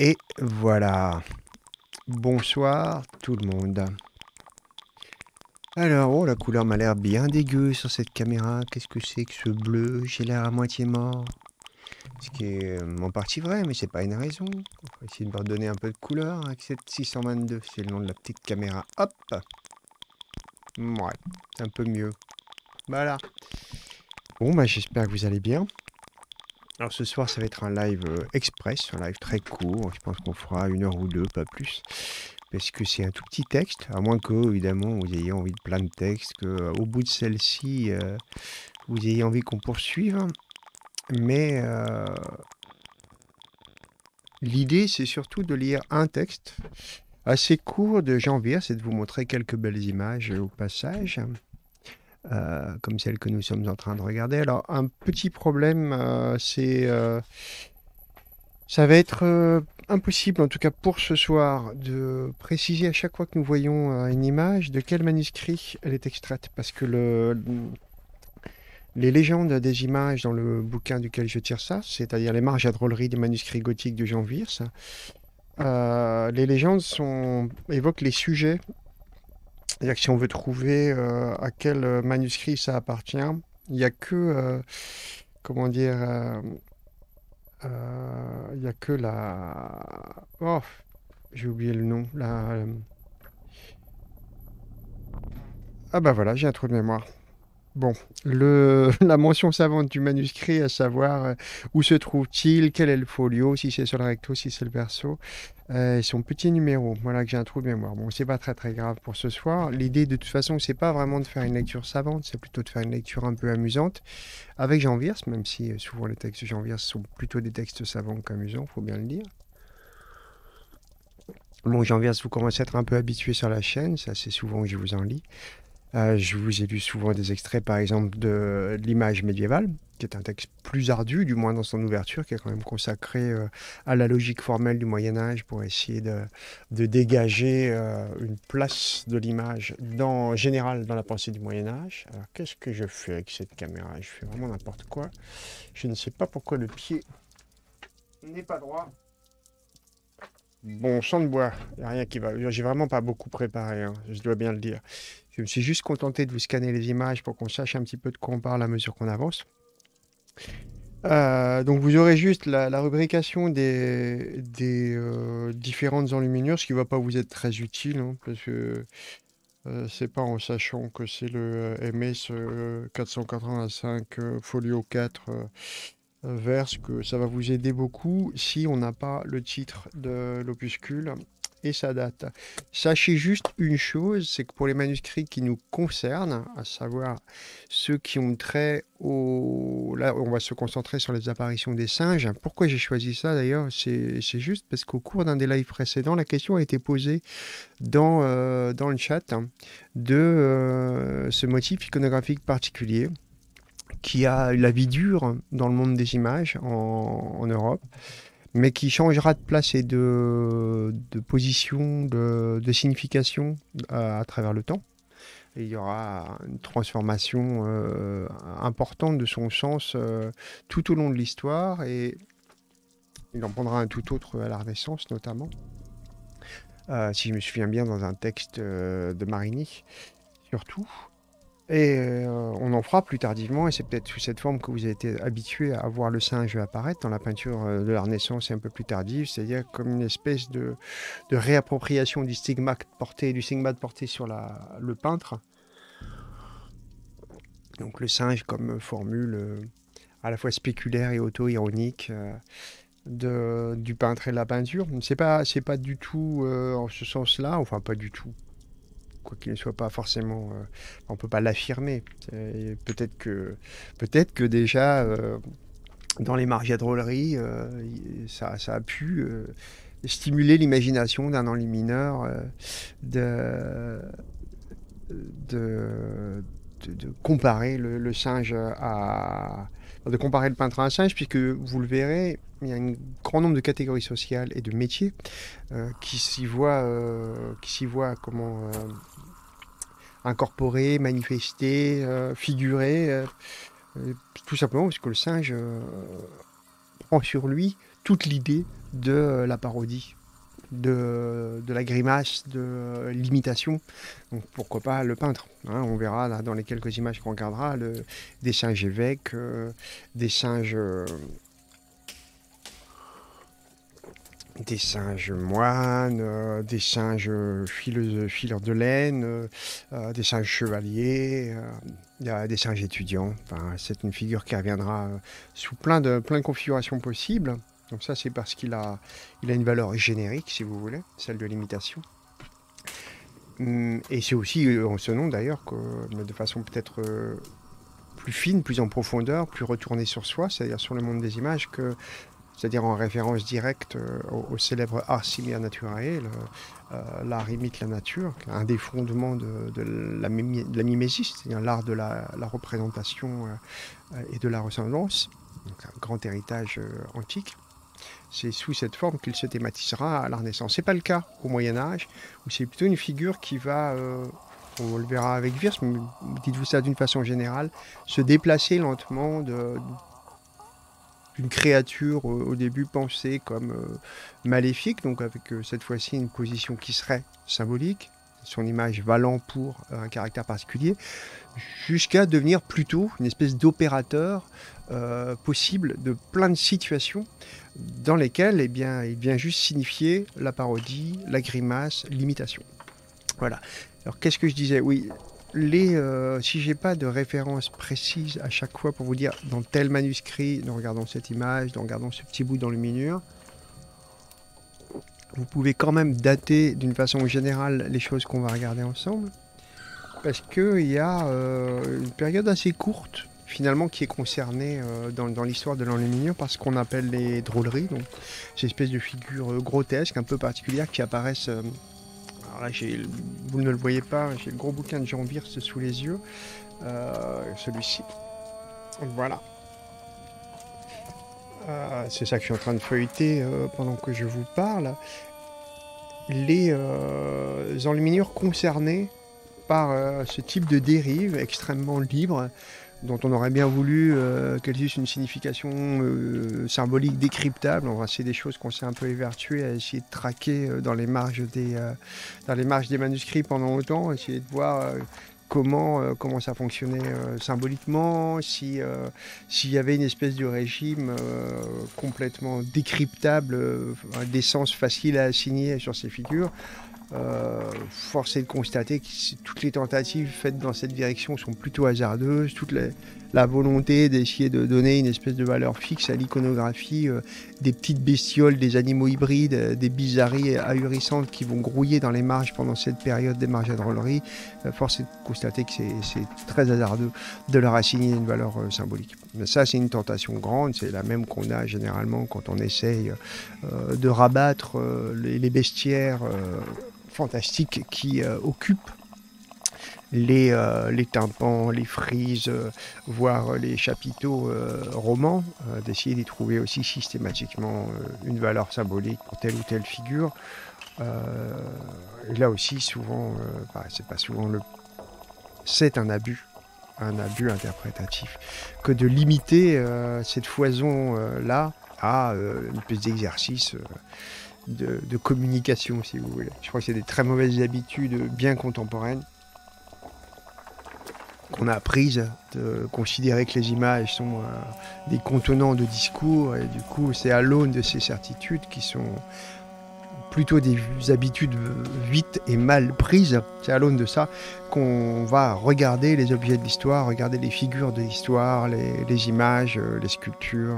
Et voilà. Bonsoir tout le monde. Alors, oh, la couleur m'a l'air bien dégueu sur cette caméra. Qu'est-ce que c'est que ce bleu J'ai l'air à moitié mort. Ce qui est euh, en partie vrai, mais c'est pas une raison. On va essayer de me redonner un peu de couleur hein, avec cette 622. C'est le nom de la petite caméra. Hop Ouais, un peu mieux. Voilà. Bon, bah, j'espère que vous allez bien. Alors ce soir, ça va être un live euh, express, un live très court. Je pense qu'on fera une heure ou deux, pas plus. Parce que c'est un tout petit texte, à moins que, évidemment, vous ayez envie de plein de textes, qu'au euh, bout de celle-ci, euh, vous ayez envie qu'on poursuive. Mais l'idée, c'est surtout de lire un texte assez court de Jean c'est de vous montrer quelques belles images au passage. Euh, comme celle que nous sommes en train de regarder. Alors, un petit problème, euh, c'est. Euh, ça va être impossible, en tout cas pour ce soir, de préciser à chaque fois que nous voyons une image de quel manuscrit elle est extraite, parce que les légendes des images dans le bouquin duquel je tire ça, c'est-à-dire les marges à drôlerie des manuscrits gothiques de Jean Virs, les légendes évoquent les sujets c'est-à-dire que si on veut trouver euh, à quel euh, manuscrit ça appartient, il n'y a que, euh, comment dire, il n'y a que la... Oh, j'ai oublié le nom. La... Ah ben voilà, j'ai un trou de mémoire bon, la mention savante du manuscrit, à savoir euh, où se trouve-t-il, quel est le folio, si c'est sur le recto, si c'est le verso, euh, son petit numéro. Voilà que j'ai un trou de mémoire. Bon, c'est pas très très grave pour ce soir. L'idée de toute façon, c'est pas vraiment de faire une lecture savante, c'est plutôt de faire une lecture un peu amusante avec Jean Virse, même si euh, souvent les textes de Jean sont plutôt des textes savants qu'amusants, faut bien le dire. Bon, Jean vous commencez à être un peu habitué sur la chaîne, ça c'est souvent que je vous en lis. Euh, je vous ai lu souvent des extraits, par exemple, de l'image médiévale, qui est un texte plus ardu, du moins dans son ouverture, qui est quand même consacré euh, à la logique formelle du Moyen Âge pour essayer de, dégager euh, une place de l'image dans général dans la pensée du Moyen Âge. Alors qu'est-ce que je fais avec cette caméra Je fais vraiment n'importe quoi. Je ne sais pas pourquoi le pied n'est pas droit. Bon, sans de bois, il n'y a rien qui va. J'ai vraiment pas beaucoup préparé, hein, je dois bien le dire. Je me suis juste contenté de vous scanner les images pour qu'on sache un petit peu de quoi on parle à mesure qu'on avance. Euh, donc vous aurez juste la, rubrication des, euh, différentes enluminures, ce qui ne va pas vous être très utile, hein, parce que euh, c'est pas en sachant que c'est le MS 485 Folio 4 verse que ça va vous aider beaucoup si on n'a pas le titre de l'opuscule et sa date. Sachez juste une chose, c'est que pour les manuscrits qui nous concernent, à savoir ceux qui ont trait au... Là, on va se concentrer sur les apparitions des singes. Pourquoi j'ai choisi ça d'ailleurs C'est juste parce qu'au cours d'un des lives précédents, la question a été posée dans, euh, dans le chat de euh, ce motif iconographique particulier qui a la vie dure dans le monde des images en, en Europe mais qui changera de place et de, position, de, signification euh, à, travers le temps. il y aura une transformation euh, importante de son sens euh, tout au long de l'histoire et il en prendra un tout autre à la Renaissance notamment. si je me souviens bien dans un texte de Marigny surtout. Et euh, on en fera plus tardivement, et c'est peut-être sous cette forme que vous avez été habitué à voir le singe apparaître. Dans la peinture euh, de la Renaissance, c'est un peu plus tardive, c'est-à-dire comme une espèce de, réappropriation du stigmate porté, du stigmate porté sur le peintre. Donc le singe comme formule euh, à la fois spéculaire et auto-ironique du peintre et de la peinture. C'est pas, c'est pas du tout en ce sens-là, enfin pas du tout, quoi qu'il ne soit pas forcément, euh, on peut pas l'affirmer. Peut-être que, peut-être que déjà euh, dans les marges à drôlerie, euh, ça, a pu stimuler l'imagination d'un enlumineur mineur de, de, de, comparer le singe à de comparer le peintre à un singe, puisque vous le verrez, il y a un grand nombre de catégories sociales et de métiers euh, qui s'y voient, euh, qui s'y comment euh, incorporer, manifester, figurer, tout simplement parce que le singe prend sur lui toute l'idée de la parodie de, la grimace, de l'imitation. pourquoi pas le peintre hein, On verra dans les quelques images qu'on regardera des singes évêques, euh, des singes. Euh, des singes moines, euh, des singes fileurs de laine, des singes chevaliers, des singes étudiants. c'est une figure qui reviendra sous plein plein de configurations possibles. Donc ça, c'est parce qu'il a, il a une valeur générique, si vous voulez, celle de l'imitation. Hum, et c'est aussi euh, en ce nom d'ailleurs que, de façon peut-être euh, plus fine, plus en profondeur, plus retournée sur soi, c'est-à-dire sur le monde des images, que c'est-à-dire en référence directe euh, au, célèbre art simia naturae, l'art imite la nature, un des fondements de, la, de c'est-à-dire l'art de la, représentation et de la ressemblance, un grand héritage antique c'est sous cette forme qu'il se thématisera à la Renaissance. C'est pas le cas au Moyen Âge, où c'est plutôt une figure qui va, euh, on le verra avec Virs, mais dites-vous ça d'une façon générale, se déplacer lentement d'une une créature au début pensée comme euh, maléfique, donc avec euh, cette fois-ci une position qui serait symbolique, son image valant pour un caractère particulier, jusqu'à devenir plutôt une espèce d'opérateur possible de plein de situations dans lesquels eh bien, il vient juste signifier la parodie, la grimace, l'imitation. Voilà. Alors qu'est-ce que je disais Oui, les, euh, si j'ai pas de référence précise à chaque fois pour vous dire dans tel manuscrit, nous regardons cette image, nous regardons ce petit bout dans le vous pouvez quand même dater d'une façon générale les choses qu'on va regarder ensemble, parce qu'il y a euh, une période assez courte finalement qui est concerné euh, dans, l'histoire de l'enluminure par ce qu'on appelle les drôleries, donc ces espèces de figures euh, grotesques un peu particulières qui apparaissent. Euh, alors là, vous ne le voyez pas, j'ai le gros bouquin de Jean sous les yeux, celui-ci. Voilà. C'est ça que je suis en train de feuilleter pendant que je vous parle. Les enluminures concernées par ce type de dérive extrêmement libre dont on aurait bien voulu euh, qu'elle qu'elles une signification euh, symbolique décryptable. c'est des choses qu'on s'est un peu évertuées à essayer de traquer euh, dans, les marges des, dans les marges des manuscrits pendant longtemps, essayer de voir comment, comment ça fonctionnait symboliquement, s'il y avait une espèce de régime complètement décryptable, des facile à assigner sur ces figures, euh, force est de constater que toutes les tentatives faites dans cette direction sont plutôt hasardeuses. Toute la, volonté d'essayer de donner une espèce de valeur fixe à l'iconographie euh, des petites bestioles, des animaux hybrides, euh, des bizarreries ahurissantes qui vont grouiller dans les marges pendant cette période des marges à drôlerie, force est de constater que c'est très hasardeux de leur assigner une valeur symbolique. Mais ça, c'est une tentation grande, c'est la même qu'on a généralement quand on essaye de rabattre les, bestiaires qui euh, occupe les, euh, les, tympans, les frises, euh, voire les chapiteaux romans, d'essayer d'y trouver aussi systématiquement une valeur symbolique pour telle ou telle figure. là aussi, souvent, bah, c'est pas souvent le. C'est un abus, un abus interprétatif, que de limiter cette foison-là à une piste d'exercice de, communication, si vous voulez. Je crois que c'est des très mauvaises habitudes bien contemporaines qu'on a apprises de considérer que les images sont euh, des contenants de discours et du coup c'est à l'aune de ces certitudes qui sont plutôt des habitudes vite et mal prises. C'est à l'aune de ça qu'on va regarder les objets de l'histoire, regarder les figures de l'histoire, les, images, les sculptures,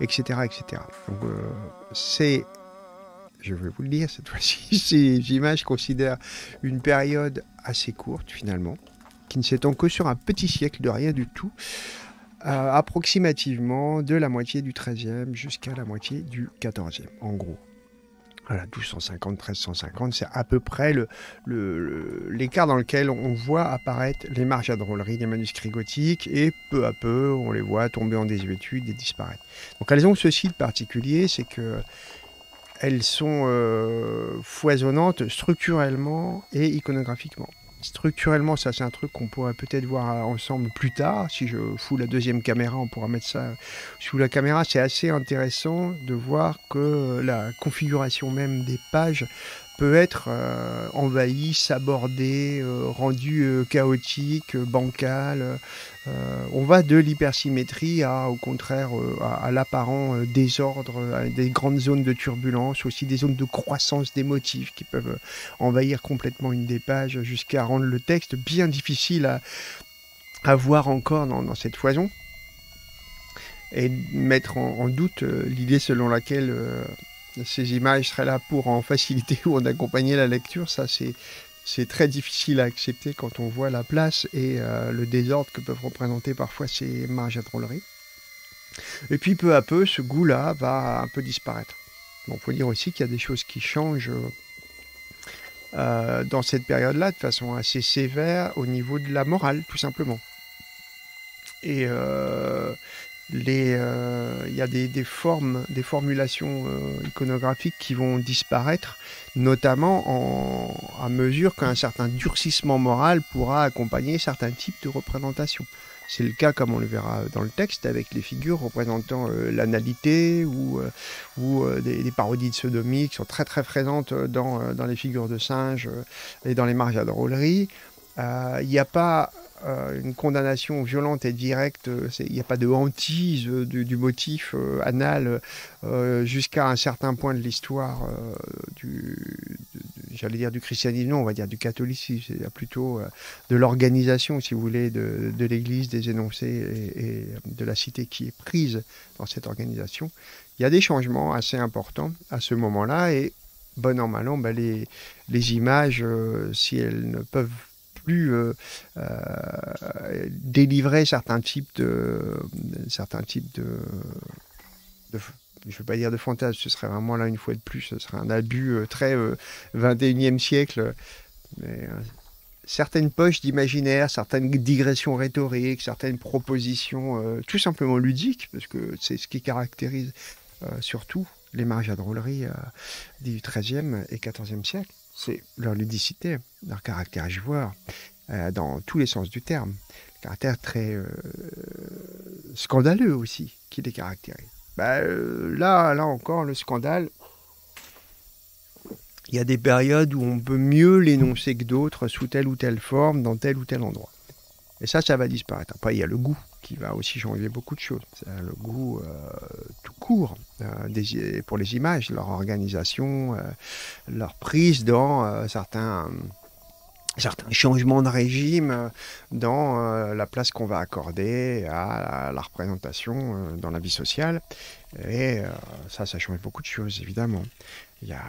etc. Euh, etc. Donc, euh, c'est je vais vous le dire cette fois-ci, ces images considèrent une période assez courte finalement, qui ne s'étend que sur un petit siècle de rien du tout, euh, approximativement de la moitié du XIIIe jusqu'à la moitié du XIVe, en gros. Voilà, 1250, 1350, c'est à peu près l'écart dans lequel on voit apparaître les marges à drôlerie des manuscrits gothiques et peu à peu, on les voit tomber en désuétude et disparaître. Donc, elles ont ceci de particulier, c'est que elles sont euh, foisonnantes structurellement et iconographiquement. Structurellement, ça c'est un truc qu'on pourrait peut-être voir euh, ensemble plus tard. Si je fous la deuxième caméra, on pourra mettre ça sous la caméra. C'est assez intéressant de voir que euh, la configuration même des pages peut être envahie, sabordée, rendue chaotique, bancale, euh, on va de l'hypersymétrie à, au contraire, euh, à, l'apparent euh, désordre, à des grandes zones de turbulence, aussi des zones de croissance des motifs qui peuvent envahir complètement une des pages jusqu'à rendre le texte bien difficile à, voir encore dans, cette foison et mettre en, en doute l'idée selon laquelle ces images seraient là pour en faciliter ou en accompagner la lecture. Ça, c'est c'est très difficile à accepter quand on voit la place et euh, le désordre que peuvent représenter parfois ces marges à drôlerie. Et puis peu à peu, ce goût-là va un peu disparaître. On peut dire aussi qu'il y a des choses qui changent euh, dans cette période-là de façon assez sévère au niveau de la morale, tout simplement. Et euh, il y a des, formes, des formulations iconographiques qui vont disparaître notamment à mesure qu'un certain durcissement moral pourra accompagner certains types de représentations. C'est le cas, comme on le verra dans le texte, avec les figures représentant euh, l'analité ou, euh, euh, des, parodies de sodomie qui sont très très présentes dans, les figures de singes et dans les marges à drôlerie, il euh, n'y a pas euh, une condamnation violente et directe, il euh, n'y a pas de hantise du, motif anal jusqu'à un certain point de l'histoire du, j'allais dire du christianisme, non, on va dire du catholicisme, c'est plutôt de l'organisation, si vous voulez, de, l'Église, des énoncés et, de la cité qui est prise dans cette organisation. Il y a des changements assez importants à ce moment-là et bon an, mal ben les, les images, si elles ne peuvent plus euh, euh, délivrer certains types de certains types de, je ne veux pas dire de fantasme, ce serait vraiment là une fois de plus, ce serait un abus euh, très 21e siècle. Mais, certaines poches d'imaginaire, certaines digressions rhétoriques, certaines propositions tout simplement ludiques, parce que c'est ce qui caractérise surtout les marges à drôlerie du du e et 14e siècle c'est leur ludicité, leur caractère joueur, euh, dans tous les sens du terme. caractère très euh, scandaleux aussi qui les caractérise. Bah, euh, là, là encore, le scandale, il y a des périodes où on peut mieux l'énoncer que d'autres sous telle ou telle forme, dans tel ou tel endroit. Et ça, ça va disparaître. Après, il y a le goût qui va aussi changer beaucoup de choses. Euh, le goût euh, tout court euh, pour les images, leur organisation, leur prise dans certains, certains changements de régime, dans la place qu'on va accorder à la, représentation dans la vie sociale. Et ça, ça change beaucoup de choses, évidemment. Il y a...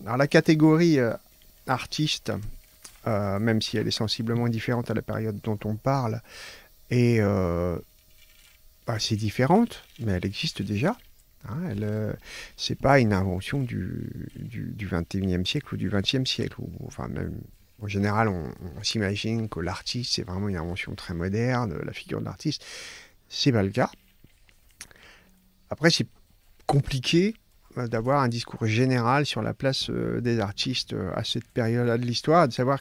dans la catégorie artiste euh, même si elle est sensiblement différente à la période dont on parle, et euh, assez bah, différente, mais elle existe déjà. Hein, euh, c'est pas une invention du, du, 21e siècle ou du 20e siècle. Ou, enfin, même, en général, on, s'imagine que l'artiste, c'est vraiment une invention très moderne, la figure de l'artiste. C'est pas le cas. Après, c'est compliqué d'avoir un discours général sur la place euh, des artistes euh, à cette période-là de l'histoire, de savoir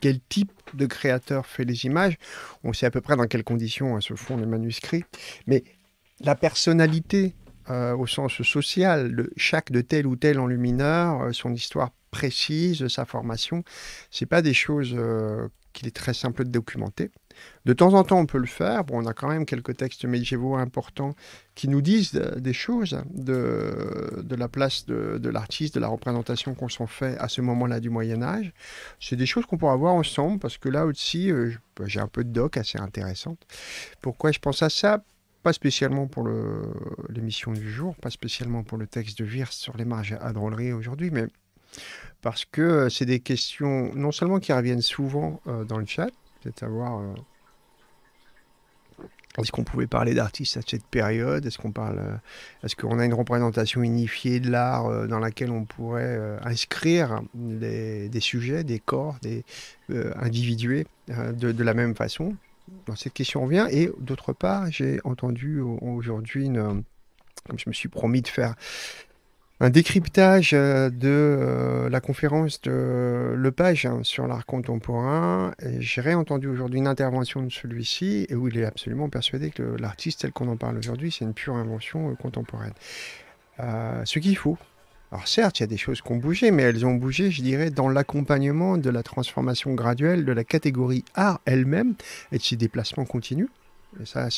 quel type de créateur fait les images. On sait à peu près dans quelles conditions hein, se font les manuscrits, mais la personnalité euh, au sens social de chaque de tel ou tel enlumineur, son histoire précise, sa formation, ce n'est pas des choses qu'il est très simple de documenter. De temps en temps, on peut le faire. on a quand même quelques textes médiévaux importants qui nous disent euh, des choses de, la place de, l'artiste, de la représentation qu'on s'en fait à ce moment-là du Moyen Âge. C'est des choses qu'on pourra voir ensemble, parce que là aussi, euh, bah, j'ai un peu de doc assez intéressante. Pourquoi je pense à ça pas spécialement pour l'émission du jour, pas spécialement pour le texte de Virs sur les marges à drôlerie aujourd'hui, mais parce que euh, c'est des questions non seulement qui reviennent souvent dans le chat, c'est savoir. Euh, est-ce qu'on pouvait parler d'artistes à cette période Est-ce qu'on parle euh, Est-ce qu'on a une représentation unifiée de l'art euh, dans laquelle on pourrait inscrire des sujets, des corps, des individus de, la même façon Dans cette question revient. Et d'autre part, j'ai entendu aujourd'hui comme je me suis promis de faire un décryptage euh, de euh, la conférence de Lepage hein, sur l'art contemporain. J'ai réentendu aujourd'hui une intervention de celui-ci où il est absolument persuadé que l'artiste tel qu'on en parle aujourd'hui, c'est une pure invention euh, contemporaine. ce qu'il faut. Alors certes, il y a des choses qui ont bougé, mais elles ont bougé, je dirais, dans l'accompagnement de la transformation graduelle de la catégorie art elle-même et de ses déplacements continus et ça,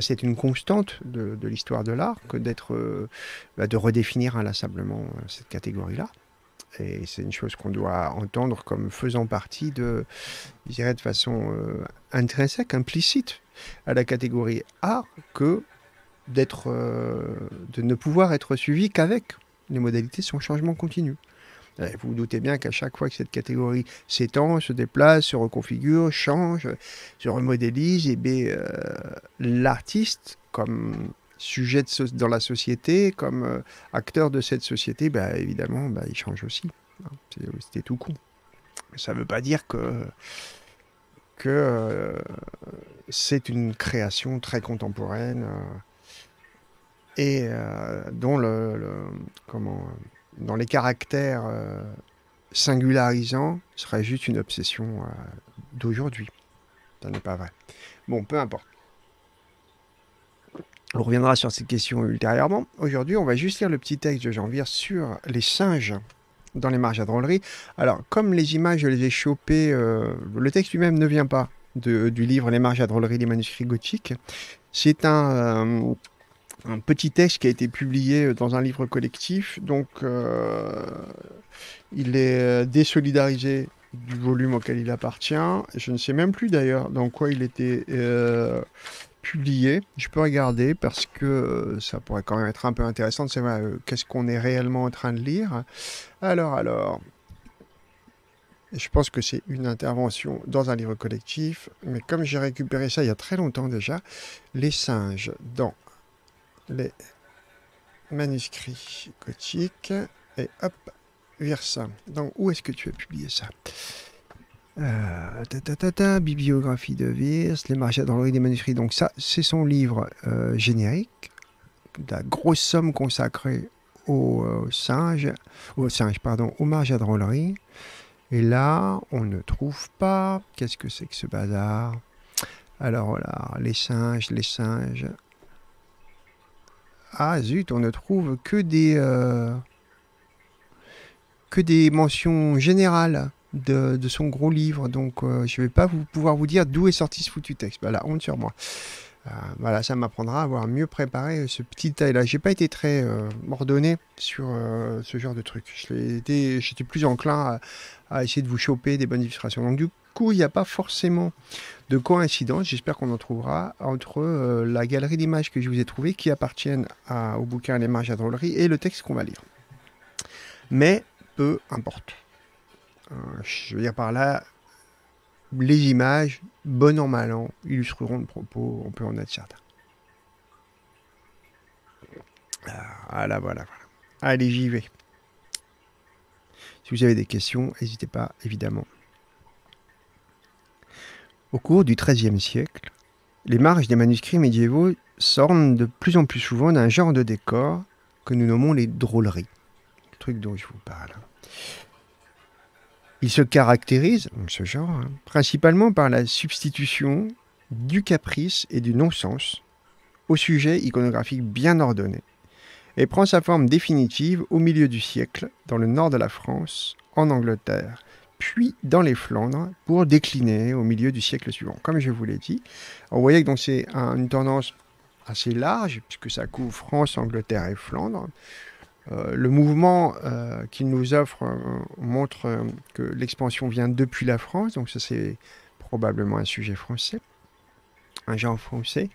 c'est une, constante de, l'histoire de l'art que d'être, euh, bah, de redéfinir inlassablement euh, cette catégorie-là. Et c'est une chose qu'on doit entendre comme faisant partie de, de façon euh, intrinsèque, implicite à la catégorie art que d'être, de ne pouvoir être suivi qu'avec les modalités de son changement continu. Euh, vous vous doutez bien qu'à chaque fois que cette catégorie s'étend, se déplace, se reconfigure, change, se remodélise, et eh bien, euh, l'artiste, comme sujet dans la société, comme euh, acteur de cette société, bah, évidemment, bah, il change aussi. Hein. C'était tout con. Ça ne veut pas dire que, que c'est une création très contemporaine et dont le, le comment dans les caractères euh, singularisants serait juste une obsession euh, d'aujourd'hui. Ça n'est pas vrai. Bon, peu importe. On reviendra sur cette question ultérieurement. Aujourd'hui, on va juste lire le petit texte de Jean Vire sur les singes dans les marges à drôlerie. Alors, comme les images, je les ai chopées, euh, le texte lui-même ne vient pas du livre Les marges à drôlerie des manuscrits gothiques. C'est un un petit texte qui a été publié euh, dans un livre collectif. Donc, euh, il est euh, désolidarisé du volume auquel il appartient. Je ne sais même plus d'ailleurs dans quoi il était publié. Je peux regarder parce que ça pourrait quand même être un peu intéressant de savoir qu'est-ce qu'on est réellement en train de lire. Alors, alors. Je pense que c'est une intervention dans un livre collectif, mais comme j'ai récupéré ça il y a très longtemps déjà, Les singes dans les manuscrits gothiques. Et hop, Virsa. Donc, où est-ce que tu as publié ça euh, ta, bibliographie de Virs, les marchés drôlerie des manuscrits. Donc ça, c'est son livre euh, générique, la grosse somme consacrée aux euh, singes, aux singes, pardon, aux à drôlerie. Et là, on ne trouve pas. Qu'est-ce que c'est que ce bazar Alors là, les singes, les singes. Ah zut, on ne trouve que des, euh, que des mentions générales de, de, son gros livre. Donc euh, je ne vais pas vous, pouvoir vous dire d'où est sorti ce foutu texte. Bah, honte sur moi. Euh, voilà, ça m'apprendra à avoir mieux préparé ce petit détail-là. J'ai pas été très mordonné ordonné sur ce genre de truc. J'étais plus enclin à, à essayer de vous choper des bonnes illustrations. Donc du coup, il n'y a pas forcément de coïncidence, j'espère qu'on en trouvera, entre euh, la galerie d'images que je vous ai trouvées, qui appartiennent au bouquin Les marges à drôlerie, et le texte qu'on va lire. Mais peu importe. Euh, je veux dire par là, les images, bon an, mal an, illustreront le propos, on peut en être certain. Ah, voilà, ah voilà, voilà. Allez, j'y vais. Si vous avez des questions, n'hésitez pas, évidemment. Au cours du XIIIe siècle, les marges des manuscrits médiévaux s'ornent de plus en plus souvent d'un genre de décor que nous nommons les drôleries, le truc dont je vous parle. Hein. Il se caractérise, ce genre, hein, principalement par la substitution du caprice et du non-sens au sujet iconographique bien ordonné, et prend sa forme définitive au milieu du siècle, dans le nord de la France, en Angleterre, puis dans les Flandres pour décliner au milieu du siècle suivant, comme je vous l'ai dit. on vous voyez que c'est une tendance assez large, puisque ça couvre France, Angleterre et Flandre. Euh, le mouvement euh, qu'il nous offre euh, montre que l'expansion vient depuis la France, donc ça c'est probablement un sujet français, un genre français.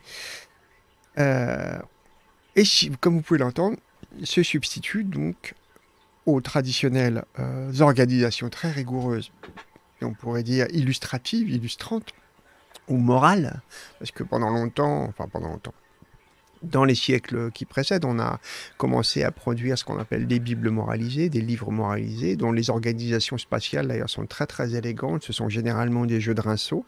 Et comme vous pouvez l'entendre, se substitue donc aux traditionnelles euh, organisations très rigoureuses, et on pourrait dire illustratives, illustrantes, ou morales, parce que pendant longtemps, enfin pendant longtemps, dans les siècles qui précèdent, on a commencé à produire ce qu'on appelle des bibles moralisées, des livres moralisés, dont les organisations spatiales d'ailleurs sont très très élégantes. Ce sont généralement des jeux de rinceaux,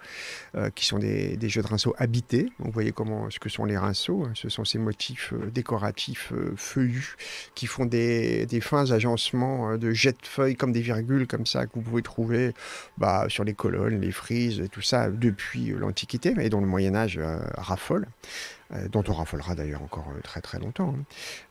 euh, qui sont des, jeux de rinceaux habités. vous voyez comment ce que sont les rinceaux. Hein. Ce sont ces motifs euh, décoratifs euh, feuillus qui font des, des fins agencements hein, de jets de feuilles comme des virgules comme ça que vous pouvez trouver bah, sur les colonnes, les frises, et tout ça depuis l'Antiquité, mais dont le Moyen Âge raffole. Euh, dont on raffolera d'ailleurs encore euh, très très longtemps. Hein.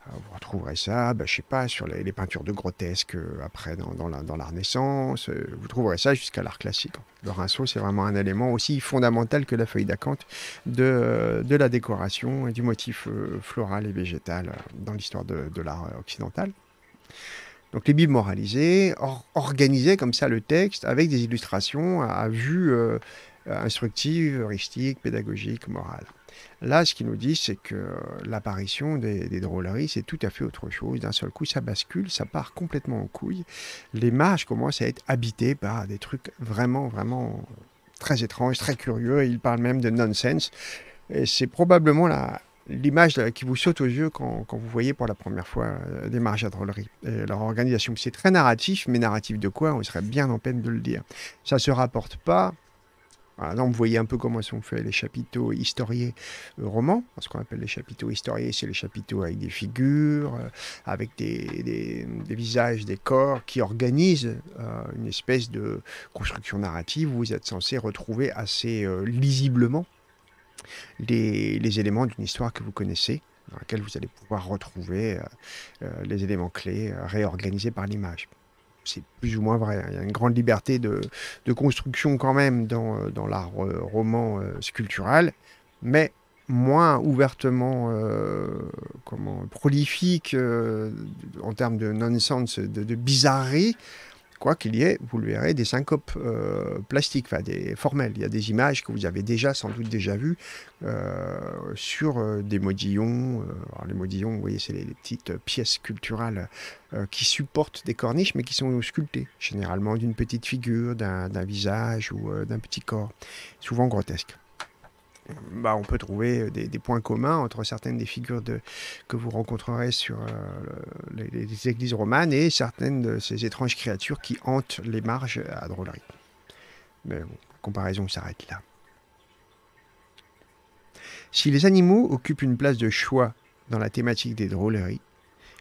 Euh, vous retrouverez ça, ben, je sais pas, sur les, peintures de grotesques après dans, dans, la, dans, Renaissance, vous trouverez ça jusqu'à l'art classique. Le rinceau, c'est vraiment un élément aussi fondamental que la feuille d'acanthe de, de la décoration et du motif floral et végétal dans l'histoire de, de l'art occidental. Donc les bibles moralisées organisaient comme ça le texte avec des illustrations à, vue instructive, heuristique, pédagogique, morale. Là, ce qu'ils nous disent, c'est que euh, l'apparition des, drôleries, c'est tout à fait autre chose. D'un seul coup, ça bascule, ça part complètement en couille. Les marges commencent à être habitées par des trucs vraiment, vraiment euh, très étranges, très curieux. Ils parlent même de nonsense. Et c'est probablement l'image euh, qui vous saute aux yeux quand, vous voyez pour la première fois des marges à drôleries. leur organisation, c'est très narratif, mais narratif de quoi On serait bien en peine de le dire. Ça ne se rapporte pas alors là, vous voyez un peu comment sont faits les chapiteaux historiés euh, romans. Ce qu'on appelle les chapiteaux historiés, c'est les chapiteaux avec des figures, euh, avec des, visages, des corps qui organisent euh, une espèce de construction narrative où vous êtes censé retrouver assez lisiblement les éléments d'une histoire que vous connaissez dans laquelle vous allez pouvoir retrouver les éléments clés réorganisés par l'image c'est plus ou moins vrai. Hein. Il y a une grande liberté de, de construction quand même dans, euh, dans l'art euh, roman euh, sculptural, mais moins ouvertement comment, prolifique en termes de nonsense, de, de bizarrerie, quoi qu'il y ait, vous le verrez, des syncopes euh, plastiques, enfin des formelles. Il y a des images que vous avez déjà, sans doute déjà vues, euh, sur euh, des modillons. les modillons, vous voyez, c'est les, petites pièces sculpturales qui supportent des corniches, mais qui sont sculptées, généralement d'une petite figure, d'un visage ou d'un petit corps, souvent grotesque. Bah, on peut trouver euh, des, points communs entre certaines des figures que vous rencontrerez sur euh, les, églises romanes et certaines de ces étranges créatures qui hantent les marges à drôlerie. Mais la comparaison s'arrête là. Si les animaux occupent une place de choix dans la thématique des drôleries,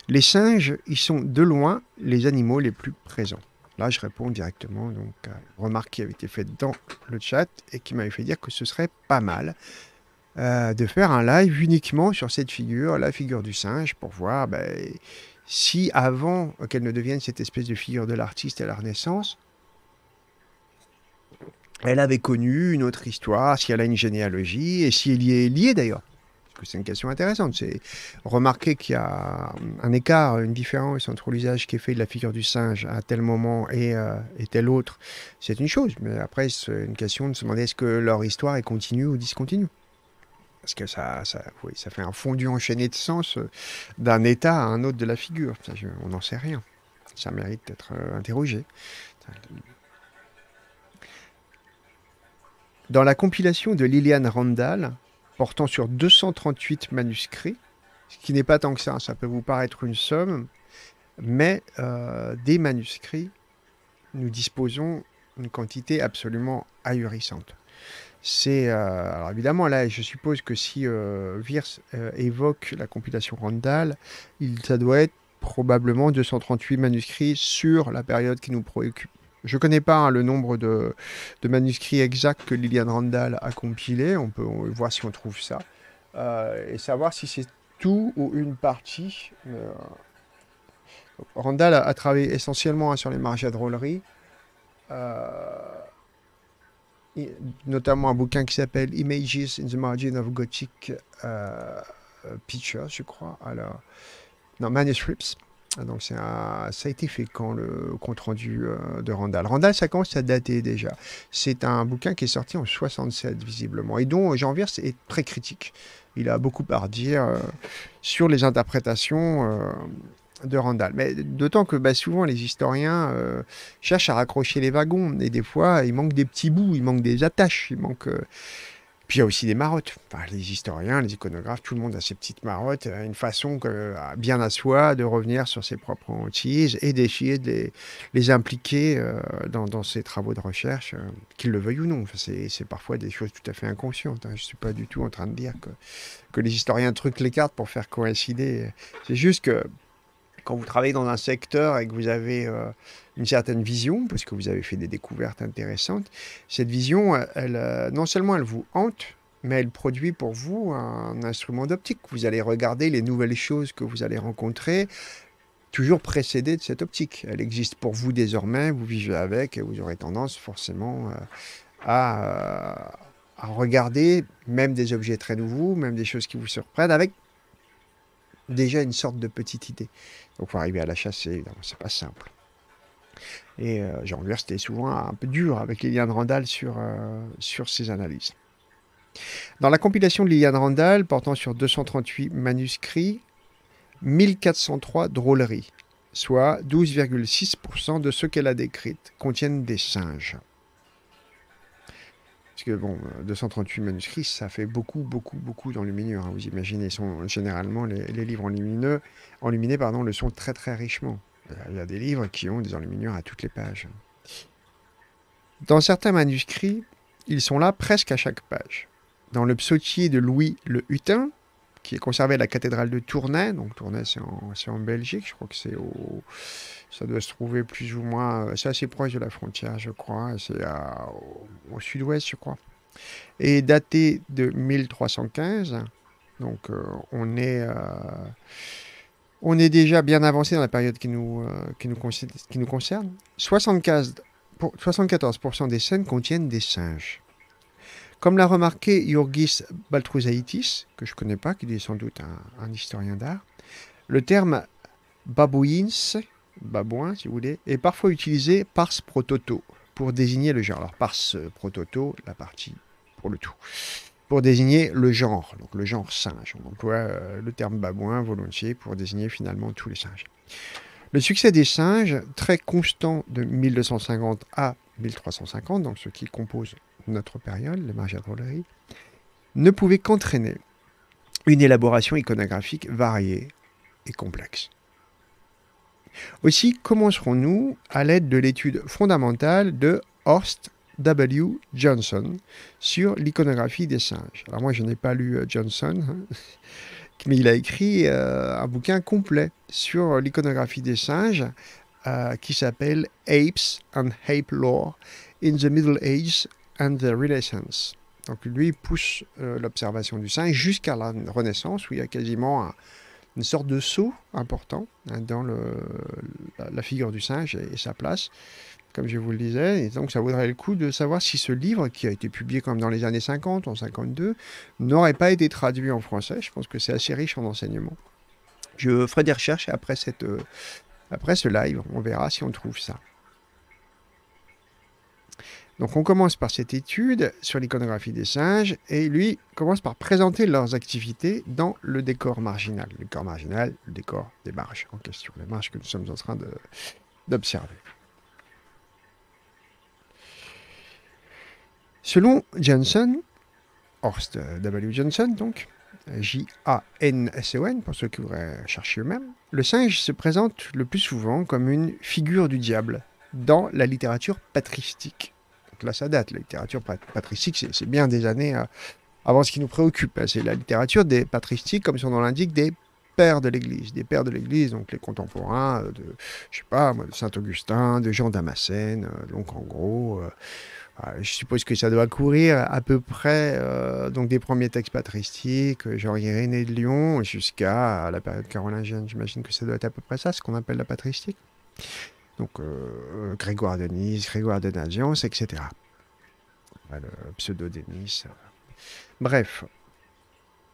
les singes y sont de loin les animaux les plus présents. Là, je réponds directement donc, à une remarque qui avait été faite dans le chat et qui m'avait fait dire que ce serait pas mal euh, de faire un live uniquement sur cette figure, la figure du singe, pour voir ben, si avant qu'elle ne devienne cette espèce de figure de l'artiste à la Renaissance, elle avait connu une autre histoire, si elle a une généalogie, et si elle y est liée d'ailleurs c'est une question intéressante. C'est remarquer qu'il y a un écart, une différence entre l'usage qui est fait de la figure du singe à tel moment et, euh, et tel autre, c'est une chose. Mais après, c'est une question de se demander est-ce que leur histoire est continue ou discontinue parce que ça, ça, oui, ça fait un fondu enchaîné de sens euh, d'un état à un autre de la figure. on n'en sait rien. Ça mérite d'être euh, interrogé. Dans la compilation de Liliane Randall, portant sur 238 manuscrits, ce qui n'est pas tant que ça, ça peut vous paraître une somme, mais euh, des manuscrits, nous disposons d'une quantité absolument ahurissante. C'est euh, évidemment là, je suppose que si euh, euh évoque la compilation Randall, il, ça doit être probablement 238 manuscrits sur la période qui nous préoccupe je ne connais pas hein, le nombre de, manuscrits exacts que Lilian Randall a compilés. On peut voir si on trouve ça. Euh, et savoir si c'est tout ou une partie. Euh, Randall a, travaillé essentiellement hein, sur les marges à drôlerie. Euh, notamment un bouquin qui s'appelle Images in the Margin of Gothic Pictures, je crois. non, Manuscripts. Ah, donc ça a été fait quand le compte rendu euh, de Randall. Randall, ça commence à dater déjà. C'est un bouquin qui est sorti en 67 visiblement et dont Jean Viers est très critique. Il a beaucoup à dire euh, sur les interprétations euh, de Randall. Mais d'autant que bah, souvent les historiens cherchent à raccrocher les wagons et des fois il manque des petits bouts, il manque des attaches, il manque puis il y a aussi des marottes. Enfin, les historiens, les iconographes, tout le monde a ses petites marottes, une façon que, euh, bien à soi de revenir sur ses propres hantises et d'essayer de les, impliquer euh, dans, ses ces travaux de recherche, euh, qu'ils le veuillent ou non. c'est parfois des choses tout à fait inconscientes. Hein. Je ne suis pas du tout en train de dire que, que les historiens truquent les cartes pour faire coïncider. C'est juste que quand vous travaillez dans un secteur et que vous avez euh, une certaine vision, parce que vous avez fait des découvertes intéressantes, cette vision, elle, euh, non seulement elle vous hante, mais elle produit pour vous un instrument d'optique. Vous allez regarder les nouvelles choses que vous allez rencontrer, toujours précédé de cette optique. Elle existe pour vous désormais, vous vivez avec et vous aurez tendance forcément euh, à, à, regarder même des objets très nouveaux, même des choses qui vous surprennent, avec déjà une sorte de petite idée. Donc, pour arriver à la chasser, c'est pas simple. Et euh, Jean c'était souvent un peu dur avec Liliane Randall sur, euh, sur ses analyses. Dans la compilation de Liliane Randall, portant sur 238 manuscrits, 1403 drôleries, soit 12,6% de ce qu'elle a décrite, contiennent des singes. Parce que bon, 238 euh, manuscrits, ça fait beaucoup, beaucoup, beaucoup d'enluminures. Hein. Vous imaginez, sont, généralement, les, livres enluminés pardon, le sont très, très richement. Euh, il y a des livres qui ont des enluminures à toutes les pages. Dans certains manuscrits, ils sont là presque à chaque page. Dans le psautier de Louis le Hutin, qui est conservé à la cathédrale de Tournai. Donc Tournai, c'est en, Belgique, je crois que c'est au... Ça doit se trouver plus ou moins... Euh, c'est assez proche de la frontière, je crois. Hein. C'est au, sud-ouest, je crois. Et daté de 1315, donc euh, on est... Euh, on est déjà bien avancé dans la période qui nous, qui nous, qui nous concerne. 75, pour, 74% des scènes contiennent des singes. Comme l'a remarqué Jurgis Baltrousaitis, que je ne connais pas, qui est sans doute un, historien d'art, le terme babouins, babouin si vous voulez, est parfois utilisé par prototo pour désigner le genre. Alors par prototo, la partie pour le tout, pour désigner le genre, donc le genre singe. On emploie euh, le terme babouin volontiers pour désigner finalement tous les singes. Le succès des singes, très constant de 1250 à 1350, donc ce qui compose notre période, à marché ne pouvait qu'entraîner une élaboration iconographique variée et complexe. Aussi commencerons-nous à l'aide de l'étude fondamentale de Horst W. Johnson sur l'iconographie des singes. Alors moi je n'ai pas lu euh, Johnson, hein, mais il a écrit euh, un bouquin complet sur l'iconographie des singes euh, qui s'appelle Apes and Ape Lore in the Middle Ages and the Relations. Donc lui pousse euh, l'observation du singe jusqu'à la Renaissance où il y a quasiment une sorte de saut important hein, dans le, la, figure du singe et, sa place, comme je vous le disais. Et donc ça vaudrait le coup de savoir si ce livre, qui a été publié comme dans les années 50, en 52, n'aurait pas été traduit en français. Je pense que c'est assez riche en enseignements. Je ferai des recherches après, cette, euh, après ce live, on verra si on trouve ça. Donc on commence par cette étude sur l'iconographie des singes et lui commence par présenter leurs activités dans le décor marginal. Le décor marginal, le décor des marges en question, les marges que nous sommes en train d'observer. Selon Johnson, Horst W. Johnson donc, J-A-N-S-O-N pour ceux qui voudraient chercher eux-mêmes, le singe se présente le plus souvent comme une figure du diable dans la littérature patristique là, ça date. La littérature patristique, c'est bien des années euh, avant ce qui nous préoccupe. Hein, c'est la littérature des patristiques, comme son nom l'indique, des pères de l'Église, des pères de l'Église, donc les contemporains euh, de, je sais pas, de Saint Augustin, de Jean Damascène, euh, donc en gros, ah, je suppose que ça doit courir à peu près donc des premiers textes patristiques, genre Irénée de Lyon, jusqu'à la période carolingienne. J'imagine que ça doit être à peu près ça, ce qu'on appelle la patristique donc euh, euh, Grégoire de Nice, Grégoire de Naziance, etc. le pseudo Bref,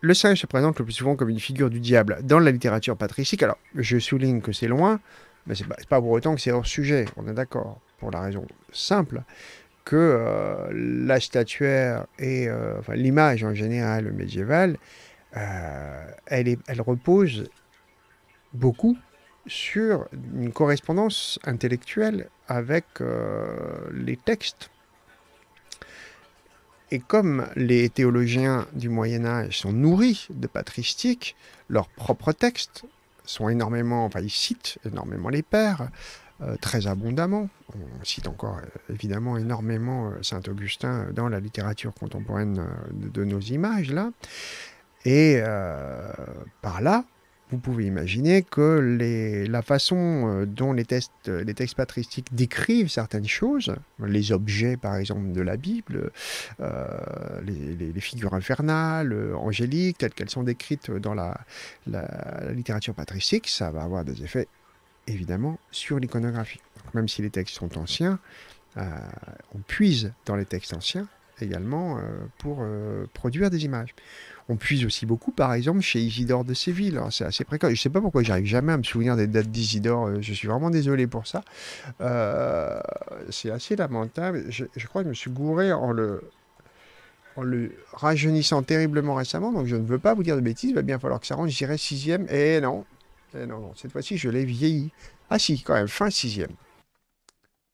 le singe se présente le plus souvent comme une figure du diable dans la littérature patricique. Alors, je souligne que c'est loin, mais c'est pas, pas pour autant que c'est hors sujet, on est d'accord, pour la raison simple que euh, la statuaire et l'image en général médiévale, elle repose beaucoup sur une correspondance intellectuelle avec euh, les textes. Et comme les théologiens du Moyen Âge sont nourris de patristique, leurs propres textes sont énormément, enfin ils citent énormément les pères, euh, très abondamment. On cite encore euh, évidemment énormément Saint Augustin dans la littérature contemporaine de, nos images là. Et par là, vous pouvez imaginer que les, la façon euh, dont les, euh, les textes patristiques décrivent certaines choses, les objets par exemple de la Bible, euh, les, figures infernales, angéliques, telles qu'elles sont décrites dans la, littérature patristique, ça va avoir des effets évidemment sur l'iconographie. Même si les textes sont anciens, on puise dans les textes anciens également pour produire des images. On puise aussi beaucoup, par exemple, chez Isidore de Séville. c'est assez précoce. Je ne sais pas pourquoi j'arrive jamais à me souvenir des dates d'Isidore. Euh, je suis vraiment désolé pour ça. Euh, c'est assez lamentable. Je, crois que je me suis gouré en le, le rajeunissant terriblement récemment. Donc je ne veux pas vous dire de bêtises. Il va bien falloir que ça rentre. J'irai sixième. Et eh non. Eh non, non. Cette fois-ci, je l'ai vieilli. Ah si, quand même. Fin sixième.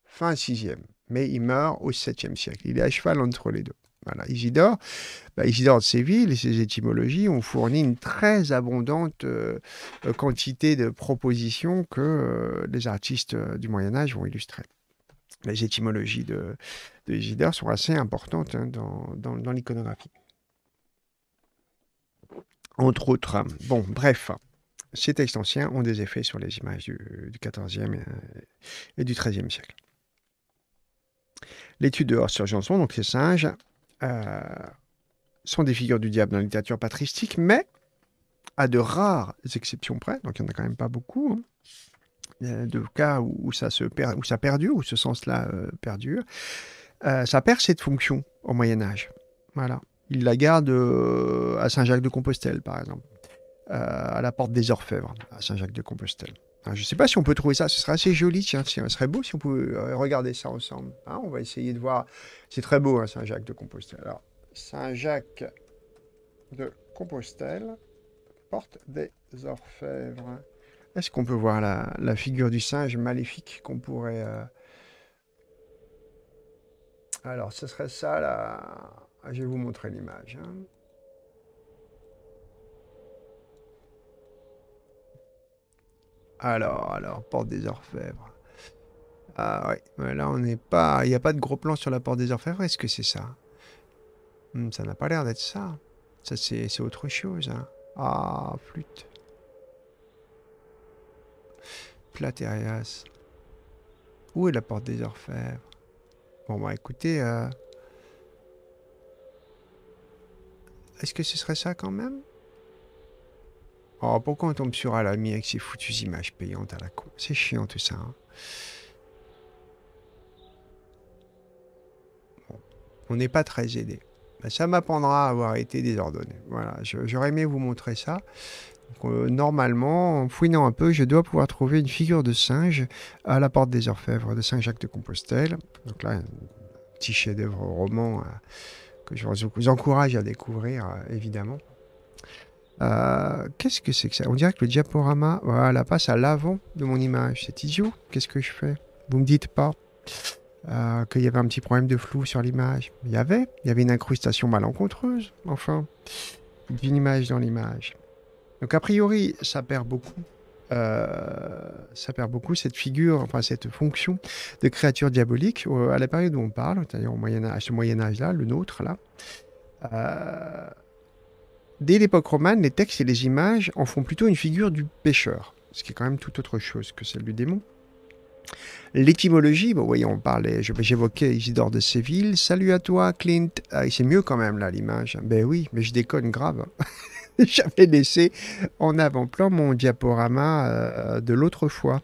Fin sixième. Mais il meurt au 7e siècle. Il est à cheval entre les deux. Voilà, bah, Isidore, de Séville et ses étymologies ont fourni une très abondante euh, euh, quantité de propositions que euh, les artistes du Moyen Âge ont illustrer. Les étymologies de, Isidore sont assez importantes hein, dans, l'iconographie. Entre autres, bon, bref, ces textes anciens ont des effets sur les images du, XIVe et, du XIIIe siècle. L'étude de Horst Janson, donc ces singes, euh, sont des figures du diable dans la littérature patristique, mais à de rares exceptions près, donc il n'y en a quand même pas beaucoup, hein, euh, de cas où, ça se perd, où ça perdure, où ce sens-là euh, perdure, ça perd cette fonction au Moyen Âge. Voilà. Il la garde à Saint-Jacques de Compostelle, par exemple, à la porte des Orfèvres, à Saint-Jacques de Compostelle. Ah, je ne sais pas si on peut trouver ça, ce serait assez joli, tiens, ce serait beau si on pouvait euh, regarder ça ensemble. Hein, on va essayer de voir. C'est très beau, hein, Saint-Jacques de Compostelle. Alors, Saint-Jacques de Compostelle, porte des orfèvres. Est-ce qu'on peut voir la, figure du singe maléfique qu'on pourrait... Euh, alors, ce serait ça, là. Ah, je vais vous montrer l'image. Hein. Alors, alors, porte des orfèvres. Ah ouais, là on n'est pas... Il n'y a pas de gros plan sur la porte des orfèvres, est-ce que c'est ça hmm, Ça n'a pas l'air d'être ça. Ça c'est autre chose. Hein. Ah, flûte. Platérias. Où est la porte des orfèvres Bon bah écoutez... Euh, est-ce que ce serait ça quand même Oh, pourquoi on tombe sur Alami avec ses foutues images payantes à la con C'est chiant tout ça. Hein. On n'est pas très aidé. Ben, ça m'apprendra à avoir été désordonné. Voilà, j'aurais aimé vous montrer ça. Euh, normalement, en fouinant un peu, je dois pouvoir trouver une figure de singe à la porte des orfèvres de Saint-Jacques de Compostelle. Donc là, un petit chef-d'œuvre roman euh, que je vous encourage à découvrir, euh, évidemment. Euh, qu'est-ce que c'est que ça On dirait que le diaporama, voilà, passe à l'avant de mon image. C'est idiot. Qu'est-ce que je fais Vous me dites pas euh, qu'il y avait un petit problème de flou sur l'image. Il y avait. Il y avait une incrustation malencontreuse, enfin, d'une image dans l'image. Donc a priori, ça perd beaucoup. Euh, ça perd beaucoup cette figure, enfin cette fonction de créature diabolique à la période où on parle, c'est-à-dire au Moyen Âge, ce Moyen Âge-là, le nôtre là. Euh, Dès l'époque romane, les textes et les images en font plutôt une figure du pêcheur, ce qui est quand même tout autre chose que celle du démon. L'étymologie, bon, voyez, on parlait, j'évoquais Isidore de Séville. Salut à toi, Clint. Ah, c'est mieux quand même, là, l'image. Ben oui, mais je déconne grave. J'avais laissé en avant-plan mon diaporama euh, de l'autre fois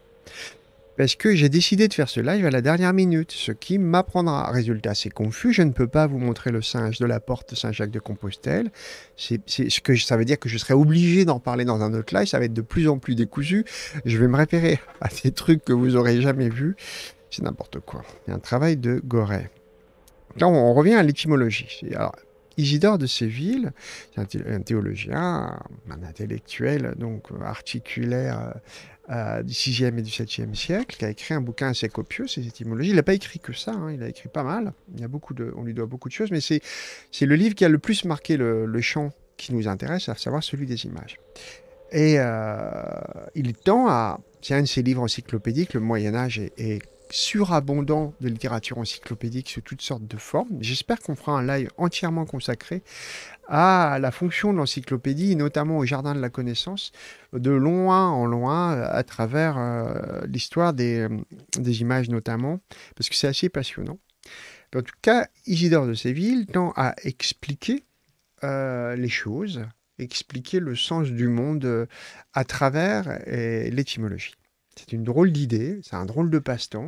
parce que j'ai décidé de faire ce live à la dernière minute, ce qui m'apprendra. Résultat, c'est confus, je ne peux pas vous montrer le singe de la porte Saint-Jacques de Compostelle. C'est ce que ça veut dire que je serai obligé d'en parler dans un autre live, ça va être de plus en plus décousu. Je vais me référer à des trucs que vous aurez jamais vus. C'est n'importe quoi. Il y a un travail de Gorée. Là, on revient à l'étymologie. Isidore de Séville, un, théologien, un intellectuel, donc euh, articulaire, euh, euh, du 6e et du 7e siècle, qui a écrit un bouquin assez copieux, ses étymologies. Il n'a pas écrit que ça, hein, il a écrit pas mal. Il y a beaucoup de, on lui doit beaucoup de choses, mais c'est le livre qui a le plus marqué le, champ qui nous intéresse, à savoir celui des images. Et euh, il tend à. C'est un de ses livres encyclopédiques, le Moyen-Âge et... est surabondant de littérature encyclopédique sous toutes sortes de formes. J'espère qu'on fera un live entièrement consacré à la fonction de l'encyclopédie, notamment au jardin de la connaissance, de loin en loin, à travers euh, l'histoire euh, des, images notamment, parce que c'est assez passionnant. En tout cas, Isidore de Séville tend à expliquer euh, les choses, expliquer le sens du monde à travers l'étymologie. C'est une drôle d'idée, c'est un drôle de passe-temps.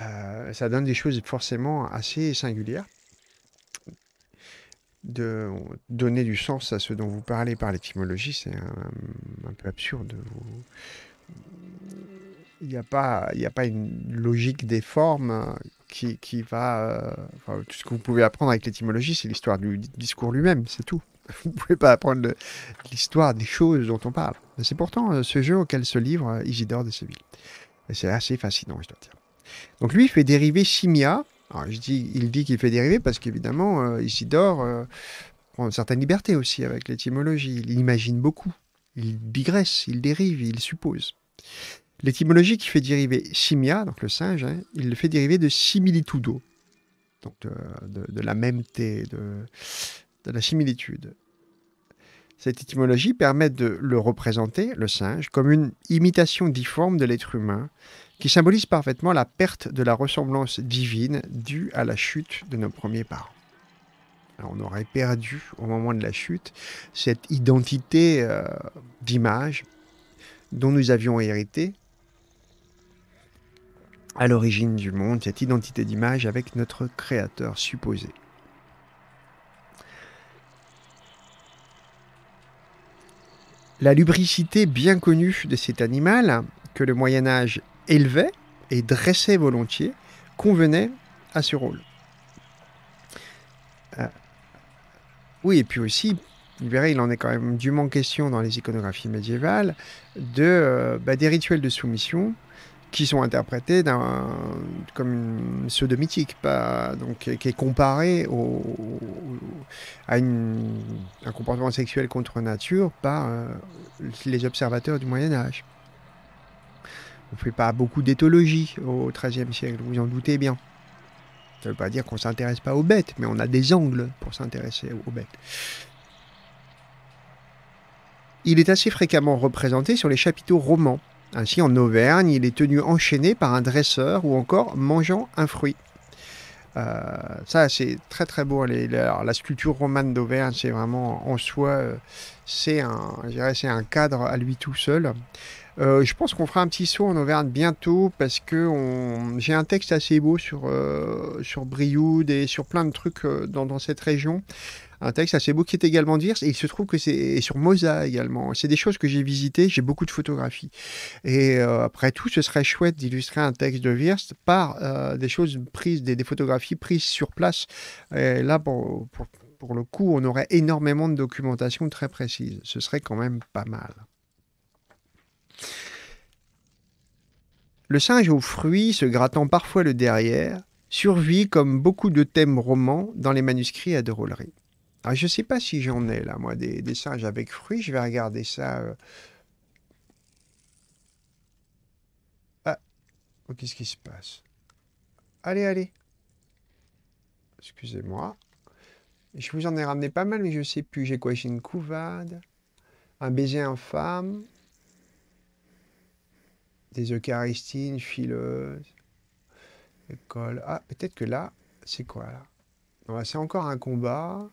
Euh, ça donne des choses forcément assez singulières. De donner du sens à ce dont vous parlez par l'étymologie, c'est un, peu absurde. Il n'y a, pas, il a pas une logique des formes hein, qui, va. Euh, tout ce que vous pouvez apprendre avec l'étymologie, c'est l'histoire du discours lui-même, c'est tout. Vous ne pouvez pas apprendre l'histoire des choses dont on parle. C'est pourtant euh, ce jeu auquel se livre euh, Isidore de Séville. C'est assez fascinant, je dois dire. Donc lui, il fait dériver Simia. je dis, il dit qu'il fait dériver parce qu'évidemment, euh, Isidore prend une certaine liberté aussi avec l'étymologie. Il imagine beaucoup. Il digresse, il dérive, il suppose. L'étymologie qui fait dériver simia, donc le singe, hein, il le fait dériver de similitudo, donc de, de, de la de, de la similitude. Cette étymologie permet de le représenter, le singe, comme une imitation difforme de l'être humain, qui symbolise parfaitement la perte de la ressemblance divine due à la chute de nos premiers parents. on aurait perdu au moment de la chute cette identité euh, d'image dont nous avions hérité à l'origine du monde, cette identité d'image avec notre Créateur supposé. La lubricité bien connue de cet animal, que le Moyen Âge élevait et dressait volontiers, convenait à ce rôle. Euh, oui, et puis aussi, vous verrez, il en est quand même dûment question dans les iconographies médiévales, de, euh, bah, des rituels de soumission qui sont interprétés comme ceux de Mythique, qui est comparé à un comportement sexuel contre nature par euh, les observateurs du Moyen Âge. On ne fait pas beaucoup d'éthologie au XIIIe siècle, vous en doutez bien. Ça ne veut pas dire qu'on ne s'intéresse pas aux bêtes, mais on a des angles pour s'intéresser aux bêtes. Il est assez fréquemment représenté sur les chapiteaux romans ainsi, en Auvergne, il est tenu enchaîné par un dresseur ou encore mangeant un fruit. Euh, ça, c'est très très beau. Hein, les, la sculpture romane d'Auvergne, c'est vraiment en soi, euh, c'est un, un cadre à lui tout seul. Euh, je pense qu'on fera un petit saut en Auvergne bientôt parce que j'ai un texte assez beau sur, sur Brioude et sur plein de trucs dans, cette région un texte assez beau qui est également de Wirst Et il se trouve que c'est sur Mosa également. C'est des choses que j'ai visitées. J'ai beaucoup de photographies. Et euh, après tout, ce serait chouette d'illustrer un texte de Wirst par euh, des choses prises, des, photographies prises sur place. Et là, pour, le coup, on aurait énormément de documentation très précise. Ce serait quand même pas mal. Le singe aux fruits, se grattant parfois le derrière, survit comme beaucoup de thèmes romans dans les manuscrits à de alors, ah, je sais pas si j'en ai là, moi, des, singes avec fruits. Je vais regarder ça. Euh. Ah, oh, qu'est-ce qui se passe Allez, allez. Excusez-moi. Je vous en ai ramené pas mal, mais je sais plus. J'ai quoi J'ai une couvade, un baiser infâme, des eucharistines fileuses, école. Ah, peut-être que là, c'est quoi là c'est encore un combat.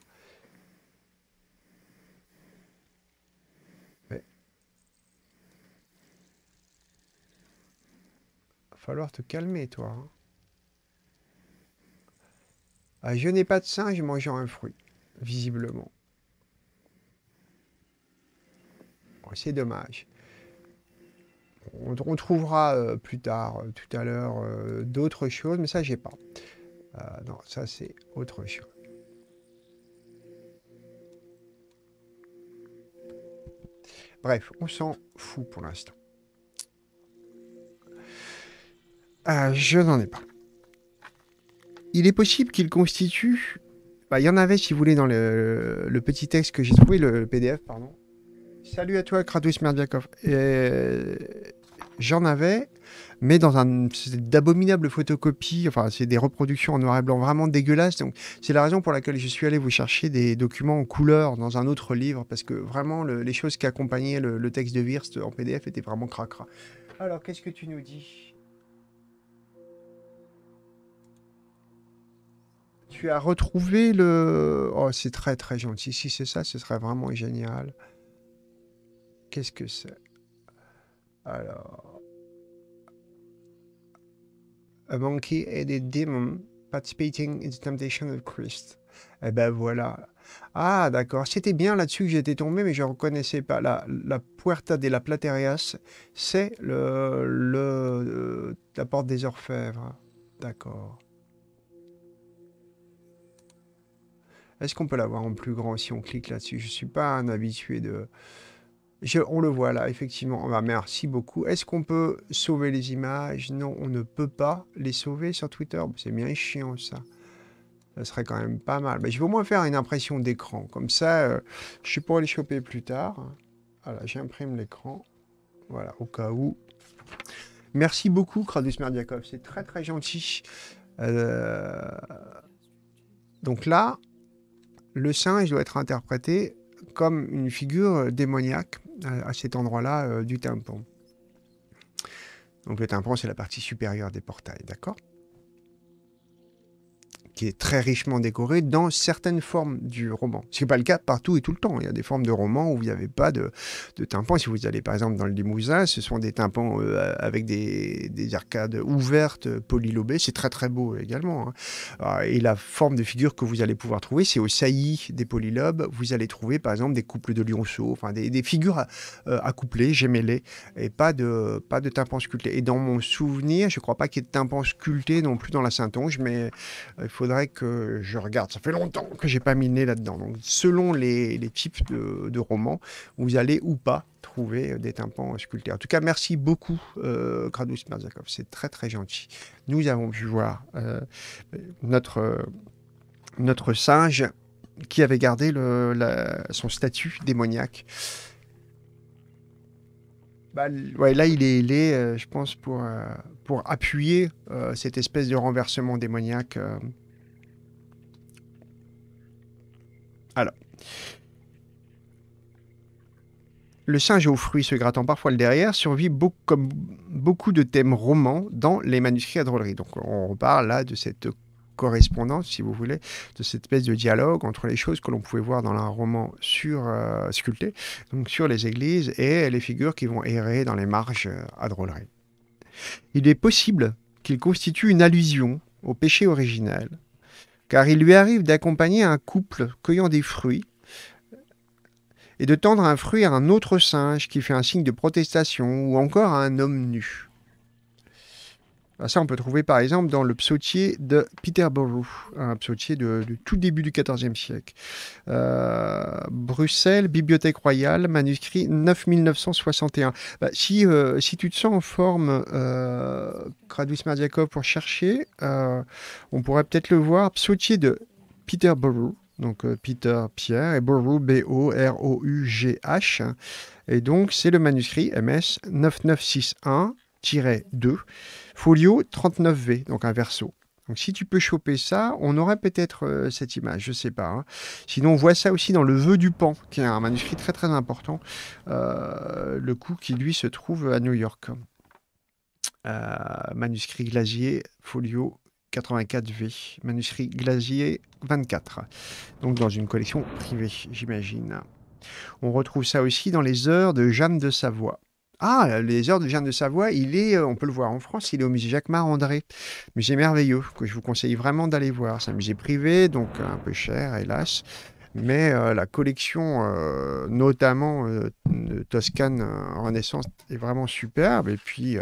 falloir te calmer, toi. Hein. Ah, je n'ai pas de singe mangeant un fruit, visiblement. Oh, c'est dommage. On, trouvera euh, plus tard, euh, tout à l'heure, euh, d'autres choses, mais ça, j'ai pas. non, ça, c'est autre chose. Bref, on s'en fout pour l'instant. Ah, je n'en ai pas. Il est possible qu'il constitue... Bah, il y en avait, si vous voulez, dans le, petit texte que j'ai trouvé, le, PDF, pardon. Salut à toi, Kratos Merdiakov. Euh, j'en avais, mais dans un d'abominables photocopies, enfin c'est des reproductions en noir et blanc vraiment dégueulasses. Donc c'est la raison pour laquelle je suis allé vous chercher des documents en couleur dans un autre livre parce que vraiment les choses qui accompagnaient le, texte de Wirst en PDF étaient vraiment cracra. Alors qu'est-ce que tu nous dis Tu as retrouvé le... Oh, c'est très très gentil. Si c'est ça, ce serait vraiment génial. Qu'est-ce que c'est Alors... A monkey and a demon participating in the temptation of Christ. Eh ben voilà. Ah d'accord, c'était bien là-dessus que j'étais tombé, mais je ne reconnaissais pas. La, la Puerta de la Platerias, c'est le, le, euh, la porte des orfèvres. D'accord. Est-ce qu'on peut l'avoir en plus grand si on clique là-dessus Je ne suis pas un habitué de... on le voit là, effectivement. Ah bah, merci beaucoup. Est-ce qu'on peut sauver les images Non, on ne peut pas les sauver sur Twitter. Bah, c'est bien chiant ça. Ça serait quand même pas mal. Bah, je vais au moins faire une impression d'écran. Comme ça, euh, je pourrais les choper plus tard. Voilà, j'imprime l'écran. Voilà, au cas où. Merci beaucoup, Kradus Merdiakov. C'est très très gentil. Euh, donc là, le singe doit être interprété comme une figure euh, démoniaque euh, à cet endroit-là euh, du tympan. Donc le tympan, c'est la partie supérieure des portails, d'accord est très richement décoré dans certaines formes du roman. Ce n'est pas le cas partout et tout le temps. Il y a des formes de romans où il n'y avait pas de, de tympan. Si vous allez par exemple dans le Limousin, ce sont des tympans euh, avec des, des, arcades ouvertes, polylobées. C'est très très beau également. Hein. Euh, et la forme de figure que vous allez pouvoir trouver, c'est au saillies des polylobes. Vous allez trouver par exemple des couples de lionceaux, enfin des, des figures euh, accouplées, à et pas de, pas de tympan sculpté. Et dans mon souvenir, je ne crois pas qu'il y ait de tympan sculpté non plus dans la Saintonge, mais il faudrait que je regarde. Ça fait longtemps que j'ai pas miné là-dedans. Donc, selon les, types de, romans, vous allez ou pas trouver euh, des tympans euh, sculptés. En tout cas, merci beaucoup, euh, Gradus C'est très, très gentil. Nous avons pu voir euh, notre, notre singe qui avait gardé le, son statut démoniaque. Bah, là, il est, je pense, pour, pour appuyer cette espèce de renversement démoniaque Alors. Le singe aux fruits se grattant parfois le derrière survit comme beaucoup de thèmes romans dans les manuscrits à drôlerie. Donc on reparle là de cette correspondance, si vous voulez, de cette espèce de dialogue entre les choses que l'on pouvait voir dans un roman sur, euh, sculpté, donc sur les églises et les figures qui vont errer dans les marges euh, à drôlerie. Il est possible qu'il constitue une allusion au péché originel, car il lui arrive d'accompagner un couple cueillant des fruits et de tendre un fruit à un autre singe qui fait un signe de protestation ou encore à un homme nu. Ah, ça, on peut trouver par exemple dans le psautier de Peterborough, un psautier du tout début du XIVe siècle. Euh, Bruxelles, Bibliothèque royale, manuscrit 9961. Bah, euh, si, tu te sens en forme, euh, Mardiakov, pour chercher, euh, on pourrait peut-être le voir. Psautier de Peterborough, donc Peter Pierre, et Borough, B-O-R-O-U-G-H. Et donc, c'est le manuscrit MS 9961-2. Folio 39V, donc un verso. Donc si tu peux choper ça, on aurait peut-être euh, cette image, je sais pas. Hein. Sinon, on voit ça aussi dans Le Vœu du Pan, qui est un manuscrit très très important, euh, le coup qui lui se trouve à New York. Euh, manuscrit Glazier folio 84V, manuscrit Glazier 24, donc dans une collection privée, j'imagine. On retrouve ça aussi dans les heures de Jeanne de Savoie. Ah, les heures de Jeanne de Savoie, il est, euh, on peut le voir en France, il est au musée jacques Marandré, André. Musée merveilleux que je vous conseille vraiment d'aller voir. C'est un musée privé, donc euh, un peu cher, hélas mais euh, la collection, euh, notamment euh, de Toscane Renaissance, est vraiment superbe. Et puis,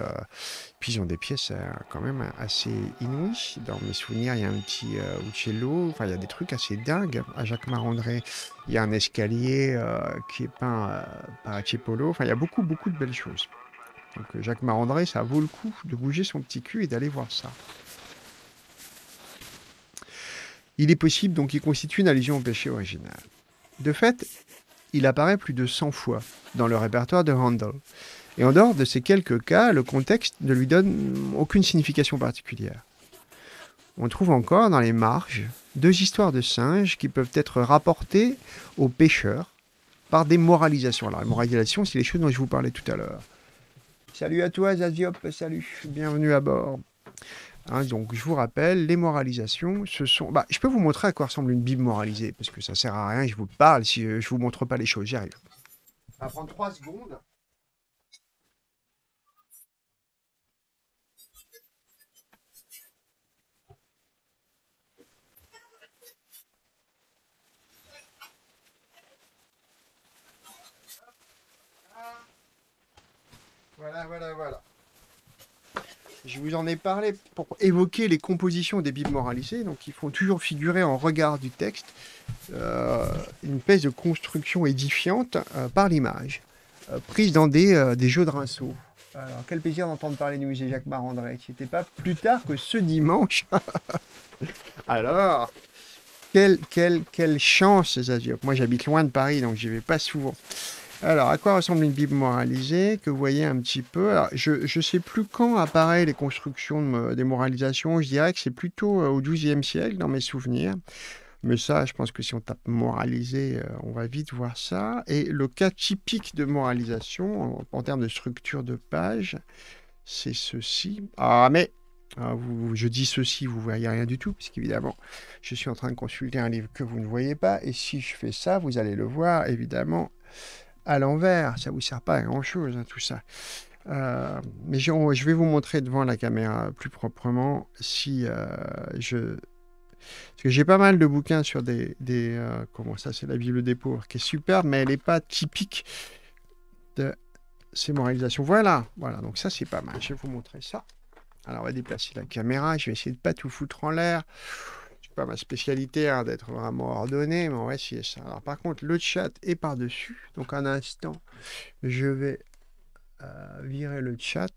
puis ils ont des pièces quand même assez inouïes. Dans mes souvenirs, il y a un petit Uccello, enfin, il y a des trucs assez dingues à Jacques Marandré. Il y a un escalier qui est peint par Acepolo, Enfin, il y a beaucoup, beaucoup de belles choses. Donc Jacques Marandré, ça vaut le coup de bouger son petit cul et d'aller voir ça. Il est possible donc qu'il constitue une allusion au péché original. De fait, il apparaît plus de 100 fois dans le répertoire de Handel. Et en dehors de ces quelques cas, le contexte ne lui donne aucune signification particulière. On trouve encore dans les marges deux histoires de singes qui peuvent être rapportées aux pêcheurs par des moralisations. Alors, les moralisations, c'est les choses dont je vous parlais tout à l'heure. Salut à toi, Zaziop, salut, bienvenue à bord. Hein, donc, je vous rappelle, les moralisations, ce sont. Bah, je peux vous montrer à quoi ressemble une Bible moralisée, parce que ça sert à rien, je vous parle, si euh, je vous montre pas les choses, j'y arrive. Ça va prendre 3 secondes. Voilà, voilà, voilà. Je vous en ai parlé pour évoquer les compositions des Bibles moralisées, donc ils font toujours figurer en regard du texte euh, une pèse de construction édifiante euh, par l'image, euh, prise dans des, jeux de rinceaux. Alors, quel plaisir d'entendre parler du musée Jacques Marandret, qui n'était pas plus tard que ce dimanche. Alors, quelle, quelle, quelle chance, Moi, j'habite loin de Paris, donc je n'y vais pas souvent. Alors, à quoi ressemble une Bible moralisée Que vous voyez un petit peu. je ne sais plus quand apparaissent les constructions de, des moralisations. Je dirais que c'est plutôt euh, au XIIe siècle, dans mes souvenirs. Mais ça, je pense que si on tape moraliser, euh, on va vite voir ça. Et le cas typique de moralisation, en, termes de structure de page, c'est ceci. Ah, mais ah, je dis ceci, vous ne voyez rien du tout, puisqu'évidemment, je suis en train de consulter un livre que vous ne voyez pas. Et si je fais ça, vous allez le voir, évidemment à l'envers. Ça vous sert pas à grand-chose, hein, tout ça. Euh, mais je, vais vous montrer devant la caméra plus proprement si euh, je... que j'ai pas mal de bouquins sur des... Euh, comment ça, c'est la Bible des pauvres, qui est super, mais elle n'est pas typique de ces moralisations. Voilà, voilà, donc ça c'est pas mal. Je vais vous montrer ça. Alors on va déplacer la caméra, je vais essayer de pas tout foutre en l'air pas ma spécialité hein, d'être vraiment ordonné, mais on va essayer ça. Alors par contre, le chat est par-dessus, donc un instant, je vais euh, virer le chat,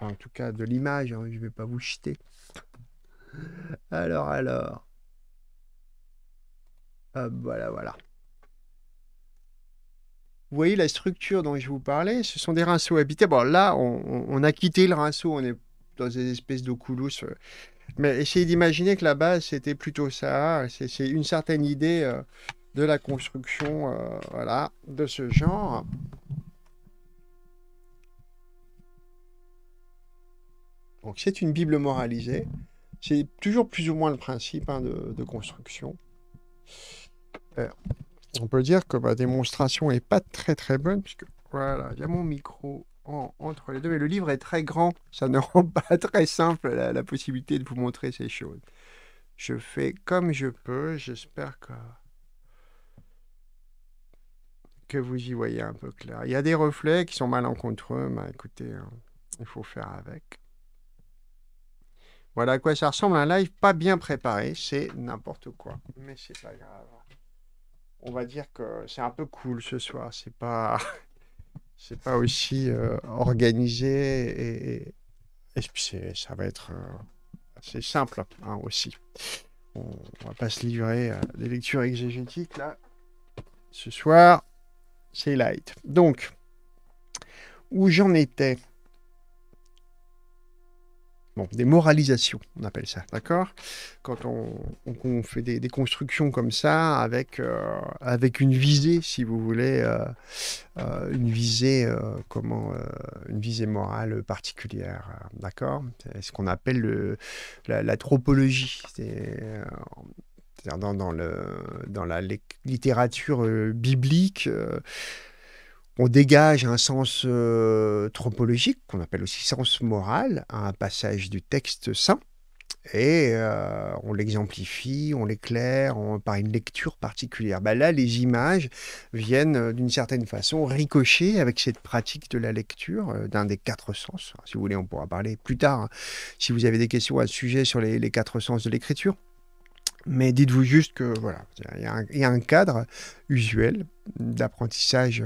en tout cas de l'image, hein, je vais pas vous jeter. Alors, alors. voilà, voilà. Vous voyez la structure dont je vous parlais, ce sont des rinceaux habités. Bon, là, on, a quitté le rinceau, on est dans des espèces d'oculus mais essayez d'imaginer que la base, c'était plutôt ça. C'est une certaine idée euh, de la construction euh, voilà, de ce genre. Donc c'est une Bible moralisée. C'est toujours plus ou moins le principe hein, de, construction. on peut dire que ma démonstration n'est pas très très bonne, puisque voilà, il y a mon micro entre les deux. Mais le livre est très grand, ça ne rend pas très simple la, possibilité de vous montrer ces choses. Je fais comme je peux, j'espère que que vous y voyez un peu clair. Il y a des reflets qui sont malencontreux, mais écoutez, hein, il faut faire avec. Voilà à quoi ça ressemble un live pas bien préparé, c'est n'importe quoi, mais c'est pas grave. On va dire que c'est un peu cool ce soir, c'est pas C'est pas aussi euh, organisé et, ça va être assez euh, simple hein, aussi. On, on, va pas se livrer à des lectures exégétiques là. Ce soir, c'est light. Donc, où j'en étais des moralisations, on appelle ça, d'accord Quand on, fait des, constructions comme ça, avec, euh, avec une visée, si vous voulez, euh, euh, une visée, comment, une visée morale particulière, d'accord C'est ce qu'on appelle le, la, tropologie. C'est-à-dire dans, dans, le, dans la littérature biblique, on dégage un sens euh, tropologique, qu'on appelle aussi sens moral, un passage du texte saint, et euh, on l'exemplifie, on l'éclaire par une lecture particulière. Bah là, les images viennent euh, d'une certaine façon ricocher avec cette pratique de la lecture d'un des quatre sens. Si vous voulez, on pourra parler plus tard, hein, si vous avez des questions à ce sujet sur les, quatre sens de l'écriture. Mais dites-vous juste que voilà, il y, a un cadre usuel d'apprentissage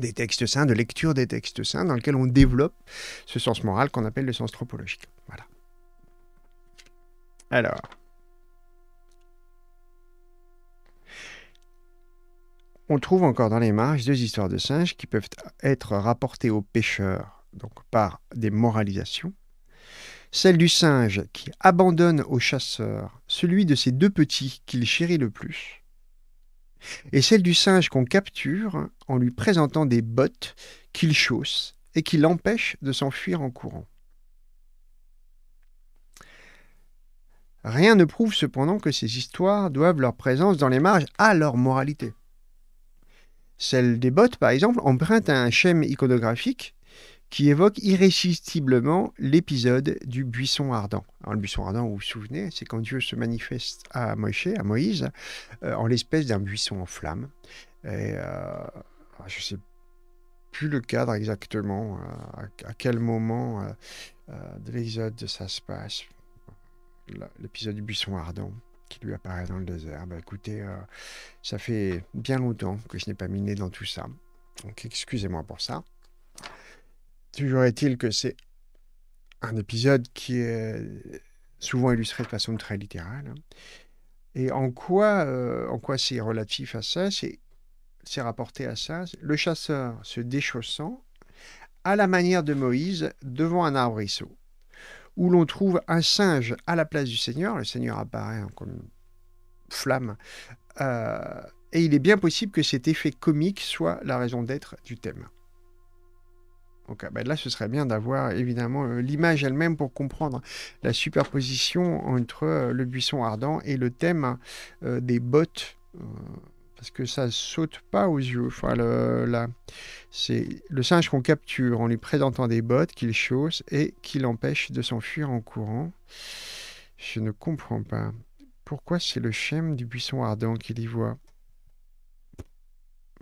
des textes saints, de lecture des textes saints, dans lequel on développe ce sens moral qu'on appelle le sens tropologique. Voilà. Alors. On trouve encore dans les marges deux histoires de singes qui peuvent être rapportées aux pêcheurs donc par des moralisations. Celle du singe qui abandonne au chasseur celui de ses deux petits qu'il chérit le plus et celle du singe qu'on capture en lui présentant des bottes qu'il chausse et qui l'empêche de s'enfuir en courant. Rien ne prouve cependant que ces histoires doivent leur présence dans les marges à leur moralité. Celle des bottes, par exemple, emprunte un schème iconographique qui évoque irrésistiblement l'épisode du buisson ardent. Alors, le buisson ardent, vous vous souvenez, c'est quand Dieu se manifeste à Moïse, euh, en l'espèce d'un buisson en flammes. Euh, ah, je ne sais plus le cadre exactement, euh, à, quel moment de l'Exode ça se passe, l'épisode du buisson ardent qui lui apparaît dans le désert. Bah, écoutez, ça fait bien longtemps que je n'ai pas miné dans tout ça. Donc excusez-moi pour ça. Toujours est-il que c'est un épisode qui est souvent illustré de façon très littérale. Hein. Et en quoi, euh, en quoi c'est relatif à ça c'est, rapporté à ça. Le chasseur se déchaussant à la manière de Moïse devant un arbrisseau, où l'on trouve un singe à la place du Seigneur. Le Seigneur apparaît comme flamme. Euh, et il est bien possible que cet effet comique soit la raison d'être du thème. Bah là, ce serait bien d'avoir évidemment euh, l'image elle-même pour comprendre la superposition entre euh, le buisson ardent et le thème euh, des bottes parce que ça saute pas aux yeux. le, c'est le singe qu'on capture en lui présentant des bottes qu'il chausse et qui l'empêche de s'enfuir en courant. Je ne comprends pas. Pourquoi c'est le chême du buisson ardent qu'il y voit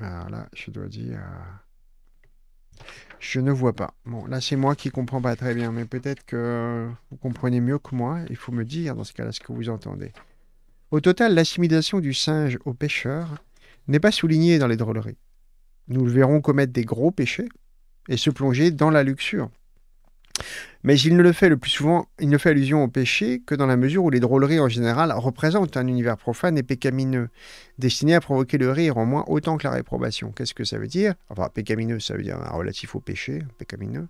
Alors là, je dois dire... Je ne vois pas. Bon, là, c'est moi qui comprends pas très bien, mais peut-être que vous comprenez mieux que moi. Il faut me dire, dans ce cas-là, ce que vous entendez. Au total, l'assimilation du singe au pêcheur n'est pas soulignée dans les drôleries. Nous le verrons commettre des gros péchés et se plonger dans la luxure. Mais il ne le fait le plus souvent, il ne fait allusion au péché que dans la mesure où les drôleries en général représentent un univers profane et pécamineux, destiné à provoquer le rire en moins autant que la réprobation. Qu'est-ce que ça veut dire Enfin, pécamineux, ça veut dire relatif au péché, pécamineux.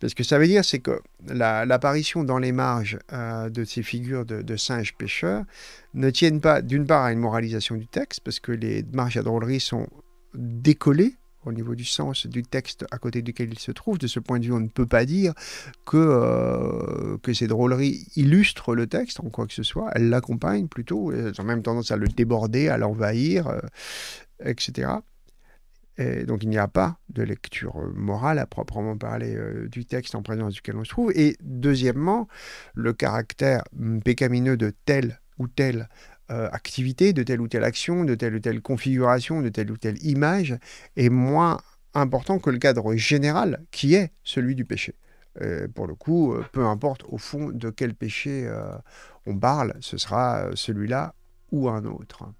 Parce que ça veut dire, c'est que l'apparition dans les marges euh, de ces figures de, singes pêcheurs ne tiennent pas d'une part à une moralisation du texte, parce que les marges à drôleries sont décollées au niveau du sens du texte à côté duquel il se trouve. De ce point de vue, on ne peut pas dire que, euh, que ces drôleries illustrent le texte en quoi que ce soit. Elles l'accompagnent plutôt. Elles ont même tendance à le déborder, à l'envahir, euh, etc. Et donc il n'y a pas de lecture morale à proprement parler euh, du texte en présence duquel on se trouve. Et deuxièmement, le caractère hum, pécamineux de tel ou tel euh, activité, de telle ou telle action, de telle ou telle configuration, de telle ou telle image est moins important que le cadre général qui est celui du péché. Euh, pour le coup, euh, peu importe au fond de quel péché on parle, ce sera celui-là ou un autre.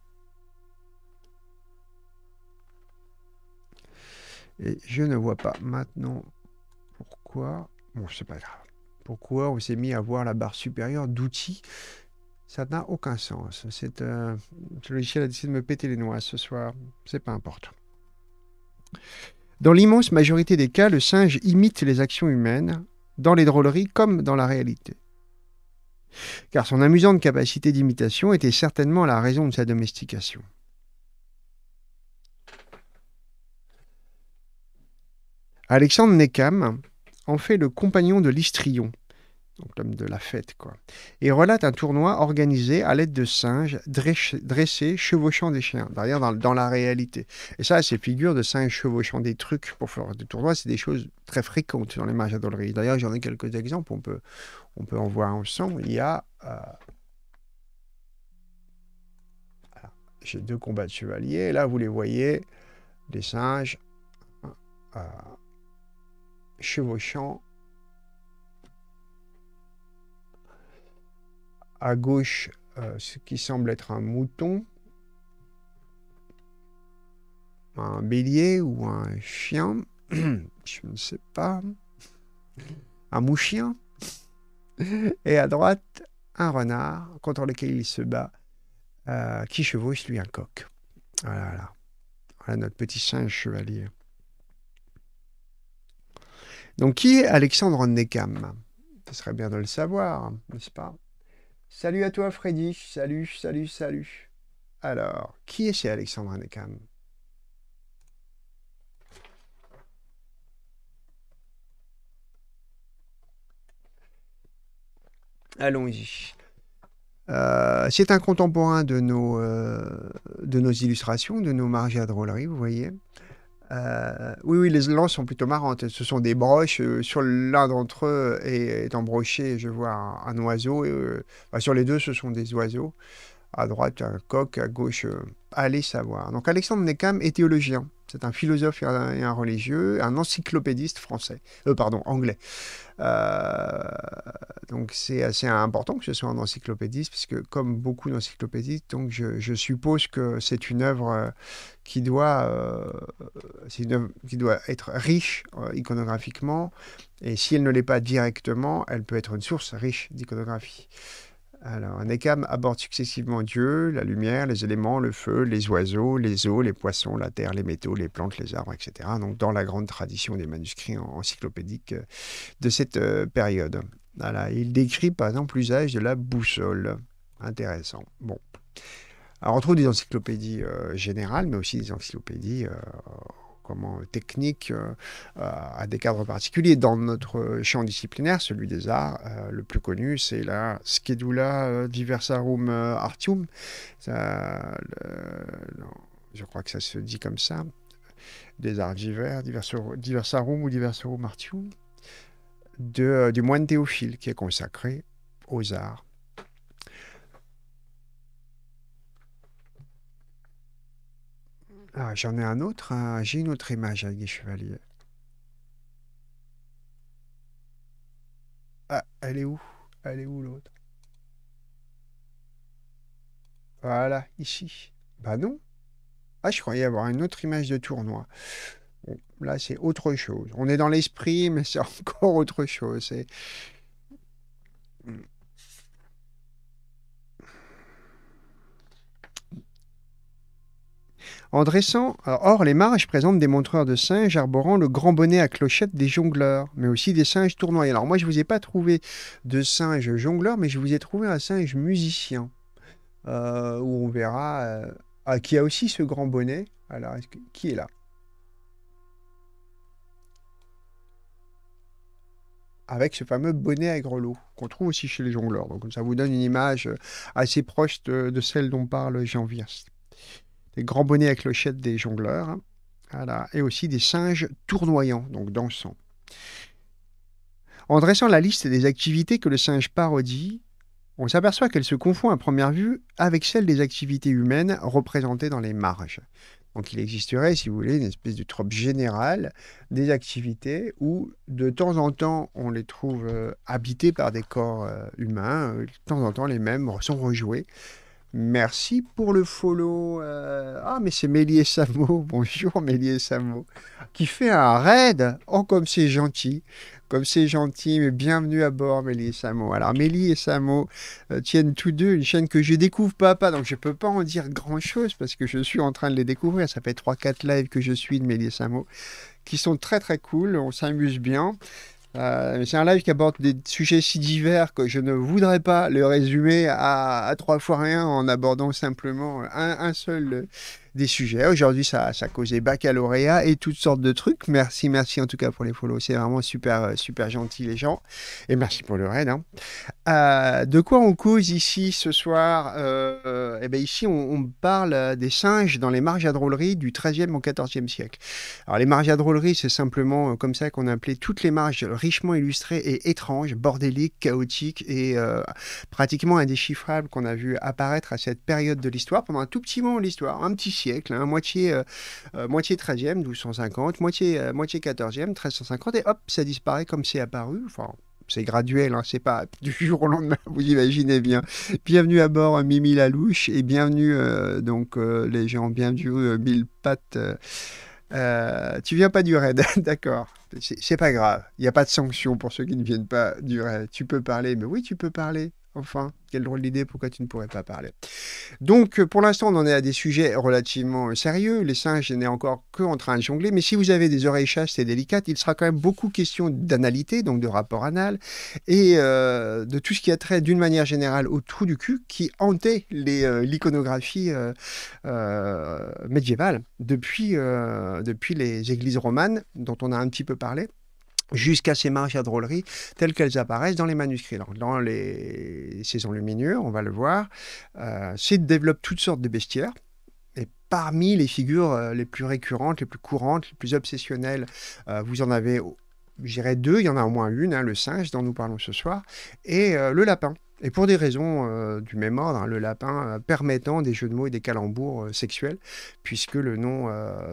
Et je ne vois pas maintenant pourquoi. Bon, c'est pas grave. Pourquoi on s'est mis à voir la barre supérieure d'outils ça n'a aucun sens. C'est logiciel a décidé de me péter les noix ce soir. C'est pas important. Dans l'immense majorité des cas, le singe imite les actions humaines, dans les drôleries comme dans la réalité. Car son amusante capacité d'imitation était certainement la raison de sa domestication. Alexandre Neckam en fait le compagnon de l'histrion, donc l'homme de la fête, quoi, et relate un tournoi organisé à l'aide de singes dressés, chevauchant des chiens, D'ailleurs, dans, la réalité. Et ça, ces figures de singes chevauchant des trucs pour faire des tournois, c'est des choses très fréquentes dans les majordoleries. D'ailleurs, j'en ai quelques exemples, on peut, on peut en voir ensemble. Il y a... Euh, ah, j'ai deux combats de chevaliers, là vous les voyez, des singes euh, chevauchant à gauche euh, ce qui semble être un mouton, un bélier ou un chien, je ne sais pas, un mouchien, et à droite, un renard contre lequel il se bat, euh, qui chevauche lui un coq. Voilà, voilà. notre petit singe chevalier. Donc, qui est Alexandre Nekam Ce serait bien de le savoir, n'est-ce pas Salut à toi Freddy, salut, salut, salut. Alors, qui est chez Alexandre Hanekam Allons-y. Euh, c'est un contemporain de nos, euh, de nos illustrations, de nos marges à drôlerie, vous voyez. Euh, oui, oui, les lances sont plutôt marrantes. Ce sont des broches. Euh, sur l'un d'entre eux est, embroché, je vois, un, oiseau. Euh, bah, sur les deux, ce sont des oiseaux. À droite, un coq. À gauche, allez savoir. Donc, Alexandre Nekam est théologien. C'est un philosophe et un, religieux, un encyclopédiste français, euh, pardon, anglais. Euh, donc c'est assez important que ce soit un encyclopédiste, puisque comme beaucoup d'encyclopédistes, donc je, suppose que c'est une œuvre euh, qui doit, euh, une œuvre qui doit être riche iconographiquement, et si elle ne l'est pas directement, elle peut être une source riche d'iconographie. Alors, Nekam aborde successivement Dieu, la lumière, les éléments, le feu, les oiseaux, les eaux, les poissons, la terre, les métaux, les plantes, les arbres, etc. Donc, dans la grande tradition des manuscrits encyclopédiques euh, de cette euh, période. Voilà. Il décrit par exemple l'usage de la boussole. Intéressant. Bon. Alors, on trouve des encyclopédies euh, générales, mais aussi des encyclopédies euh, technique euh, euh, à des cadres particuliers. Dans notre champ disciplinaire, celui des arts, le plus connu, c'est la Schedula Diversarum Artium. je crois que ça se dit comme ça. Des arts divers, Diversarum ou Diversarum Artium, de, du moine Théophile, qui est consacré aux arts Ah, j'en ai un autre, hein. j'ai une autre image avec des chevaliers. Ah, elle est où Elle est où l'autre Voilà, ici. Bah non. Ah, je croyais avoir une autre image de tournoi. Bon, là, c'est autre chose. On est dans l'esprit, mais c'est encore autre chose. C'est... Hmm. En dressant euh, hors les marges, présentent des montreurs de singes arborant le grand bonnet à clochette des jongleurs, mais aussi des singes tournoyants. Alors moi, je ne vous ai pas trouvé de singe jongleur, mais je vous ai trouvé un singe musicien, euh, où on verra, euh, ah, qui a aussi ce grand bonnet. Alors, qui est là avec ce fameux bonnet à grelots qu'on trouve aussi chez les jongleurs. Donc ça vous donne une image assez proche de, celle dont parle Jean Viast des grands bonnets à clochettes des jongleurs, hein. et aussi des singes tournoyants, donc dansants. En dressant la liste des activités que le singe parodie, on s'aperçoit qu'elle se confond à première vue avec celle des activités humaines représentées dans les marges. Donc il existerait, si vous voulez, une espèce de trope générale des activités où de temps en temps on les trouve euh, habitées par des corps euh, humains, euh, de temps en temps les mêmes sont rejoués. Merci pour le follow. Euh. ah, mais c'est et Samo. Bonjour et Samo. Qui fait un raid. Oh, comme c'est gentil. Comme c'est gentil. Mais bienvenue à bord, et Samo. Alors, Mélie et Samo euh, tiennent tous deux une chaîne que je découvre pas, pas. Donc, je peux pas en dire grand chose parce que je suis en train de les découvrir. Ça fait 3-4 lives que je suis de et Samo qui sont très très cool. On s'amuse bien. Euh, c'est un live qui aborde des sujets si divers que je ne voudrais pas le résumer à, trois fois rien en abordant simplement un seul des sujets. Aujourd'hui, ça, ça causait baccalauréat et toutes sortes de trucs. Merci, merci en tout cas pour les follow. C'est vraiment super, euh, super gentil, les gens. Et merci pour le raid. Hein. Euh, de quoi on cause ici ce soir euh, eh ben Ici, on, parle des singes dans les marges à drôlerie du 13e au 14e siècle. Alors, les marges à drôlerie, c'est simplement comme ça qu'on appelait toutes les marges richement illustrées et étranges, bordéliques, chaotiques et pratiquement indéchiffrables qu'on a vu apparaître à cette période de l'histoire, pendant un tout petit moment de l'histoire, un petit siècle, hein, moitié, euh, euh, moitié 13e, 1250, moitié, euh, moitié 14e, 1350, et hop, ça disparaît comme c'est apparu. Enfin, c'est graduel, hein, c'est pas du jour au lendemain, vous imaginez bien. Bienvenue à bord Mimi Lalouche et bienvenue donc les gens, bienvenue Bill Pat. tu viens pas du raid, d'accord. C'est pas grave. Il n'y a pas de sanction pour ceux qui ne viennent pas du raid. Tu peux parler, mais oui, tu peux parler. Enfin, quelle drôle d'idée, pourquoi tu ne pourrais pas parler Donc, euh, pour l'instant, on en est à des sujets relativement euh, sérieux. Les singes n'est encore que en train de jongler, mais si vous avez des oreilles chastes et délicates, il sera quand même beaucoup question d'analité, donc de rapport anal, et euh, de tout ce qui a trait d'une manière générale au trou du cul qui hantait l'iconographie médiévale depuis, depuis les églises romanes, dont on a un petit peu parlé jusqu'à ces marches à drôlerie telles qu'elles apparaissent dans les manuscrits. dans les... saisons lumineuses, on va le voir, euh, Sid développe toutes sortes de bestiaires. Et parmi les figures euh, les plus récurrentes, les plus courantes, les plus obsessionnelles, euh, vous en avez, oh, j'irai deux, il y en a au moins une, hein, le singe dont nous parlons ce soir, et euh, le lapin. Et pour des raisons euh, du même ordre, hein, le lapin euh, permettant des jeux de mots et des calembours euh, sexuels, puisque le nom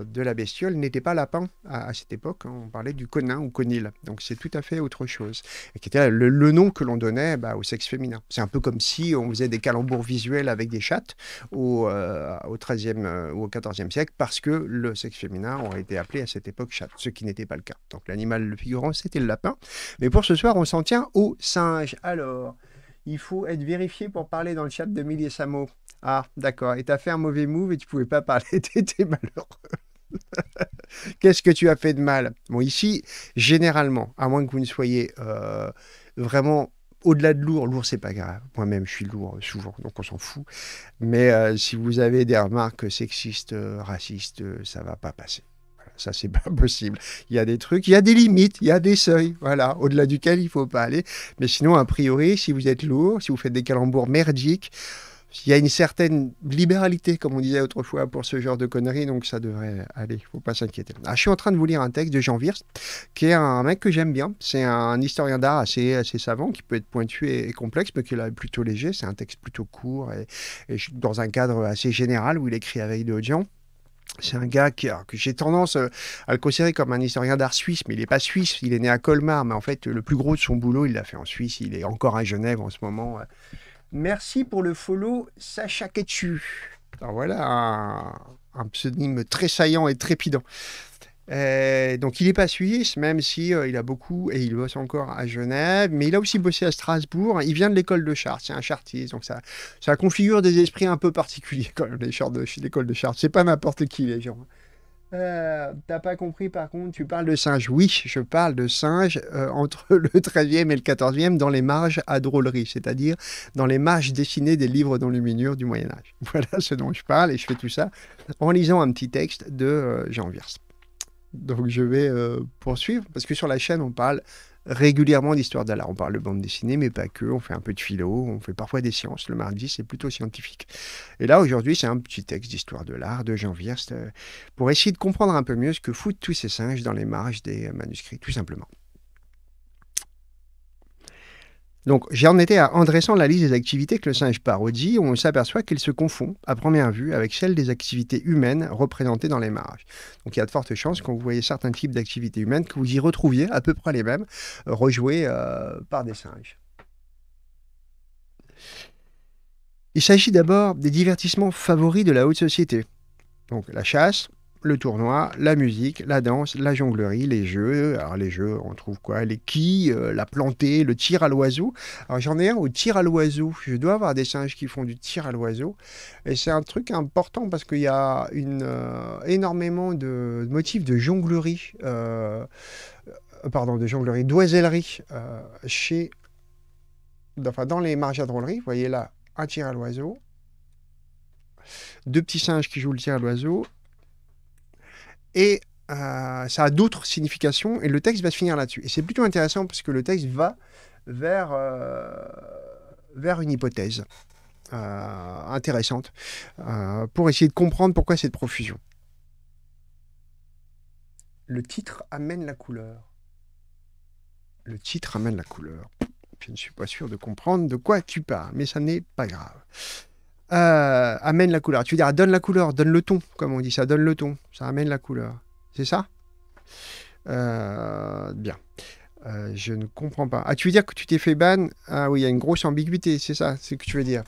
de la bestiole n'était pas lapin à, cette époque. Hein. on parlait du conin ou conil, donc c'est tout à fait autre chose. Et qui était le, nom que l'on donnait bah, au sexe féminin. C'est un peu comme si on faisait des calembours visuels avec des chattes au, au e ou au 14e siècle, parce que le sexe féminin aurait été appelé à cette époque chatte, ce qui n'était pas le cas. Donc l'animal le figurant, c'était le lapin. Mais pour ce soir, on s'en tient au singe. Alors il faut être vérifié pour parler dans le chat de Millie Samo. Ah, d'accord. Et tu as fait un mauvais move et tu pouvais pas parler. T'étais malheureux. Qu'est-ce que tu as fait de mal Bon, ici, généralement, à moins que vous ne soyez euh, vraiment au-delà de lourd, lourd c'est pas grave. Moi-même, je suis lourd euh, souvent, donc on s'en fout. Mais euh, si vous avez des remarques sexistes, racistes, ça va pas passer ça c'est pas possible. Il y a des trucs, il y a des limites, il y a des seuils, voilà, au-delà duquel il faut pas aller. Mais sinon, a priori, si vous êtes lourd, si vous faites des calembours merdiques, il y a une certaine libéralité, comme on disait autrefois, pour ce genre de conneries, donc ça devrait aller, il faut pas s'inquiéter. Ah, je suis en train de vous lire un texte de Jean Wirst, qui est un mec que j'aime bien. C'est un historien d'art assez, assez savant, qui peut être pointu et, complexe, mais qui est plutôt léger. C'est un texte plutôt court et, dans un cadre assez général où il écrit avec de gens. C'est un gars qui, que j'ai tendance euh, à le considérer comme un historien d'art suisse, mais il n'est pas suisse, il est né à Colmar, mais en fait, le plus gros de son boulot, il l'a fait en Suisse, il est encore à Genève en ce moment. Merci pour le follow, Sacha Ketchu. Alors voilà un, un pseudonyme très saillant et trépidant. Euh, donc il n'est pas suisse, même si euh, il a beaucoup et il bosse encore à Genève, mais il a aussi bossé à Strasbourg. Il vient de l'école de Chartres, c'est un chartiste, donc ça, ça configure des esprits un peu particuliers quand même l'école de, Chartres. C'est pas n'importe qui les gens. Euh, t'as pas compris par contre, tu parles de singes. Oui, je parle de singes entre le 13e et le 14e dans les marges à drôlerie, c'est-à-dire dans les marges dessinées des livres d'enluminure du Moyen-Âge. Voilà ce dont je parle et je fais tout ça en lisant un petit texte de Jean Wirst. Donc je vais euh, poursuivre, parce que sur la chaîne, on parle régulièrement d'histoire de l'art, On parle de bande dessinée, mais pas que. On fait un peu de philo, on fait parfois des sciences. Le mardi, c'est plutôt scientifique. Et là, aujourd'hui, c'est un petit texte d'histoire de l'art de Jean euh, pour essayer de comprendre un peu mieux ce que foutent tous ces singes dans les marges des manuscrits, tout simplement. Donc j'en étais à, en la liste des activités que le singe parodie, on s'aperçoit qu'il se confond à première vue avec celle des activités humaines représentées dans les marges. Donc il y a de fortes chances quand vous voyez certains types d'activités humaines que vous y retrouviez à peu près les mêmes, euh, rejouées euh, par des singes. Il s'agit d'abord des divertissements favoris de la haute société. Donc la chasse, le tournoi, la musique, la danse, la jonglerie, les jeux. Alors les jeux, on trouve quoi Les quilles, euh, la plantée, le tir à l'oiseau. Alors j'en ai un au tir à l'oiseau. Je dois avoir des singes qui font du tir à l'oiseau. Et c'est un truc important parce qu'il y a une, euh, énormément de motifs de jonglerie. Euh, pardon, de jonglerie, d'oisellerie chez... Enfin, dans les marges à drôlerie, vous voyez là, un tir à l'oiseau, deux petits singes qui jouent le tir à l'oiseau et euh, ça a d'autres significations, et le texte va se finir là-dessus. Et c'est plutôt intéressant parce que le texte va vers, euh, vers une hypothèse euh, intéressante pour essayer de comprendre pourquoi cette profusion. Le titre amène la couleur. Le titre amène la couleur. Je ne suis pas sûr de comprendre de quoi tu parles, mais ça n'est pas grave. Euh, amène la couleur. Tu veux dire, donne la couleur, donne le ton, comme on dit, ça donne le ton, ça amène la couleur. C'est ça euh, Bien. Euh, je ne comprends pas. Ah, tu veux dire que tu t'es fait ban Ah oui, il y a une grosse ambiguïté, c'est ça, c'est ce que tu veux dire.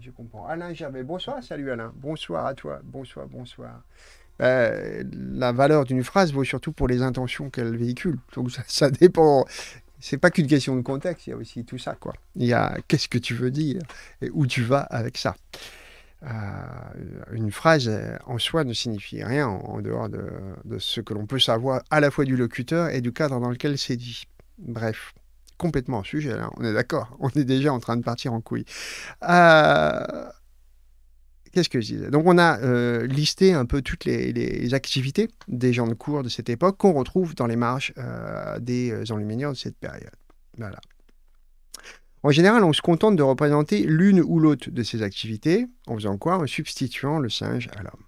je comprends. Alain Gervais, bonsoir, salut Alain. Bonsoir à toi, bonsoir, bonsoir. Bah, la valeur d'une phrase vaut surtout pour les intentions qu'elle véhicule. Donc ça dépend c'est pas qu'une question de contexte, il y a aussi tout ça, quoi. Il y a qu'est-ce que tu veux dire et où tu vas avec ça. Euh, une phrase euh, en soi ne signifie rien en, dehors de, ce que l'on peut savoir à la fois du locuteur et du cadre dans lequel c'est dit. Bref, complètement en sujet, on est d'accord, on est déjà en train de partir en couille. Euh, qu'est-ce que je disais Donc, on a euh, listé un peu toutes les, activités des gens de cour de cette époque qu'on retrouve dans les marches euh, des euh, enlumineurs de cette période. Voilà. En général, on se contente de représenter l'une ou l'autre de ces activités, en faisant quoi En substituant le singe à l'homme.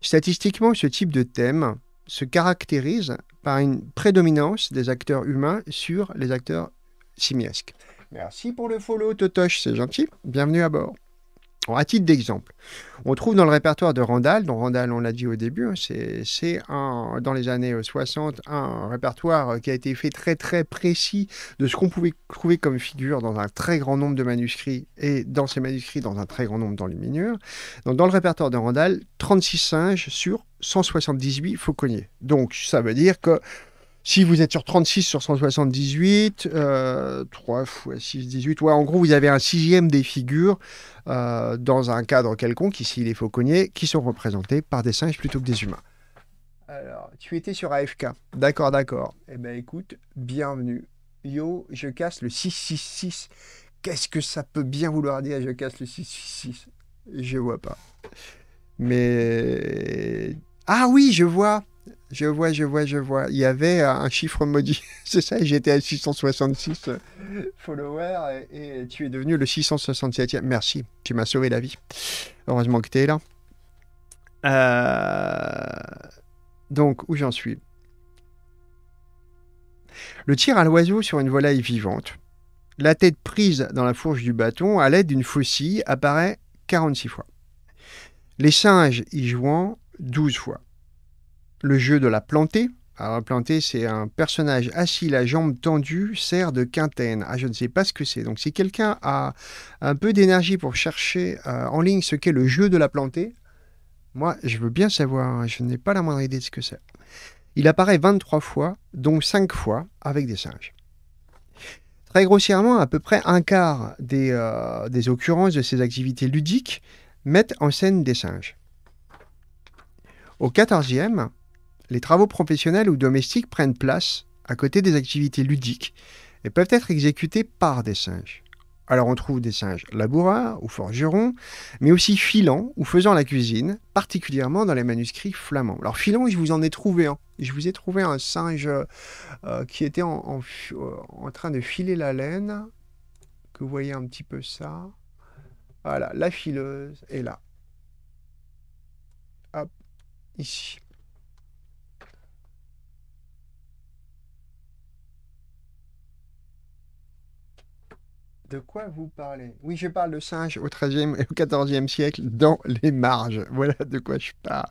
Statistiquement, ce type de thème se caractérise par une prédominance des acteurs humains sur les acteurs simiesques. Merci pour le follow, Totoche, c'est gentil. Bienvenue à bord. À titre d'exemple, on trouve dans le répertoire de Randall, dont Randall, on l'a dit au début, hein, c'est dans les années 60 euh, un répertoire euh, qui a été fait très très précis de ce qu'on pouvait trouver comme figure dans un très grand nombre de manuscrits et dans ces manuscrits dans un très grand nombre d'enluminures. Donc dans le répertoire de Randall, 36 singes sur 178 fauconniers. Donc ça veut dire que si vous êtes sur 36 sur 178, 3 euh, fois 6, 18, ouais, en gros, vous avez un sixième des figures euh, dans un cadre quelconque, ici les fauconniers, qui sont représentés par des singes plutôt que des humains. Alors, tu étais sur AFK. D'accord, d'accord. Eh ben écoute, bienvenue. Yo, je casse le 666. Qu'est-ce que ça peut bien vouloir dire, je casse le 666 Je vois pas. Mais... Ah oui, je vois je vois, je vois, je vois. Il y avait euh, un chiffre maudit. C'est ça, j'étais à 666 euh, followers et, tu es devenu le 667e. Merci, tu m'as sauvé la vie. Heureusement que tu es là. Euh, donc, où j'en suis Le tir à l'oiseau sur une volaille vivante. La tête prise dans la fourche du bâton à l'aide d'une faucille apparaît 46 fois. Les singes y jouant 12 fois. Le jeu de la plantée. Alors la c'est un personnage assis, la jambe tendue, sert de quintaine. Ah, je ne sais pas ce que c'est. Donc si quelqu'un a un peu d'énergie pour chercher euh, en ligne ce qu'est le jeu de la plantée, moi, je veux bien savoir. Hein, je n'ai pas la moindre idée de ce que c'est. Il apparaît 23 fois, dont 5 fois avec des singes. Très grossièrement, à peu près un quart des, euh, des occurrences de ces activités ludiques mettent en scène des singes. Au 14e, les travaux professionnels ou domestiques prennent place à côté des activités ludiques et peuvent être exécutés par des singes. Alors on trouve des singes laboureurs ou forgerons, mais aussi filants ou faisant la cuisine, particulièrement dans les manuscrits flamands. Alors filant, je vous en ai trouvé un. Je vous ai trouvé un singe euh, qui était en, euh, en, train de filer la laine. Que vous voyez un petit peu ça. Voilà, la fileuse est là. Hop, ici. De quoi vous parlez Oui, je parle de singes au XIIIe et au XIVe siècle dans les marges. Voilà de quoi je parle.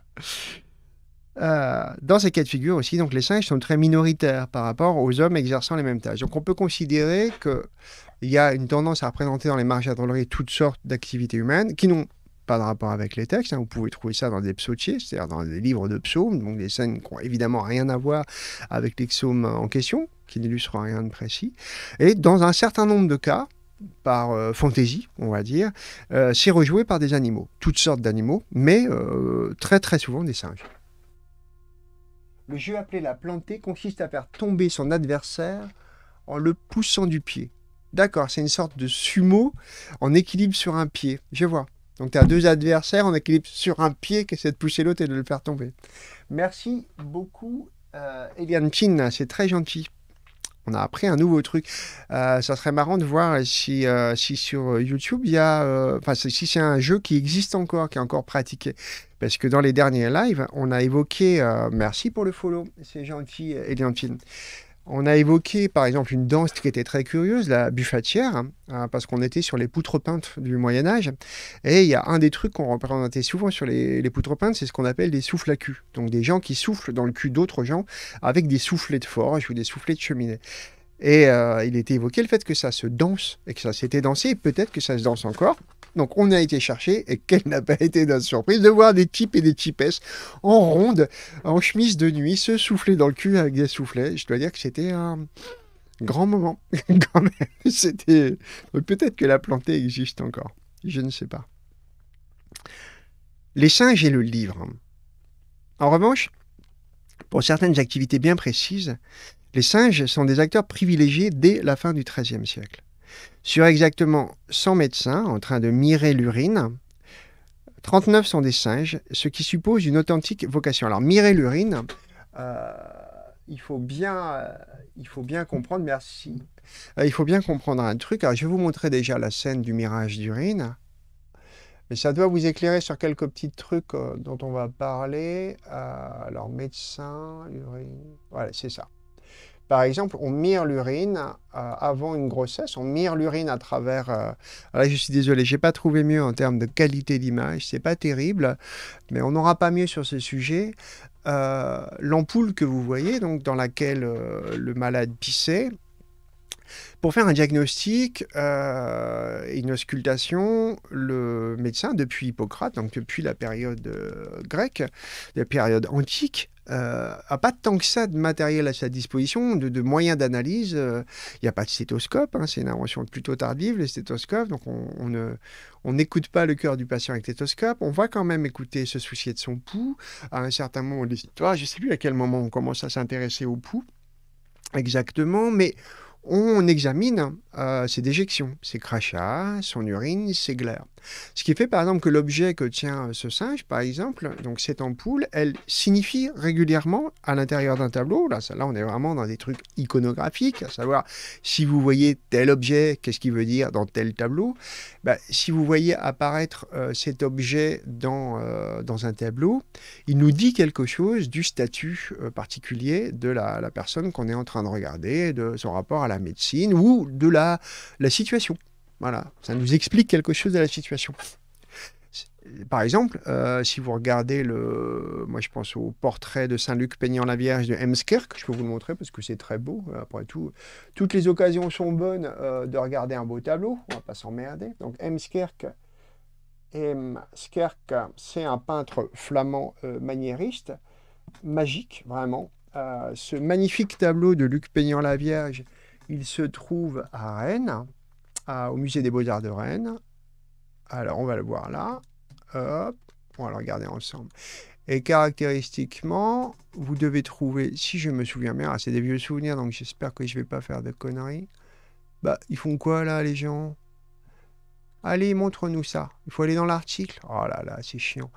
Euh, dans ces cas de figure aussi, donc les singes sont très minoritaires par rapport aux hommes exerçant les mêmes tâches. Donc on peut considérer qu'il y a une tendance à représenter dans les marges à drôlerie toutes sortes d'activités humaines qui n'ont pas de rapport avec les textes. Hein. Vous pouvez trouver ça dans des psautiers, c'est-à-dire dans des livres de psaumes, donc des scènes qui n'ont évidemment rien à voir avec les psaumes en question, qui n'illustrent rien de précis. Et dans un certain nombre de cas, par euh, fantaisie, on va dire, euh, c'est rejoué par des animaux, toutes sortes d'animaux, mais euh, très très souvent des singes. Le jeu appelé la plantée consiste à faire tomber son adversaire en le poussant du pied. D'accord, c'est une sorte de sumo en équilibre sur un pied, je vois. Donc tu as deux adversaires en équilibre sur un pied qui essaient de pousser l'autre et de le faire tomber. Merci beaucoup, Eliane Chin, c'est très gentil on a appris un nouveau truc. Euh, ça serait marrant de voir si, euh, si sur YouTube, il y a. Euh, enfin, si c'est un jeu qui existe encore, qui est encore pratiqué. Parce que dans les derniers lives, on a évoqué. merci pour le follow, c'est gentil, Eliantine. On a évoqué par exemple une danse qui était très curieuse, la buffatière, hein, parce qu'on était sur les poutres peintes du Moyen Âge. Et il y a un des trucs qu'on représentait souvent sur les, poutres peintes, c'est ce qu'on appelle des souffles à cul. Donc des gens qui soufflent dans le cul d'autres gens avec des soufflets de forge ou des soufflets de cheminée. Et euh, il était évoqué le fait que ça se danse et que ça s'était dansé, et peut-être que ça se danse encore. Donc on a été chercher, et quelle n'a pas été notre surprise de voir des types et des typesses en ronde, en chemise de nuit, se souffler dans le cul avec des soufflets. Je dois dire que c'était un grand moment, quand C'était... Peut-être que la plantée existe encore, je ne sais pas. Les singes et le livre. En revanche, pour certaines activités bien précises, les singes sont des acteurs privilégiés dès la fin du XIIIe siècle. Sur exactement 100 médecins en train de mirer l'urine, 39 sont des singes, ce qui suppose une authentique vocation. Alors, mirer l'urine, euh, il, faut bien, euh, il faut bien comprendre, merci. Euh, il faut bien comprendre un truc. Alors, je vais vous montrer déjà la scène du mirage d'urine. Mais ça doit vous éclairer sur quelques petits trucs dont on va parler. alors, médecin, urine. Voilà, c'est ça. Par exemple, on mire l'urine euh, avant une grossesse, on mire l'urine à travers... Euh, je suis désolé, j'ai pas trouvé mieux en termes de qualité d'image, c'est pas terrible, mais on n'aura pas mieux sur ce sujet. Euh, l'ampoule que vous voyez, donc dans laquelle le malade pissait, pour faire un diagnostic, euh, une auscultation, le médecin, depuis Hippocrate, donc depuis la période grecque, la période antique, euh, a ah, pas tant que ça de matériel à sa disposition, de, moyens d'analyse. Il euh, n'y a pas de stéthoscope, hein, c'est une invention plutôt tardive, les stéthoscopes. Donc on, on n'écoute pas le cœur du patient avec stéthoscope, on va quand même écouter ce soucier de son pouls. À un certain moment de l'histoire, je ne sais plus à quel moment on commence à s'intéresser au pouls exactement, mais on examine euh, ses déjections, ses crachats, son urine, ses glaires. Ce qui fait par exemple que l'objet que tient ce singe, par exemple, donc cette ampoule, elle signifie régulièrement à l'intérieur d'un tableau, là, là on est vraiment dans des trucs iconographiques, à savoir si vous voyez tel objet, qu'est-ce qu'il veut dire dans tel tableau. Ben, si vous voyez apparaître euh, cet objet dans, euh, dans un tableau, il nous dit quelque chose du statut particulier de la personne qu'on est en train de regarder, de son rapport à la médecine ou de la, la situation. Voilà, ça nous explique quelque chose de la situation. Par exemple, euh, si vous regardez le, moi je pense au portrait de Saint Luc peignant la Vierge de Hemskerk, je peux vous le montrer parce que c'est très beau. Après tout, toutes les occasions sont bonnes euh, de regarder un beau tableau. On va pas s'emmerder. Donc Hemskerk, c'est un peintre flamand euh, maniériste, magique vraiment. ce magnifique tableau de Luc peignant la Vierge il se trouve à Rennes, au musée des beaux-arts de Rennes. Alors, on va le voir là. Hop, on va le regarder ensemble. Et caractéristiquement, vous devez trouver, si je me souviens bien, ah, c'est des vieux souvenirs, donc j'espère que je ne vais pas faire de conneries. Bah, ils font quoi là, les gens Allez, montre-nous ça. Il faut aller dans l'article. Oh là là, c'est chiant.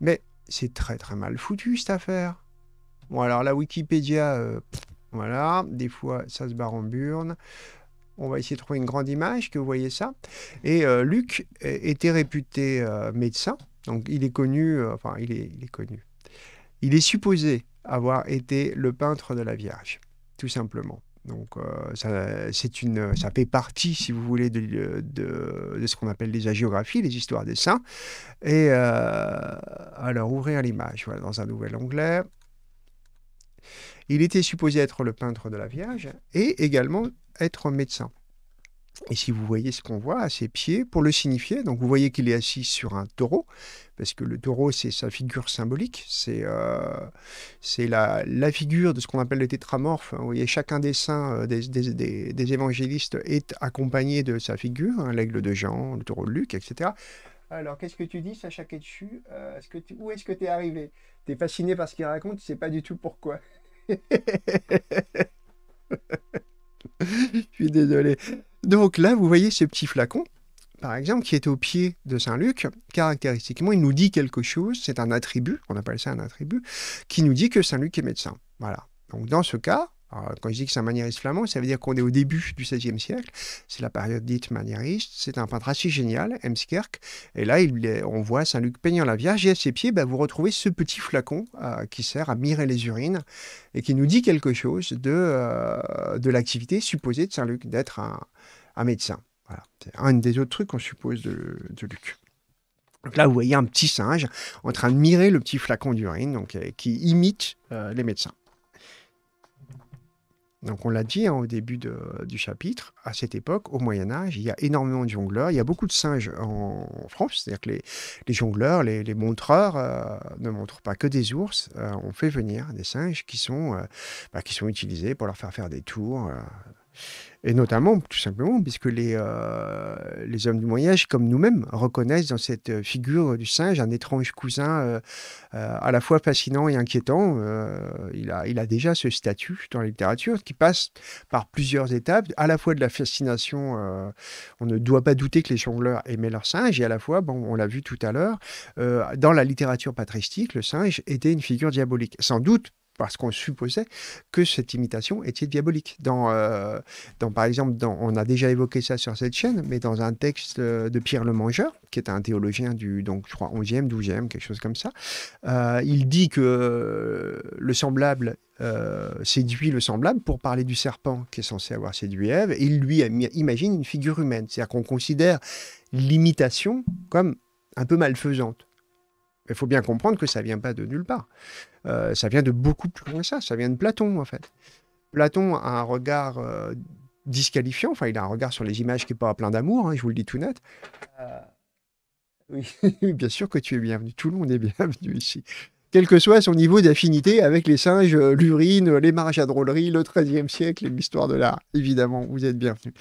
Mais c'est très très mal foutu cette affaire. Bon, alors la Wikipédia, euh, voilà, des fois ça se barre en burne. On va essayer de trouver une grande image, que vous voyez ça. Et euh, Luc était réputé euh, médecin, donc il est connu, euh, enfin il est, connu. Il est supposé avoir été le peintre de la Vierge, tout simplement. Donc ça, c'est une, ça fait partie, si vous voulez, de, ce qu'on appelle les hagiographies, les histoires des saints. Et alors ouvrir l'image, dans un nouvel onglet. Il était supposé être le peintre de la Vierge et également être médecin. Et si vous voyez ce qu'on voit à ses pieds, pour le signifier, donc vous voyez qu'il est assis sur un taureau, parce que le taureau, c'est sa figure symbolique, c'est euh, la, figure de ce qu'on appelle le tétramorphe. Hein, vous voyez, chacun des saints, euh, des, évangélistes est accompagné de sa figure, hein, l'aigle de Jean, le taureau de Luc, etc. Alors, qu'est-ce que tu dis, Sacha Ketchu euh, -ce que Où est-ce que tu es arrivé Tu es fasciné par ce qu'il raconte, tu sais pas du tout pourquoi. Je suis désolé. Donc là, vous voyez ce petit flacon par exemple, qui est au pied de Saint-Luc. Caractéristiquement, il nous dit quelque chose. C'est un attribut, on appelle ça un attribut, qui nous dit que Saint-Luc est médecin. Voilà. Donc dans ce cas, quand je dis que c'est un maniériste flamand, ça veut dire qu'on est au début du XVIe siècle. C'est la période dite maniériste. C'est un peintre assez génial, Hemskerk. Et là, il on voit Saint-Luc peignant la Vierge. Et à ses pieds, bah, vous retrouvez ce petit flacon euh, qui sert à mirer les urines et qui nous dit quelque chose de, euh, de l'activité supposée de Saint-Luc d'être un, médecin. C'est un des autres trucs qu'on suppose de, Luc. là, vous voyez un petit singe en train de mirer le petit flacon d'urine donc, euh, qui imite les médecins. Donc on l'a dit hein, au début du chapitre, à cette époque, au Moyen Âge, il y a énormément de jongleurs, il y a beaucoup de singes en, France, c'est-à-dire que les, jongleurs, les, montreurs euh, ne montrent pas que des ours, euh, on fait venir des singes qui sont, euh, bah, qui sont utilisés pour leur faire faire des tours. Et notamment, tout simplement, puisque les, euh, les hommes du Moyen-Âge, comme nous-mêmes, reconnaissent dans cette euh, figure du singe un étrange cousin euh, à la fois fascinant et inquiétant. il, a, il a déjà ce statut dans la littérature qui passe par plusieurs étapes, à la fois de la fascination, on ne doit pas douter que les jongleurs aimaient leur singe, et à la fois, bon, on l'a vu tout à l'heure, dans la littérature patristique, le singe était une figure diabolique. Sans doute parce qu'on supposait que cette imitation était diabolique. Dans, euh, dans par exemple, dans, on a déjà évoqué ça sur cette chaîne, mais dans un texte euh, de Pierre le Mangeur, qui est un théologien du, donc, je crois, 11e, 12e, quelque chose comme ça, euh, il dit que le semblable séduit le semblable pour parler du serpent qui est censé avoir séduit Ève, et il lui imagine une figure humaine. C'est-à-dire qu'on considère l'imitation comme un peu malfaisante. Il faut bien comprendre que ça vient pas de nulle part. Euh, ça vient de beaucoup plus loin que ça. Ça vient de Platon, en fait. Platon a un regard euh, disqualifiant. Enfin, il a un regard sur les images qui n'est pas plein d'amour. Hein, je vous le dis tout net. Euh, oui, bien sûr que tu es bienvenu. Tout le monde est bienvenu ici. Quel que soit son niveau d'affinité avec les singes, l'urine, les marges à drôlerie, le XIIIe siècle et l'histoire de l'art. Évidemment, vous êtes bienvenu.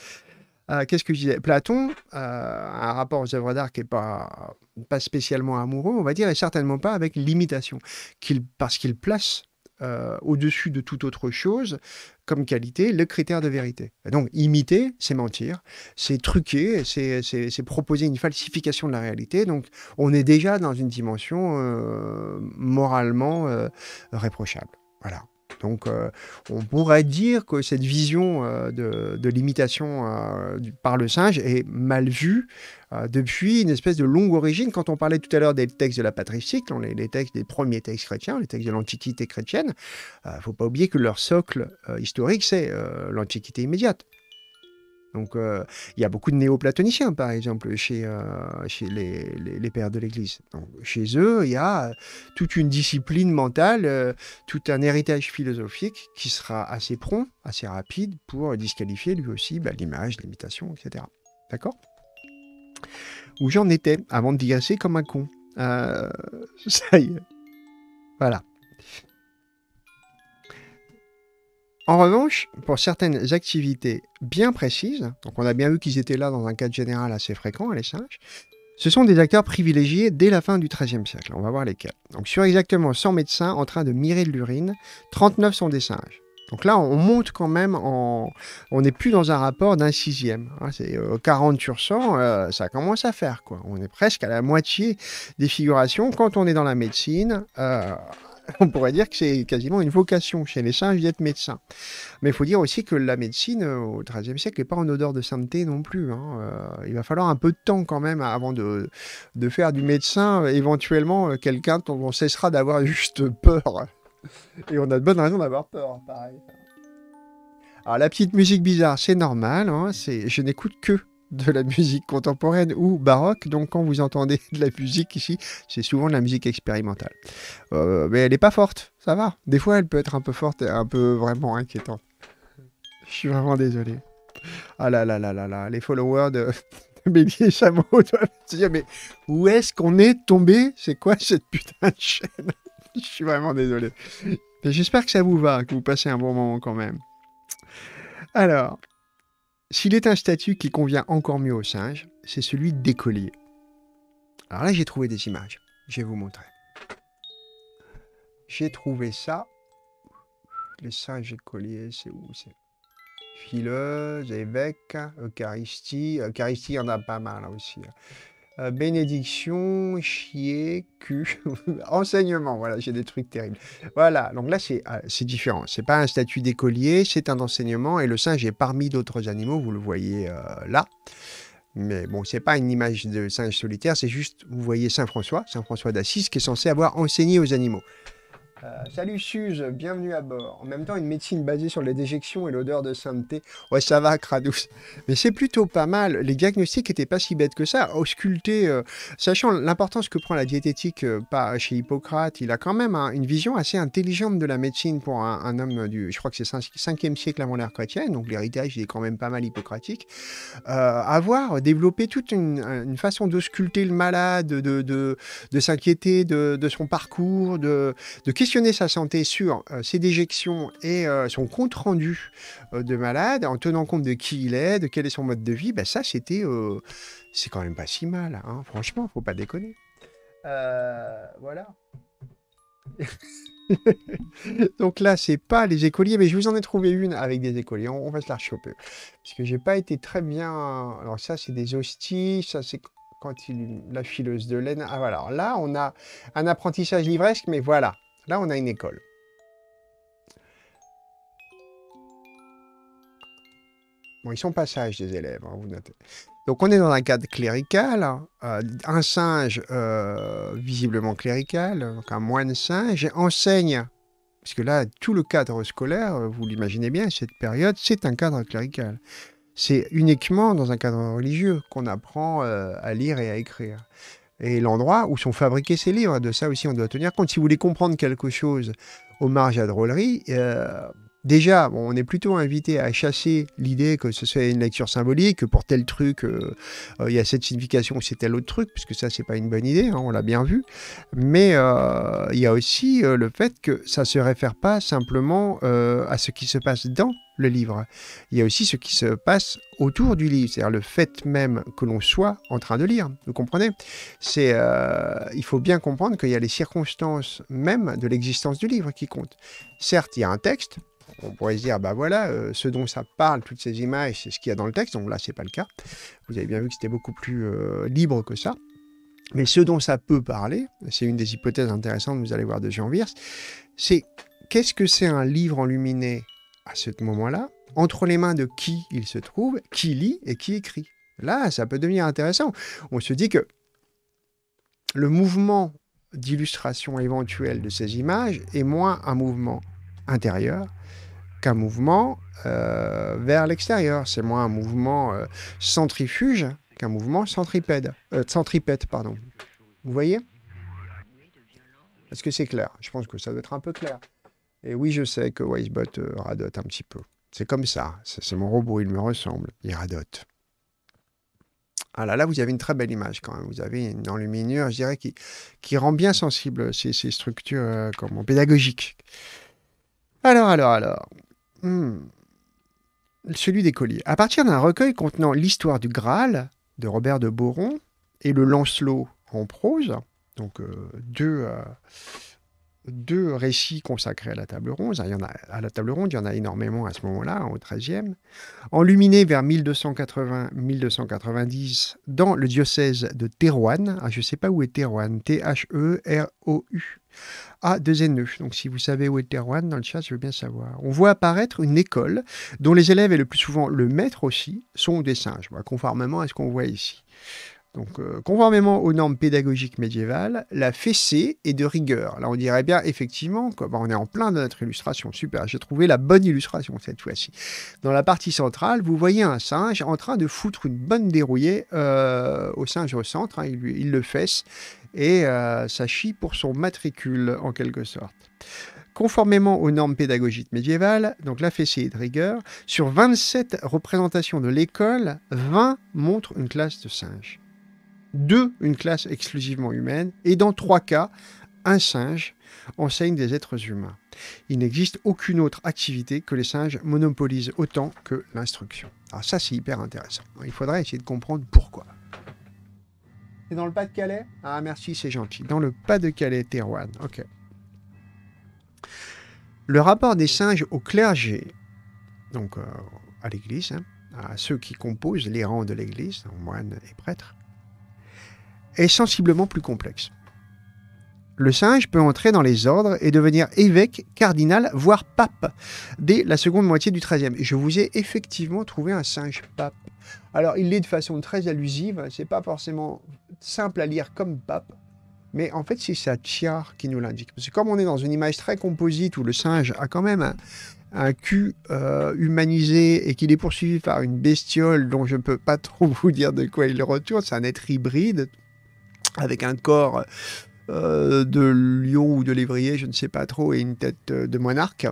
Qu'est-ce que je disais Platon a un rapport aux œuvres d'art qui n'est pas pas spécialement amoureux, on va dire, et certainement pas avec l'imitation, qu'il, parce qu'il place euh, au-dessus de toute autre chose comme qualité le critère de vérité. donc imiter, c'est mentir, c'est truquer, c'est, proposer une falsification de la réalité. Donc on est déjà dans une dimension euh, moralement euh, réprochable. Voilà. Donc euh, on pourrait dire que cette vision euh, de, limitation euh, par le singe est mal vue depuis une espèce de longue origine. Quand on parlait tout à l'heure des textes de la patristique, les, les textes des premiers textes chrétiens, les textes de l'Antiquité chrétienne, il ne faut pas oublier que leur socle historique, c'est l'Antiquité immédiate. Donc euh, il y a beaucoup de néoplatoniciens, par exemple, chez, euh, les, pères de l'Église. Chez eux, il y a euh, toute une discipline mentale, tout un héritage philosophique qui sera assez prompt, assez rapide pour disqualifier lui aussi bah, l'image, l'imitation, etc. D'accord Où j'en étais avant de digresser comme un con. ça y est. Voilà. En revanche, pour certaines activités bien précises, donc on a bien vu qu'ils étaient là dans un cadre général assez fréquent, les singes, ce sont des acteurs privilégiés dès la fin du XIIIe siècle. On va voir lesquels. Donc sur exactement 100 médecins en train de mirer de l'urine, 39 sont des singes. Donc là, on monte quand même On n'est plus dans un rapport d'un sixième. Hein, c'est 40 euh, sur 100, euh, ça commence à faire, quoi. On est presque à la moitié des figurations. Quand on est dans la médecine, euh, on pourrait dire que c'est quasiment une vocation chez les singes d'être médecin. Mais il faut dire aussi que la médecine euh, au XIIIe siècle n'est pas en odeur de sainteté non plus. Hein. Euh, il va falloir un peu de temps quand même avant de, faire du médecin euh, éventuellement quelqu'un dont on cessera d'avoir juste peur. Et on a de bonnes raisons d'avoir peur, pareil. Alors la petite musique bizarre, c'est normal, hein, je n'écoute que de la musique contemporaine ou baroque. Donc quand vous entendez de la musique ici, c'est souvent de la musique expérimentale. Euh, mais elle n'est pas forte, ça va. Des fois, elle peut être un peu forte et un peu vraiment inquiétante. Je suis vraiment désolé. Ah là là là là là, les followers de, Bélier Chameau doivent se dire mais où est-ce qu'on est tombé C'est quoi cette putain de chaîne Je suis vraiment désolé. J'espère que ça vous va, que vous passez un bon moment quand même. Alors, s'il est un statut qui convient encore mieux aux singes, c'est celui d'écolier. Alors là, j'ai trouvé des images. Je vais vous montrer. J'ai trouvé ça. Les singes écolier, c'est où C'est fileuse, évêque, Eucharistie. Eucharistie, il y en a pas mal là aussi. Hein. Euh, bénédiction, chier, cul, enseignement. Voilà, j'ai des trucs terribles. Voilà, donc là, ah, c'est différent. C'est pas un statut d'écolier, c'est un enseignement. Et le singe est parmi d'autres animaux, vous le voyez euh, là. Mais bon, c'est pas une image de singe solitaire, c'est juste, vous voyez Saint François, Saint François d'Assise, qui est censé avoir enseigné aux animaux. Euh, salut Suze, bienvenue à bord. En même temps, une médecine basée sur les déjections et l'odeur de sainteté. Ouais, ça va, Cradous. Mais c'est plutôt pas mal. Les diagnostics n'étaient pas si bêtes que ça. Ausculter, euh, sachant l'importance que prend la diététique euh, pas chez Hippocrate, il a quand même une vision assez intelligente de la médecine pour un, homme du, je crois que c'est 5e siècle avant l'ère chrétienne, donc l'héritage est quand même pas mal hippocratique. avoir développé toute une, façon d'ausculter le malade, de, s'inquiéter de, son parcours, de, de sa santé sur euh, ses déjections et euh, son compte-rendu euh, de malade, en tenant compte de qui il est, de quel est son mode de vie, ben ça, c'était... c'est quand même pas si mal, hein. franchement, faut pas déconner. voilà. Donc là, c'est pas les écoliers, mais je vous en ai trouvé une avec des écoliers. On, va se la choper. Parce que j'ai pas été très bien. Alors, ça, c'est des hosties. Ça, c'est quand il... la fileuse de laine. Ah, voilà. Alors là, on a un apprentissage livresque, mais voilà. Là, on a une école. Bon, ils sont pas sages, les élèves, hein, Donc, on est dans un cadre clérical. Hein, euh, un singe euh, visiblement clérical, donc un moine singe, enseigne. Parce que là, tout le cadre scolaire, euh, vous l'imaginez bien, cette période, c'est un cadre clérical. C'est uniquement dans un cadre religieux qu'on apprend à lire et à écrire et l'endroit où sont fabriqués ces livres. De ça aussi, on doit tenir compte. Si vous voulez comprendre quelque chose au marges à drôlerie, euh, déjà, on est plutôt invité à chasser l'idée que ce soit une lecture symbolique, que pour tel truc, euh, euh, il y a cette signification, ou c'est tel autre truc, puisque ça, c'est pas une bonne idée, hein, on l'a bien vu. Mais il y a aussi le fait que ça se réfère pas simplement à ce qui se passe dans le livre. Il y a aussi ce qui se passe autour du livre, c'est-à-dire le fait même que l'on soit en train de lire. Vous comprenez C'est, euh, il faut bien comprendre qu'il y a les circonstances même de l'existence du livre qui comptent. Certes, il y a un texte. On pourrait se dire, bah voilà, euh, ce dont ça parle, toutes ces images, c'est ce qu'il y a dans le texte. Donc là, c'est pas le cas. Vous avez bien vu que c'était beaucoup plus euh, libre que ça. Mais ce dont ça peut parler, c'est une des hypothèses intéressantes, vous allez voir, de Jean Wirth, c'est qu'est-ce que c'est un livre enluminé à ce moment-là, entre les mains de qui il se trouve, qui lit et qui écrit. Là, ça peut devenir intéressant. On se dit que le mouvement d'illustration éventuel de ces images est moins un mouvement intérieur qu'un mouvement euh, vers l'extérieur. C'est moins un mouvement euh, centrifuge qu'un mouvement centripède, euh, centripète. Pardon. Vous voyez Est-ce que c'est clair Je pense que ça doit être un peu clair. Et oui, je sais que Wisebot euh, radote un petit peu. C'est comme ça. C'est mon robot, il me ressemble. Il radote. Ah là, là, vous avez une très belle image quand même. Vous avez une enluminure, je dirais, qui, rend bien sensible ces, structures euh, pédagogiques. Alors, alors, alors. Hmm. Celui des colliers. À partir d'un recueil contenant l'histoire du Graal de Robert de Boron et le Lancelot en prose, donc euh, deux, deux récits consacrés à la table ronde. Il y en a, à la table ronde, il y en a énormément à ce moment-là, au XIIIe. Enluminé vers 1280-1290 dans le diocèse de Terouane. Ah, je ne sais pas où est Terouane. T-H-E-R-O-U. a deux n e. Donc si vous savez où est Terouane dans le chat, je veux bien savoir. On voit apparaître une école dont les élèves et le plus souvent le maître aussi sont des singes, bah, conformément à ce qu'on voit ici. Donc, euh, conformément aux normes pédagogiques médiévales, la fessée est de rigueur. Là, on dirait bien, effectivement, bah, on est en plein de notre illustration. Super, j'ai trouvé la bonne illustration cette fois-ci. Dans la partie centrale, vous voyez un singe en train de foutre une bonne dérouillée euh, au singe au centre. Hein. il, le fesse et euh, ça chie pour son matricule, en quelque sorte. Conformément aux normes pédagogiques médiévales, donc la fessée est de rigueur, sur 27 représentations de l'école, 20 montrent une classe de singes deux, une classe exclusivement humaine, et dans trois cas, un singe enseigne des êtres humains. Il n'existe aucune autre activité que les singes monopolisent autant que l'instruction. Alors ah, ça, c'est hyper intéressant. Il faudrait essayer de comprendre pourquoi. C'est dans le Pas-de-Calais Ah merci, c'est gentil. Dans le Pas-de-Calais, Terouane. Ok. Le rapport des singes au clergé, donc euh, à l'Église, hein, à ceux qui composent les rangs de l'Église, moines et prêtres, est sensiblement plus complexe. Le singe peut entrer dans les ordres et devenir évêque, cardinal, voire pape, dès la seconde moitié du XIIIe. Je vous ai effectivement trouvé un singe pape. Alors, il l'est de façon très allusive, c'est pas forcément simple à lire comme pape, mais en fait, c'est sa tiare qui nous l'indique. C'est comme on est dans une image très composite où le singe a quand même un, cul euh, humanisé et qu'il est poursuivi par une bestiole dont je ne peux pas trop vous dire de quoi il retourne, c'est un être hybride, avec un corps euh, de lion ou de lévrier, je ne sais pas trop, et une tête euh, de monarque.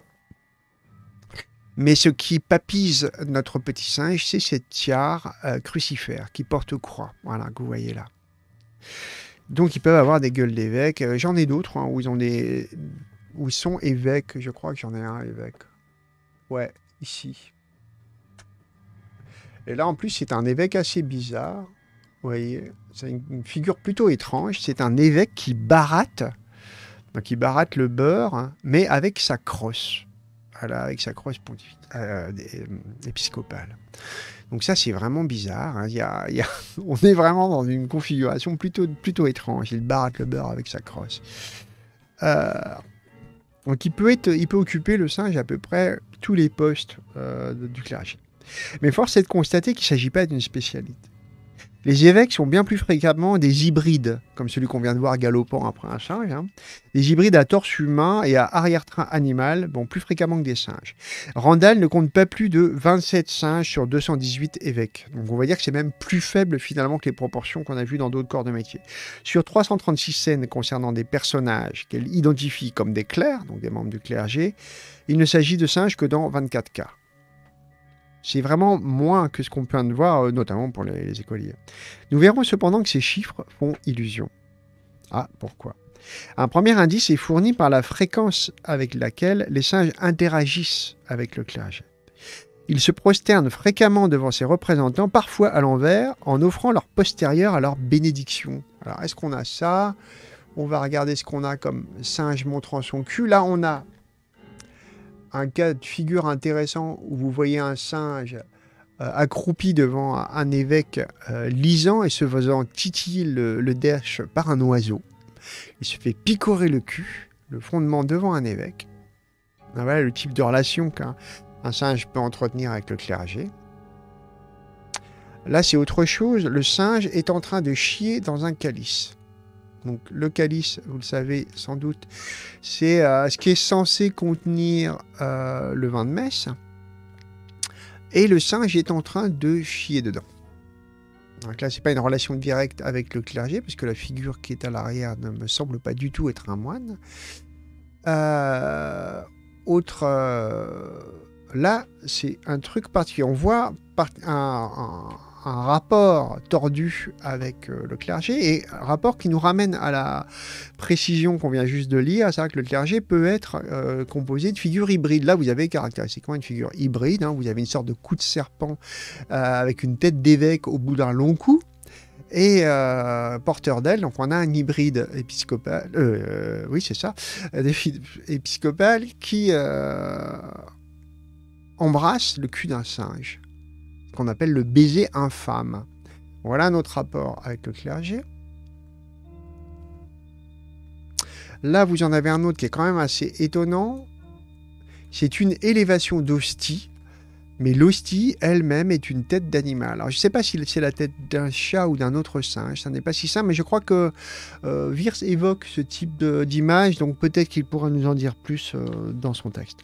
Mais ce qui papise notre petit singe, c'est cette tiare euh, crucifère qui porte croix, voilà, que vous voyez là. Donc ils peuvent avoir des gueules d'évêques. J'en ai d'autres hein, où où ils sont évêques. Je crois que j'en ai un évêque. Ouais, ici. Et là en plus c'est un évêque assez bizarre. Vous voyez, c'est une figure plutôt étrange. C'est un évêque qui barate, donc le beurre, mais avec sa crosse. Voilà, avec sa crosse euh, euh, épiscopale. Donc ça, c'est vraiment bizarre. Hein. Il on est vraiment dans une configuration plutôt, plutôt étrange. Il barate le beurre avec sa crosse. Euh, donc il peut, être, il peut occuper le singe à peu près tous les postes du clergé. Mais force est de constater qu'il ne s'agit pas d'une spécialité. Les évêques sont bien plus fréquemment des hybrides, comme celui qu'on vient de voir galopant après un singe. Les hein. Des hybrides à torse humain et à arrière-train animal, bon, plus fréquemment que des singes. Randall ne compte pas plus de 27 singes sur 218 évêques. Donc on va dire que c'est même plus faible finalement que les proportions qu'on a vues dans d'autres corps de métier. Sur 336 scènes concernant des personnages qu'elle identifie comme des clercs, donc des membres du clergé, il ne s'agit de singes que dans 24 cas. C'est vraiment moins que ce qu'on peut en voir, euh, notamment pour les, écoliers. Nous verrons cependant que ces chiffres font illusion. Ah, pourquoi un premier indice est fourni par la fréquence avec laquelle les singes interagissent avec le clergé. Ils se prosternent fréquemment devant ses représentants, parfois à l'envers, en offrant leur postérieur à leur bénédiction. Alors, est-ce qu'on a ça On va regarder ce qu'on a comme singe montrant son cul. Là, on a un cas de figure intéressant où vous voyez un singe euh, accroupi devant un évêque euh, lisant et se faisant titiller le, derche par un oiseau. Il se fait picorer le cul, le fondement devant un évêque. Ah, voilà le type de relation qu'un singe peut entretenir avec le clergé. Là, c'est autre chose. Le singe est en train de chier dans un calice. Donc le calice, vous le savez sans doute, c'est euh, ce qui est censé contenir euh, le vin de messe. Et le singe est en train de chier dedans. Donc là, n'est pas une relation directe avec le clergé, parce que la figure qui est à l'arrière ne me semble pas du tout être un moine. Euh, autre, là, c'est un truc particulier. On voit un un rapport tordu avec euh, le clergé, et un rapport qui nous ramène à la précision qu'on vient juste de lire, cest à savoir que le clergé peut être euh, composé de figures hybrides. Là, vous avez caractéristiquement une figure hybride, hein. vous avez une sorte de coup de serpent euh, avec une tête d'évêque au bout d'un long cou, et porteur d'aile. Donc on a un hybride épiscopal, oui c'est ça, épiscopal qui embrasse le cul d'un singe qu'on appelle le baiser infâme. Voilà notre rapport avec le clergé. Là, vous en avez un autre qui est quand même assez étonnant. C'est une élévation d'hostie, mais l'hostie elle-même est une tête d'animal. Alors, je ne sais pas si c'est la tête d'un chat ou d'un autre singe, ça n'est pas si simple, mais je crois que euh, évoque ce type d'image, donc peut-être qu'il pourra nous en dire plus euh, dans son texte.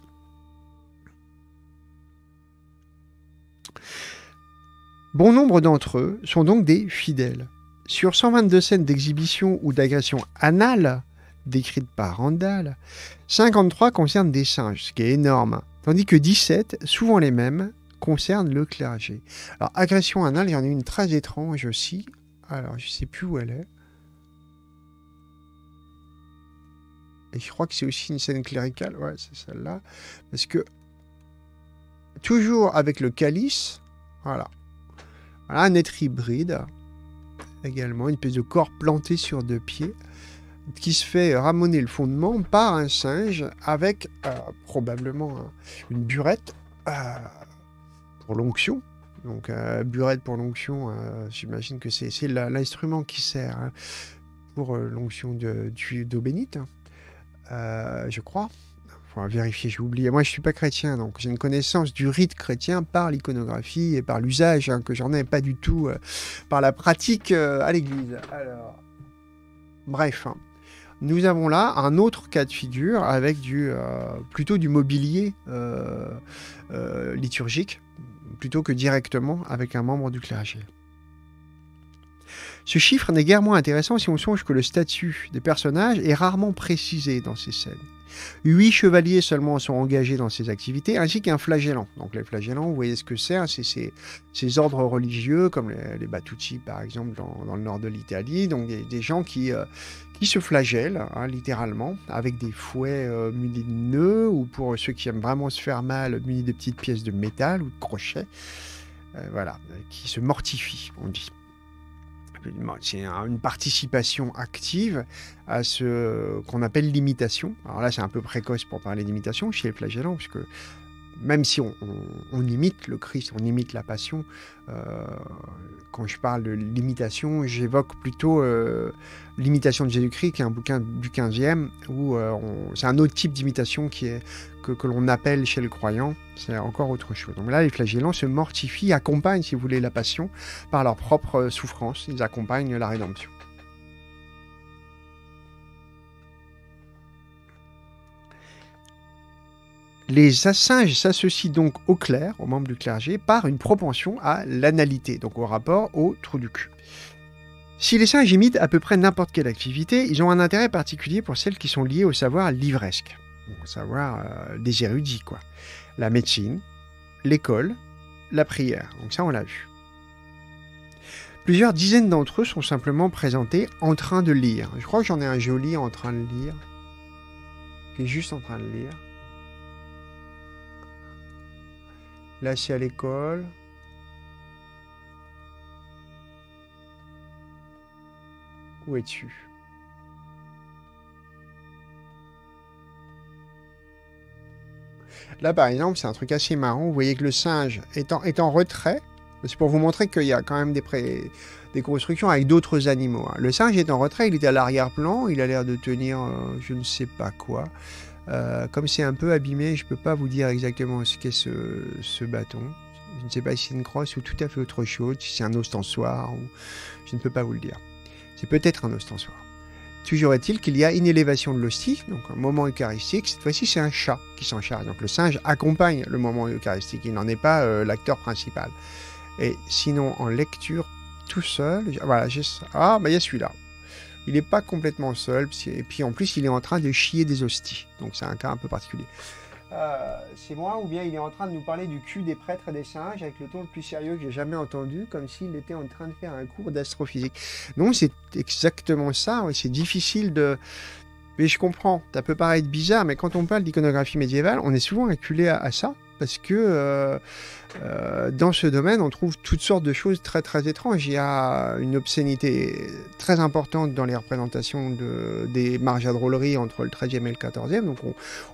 Bon nombre d'entre eux sont donc des fidèles. Sur 122 scènes d'exhibition ou d'agression anale, décrites par Randall, 53 concernent des singes, ce qui est énorme, tandis que 17, souvent les mêmes, concernent le clergé. Alors, agression anale, il y en a une très étrange aussi. Alors, je sais plus où elle est. Et je crois que c'est aussi une scène cléricale. Ouais, c'est celle-là. Parce que, toujours avec le calice, voilà un être hybride, également une pièce de corps planté sur deux pieds, qui se fait ramener le fondement par un singe avec euh, probablement une euh, euh, burette pour l'onction. Donc, burette pour l'onction, j'imagine que c'est l'instrument qui sert hein, pour l'onction d'eau de, bénite, hein. je crois vérifier, j'ai oublié. Moi, je suis pas chrétien, donc j'ai une connaissance du rite chrétien par l'iconographie et par l'usage hein, que j'en ai, pas du tout euh, par la pratique euh, à l'église. Alors, bref, hein. nous avons là un autre cas de figure avec du euh, plutôt du mobilier liturgique plutôt que directement avec un membre du clergé. Ce chiffre n'est guère moins intéressant si on songe que le statut des personnages est rarement précisé dans ces scènes. Huit chevaliers seulement sont engagés dans ces activités, ainsi qu'un flagellant. Donc les flagellants, vous voyez ce que c'est, hein, c'est ces, ordres religieux, comme les, Batucci, par exemple dans, le nord de l'Italie, donc des, gens qui, euh, qui se flagellent hein, littéralement avec des fouets euh, munis de nœuds, ou pour ceux qui aiment vraiment se faire mal, munis de petites pièces de métal ou de crochets. Euh, voilà, qui se mortifient, on dit c'est une participation active à ce qu'on appelle l'imitation. Alors là, c'est un peu précoce pour parler d'imitation chez les flagellants, puisque même si on, imite le Christ, on imite la passion, euh, quand je parle de l'imitation, j'évoque plutôt euh, l'imitation de Jésus-Christ, qui est un bouquin du 15e, où euh, c'est un autre type d'imitation qui est que, que l'on appelle chez le croyant, c'est encore autre chose. Donc là, les flagellants se mortifient, accompagnent, si vous voulez, la passion par leur propre souffrance, ils accompagnent la rédemption. Les singes s'associent donc au clerc, aux membres du clergé, par une propension à l'analité, donc au rapport au trou du cul. Si les singes imitent à peu près n'importe quelle activité, ils ont un intérêt particulier pour celles qui sont liées au savoir livresque, au savoir euh, des érudits, quoi. La médecine, l'école, la prière. Donc ça, on l'a vu. Plusieurs dizaines d'entre eux sont simplement présentés en train de lire. Je crois que j'en ai un joli en train de lire, qui est juste en train de lire. c'est à l'école. Où es-tu Là, par exemple, c'est un truc assez marrant. Vous voyez que le singe est en, retrait. C'est pour vous montrer qu'il y a quand même des, constructions avec d'autres animaux. Hein. Le singe est en retrait, il est à l'arrière-plan, il a l'air de tenir euh, je ne sais pas quoi. Euh, comme c'est un peu abîmé, je ne peux pas vous dire exactement ce qu'est ce, bâton. Je ne sais pas si c'est une crosse ou tout à fait autre chose, si c'est un ostensoir, ou... je ne peux pas vous le dire. C'est peut-être un ostensoir. Toujours est-il qu'il y a une élévation de l'hostie, donc un moment eucharistique. Cette fois-ci, c'est un chat qui s'en charge. Donc le singe accompagne le moment eucharistique. Il n'en est pas euh, l'acteur principal. Et sinon, en lecture, tout seul, voilà, Ah, bah, il y a celui-là il n'est pas complètement seul. Et puis en plus, il est en train de chier des hosties. Donc c'est un cas un peu particulier. Euh, c'est moi, ou bien il est en train de nous parler du cul des prêtres et des singes avec le ton le plus sérieux que j'ai jamais entendu, comme s'il était en train de faire un cours d'astrophysique. Non, c'est exactement ça. c'est difficile de. Mais je comprends. Ça peut paraître bizarre, mais quand on parle d'iconographie médiévale, on est souvent acculé à ça parce que euh, euh, dans ce domaine, on trouve toutes sortes de choses très très étranges. Il y a une obscénité très importante dans les représentations des marges à drôlerie entre le 13e et le 14e, donc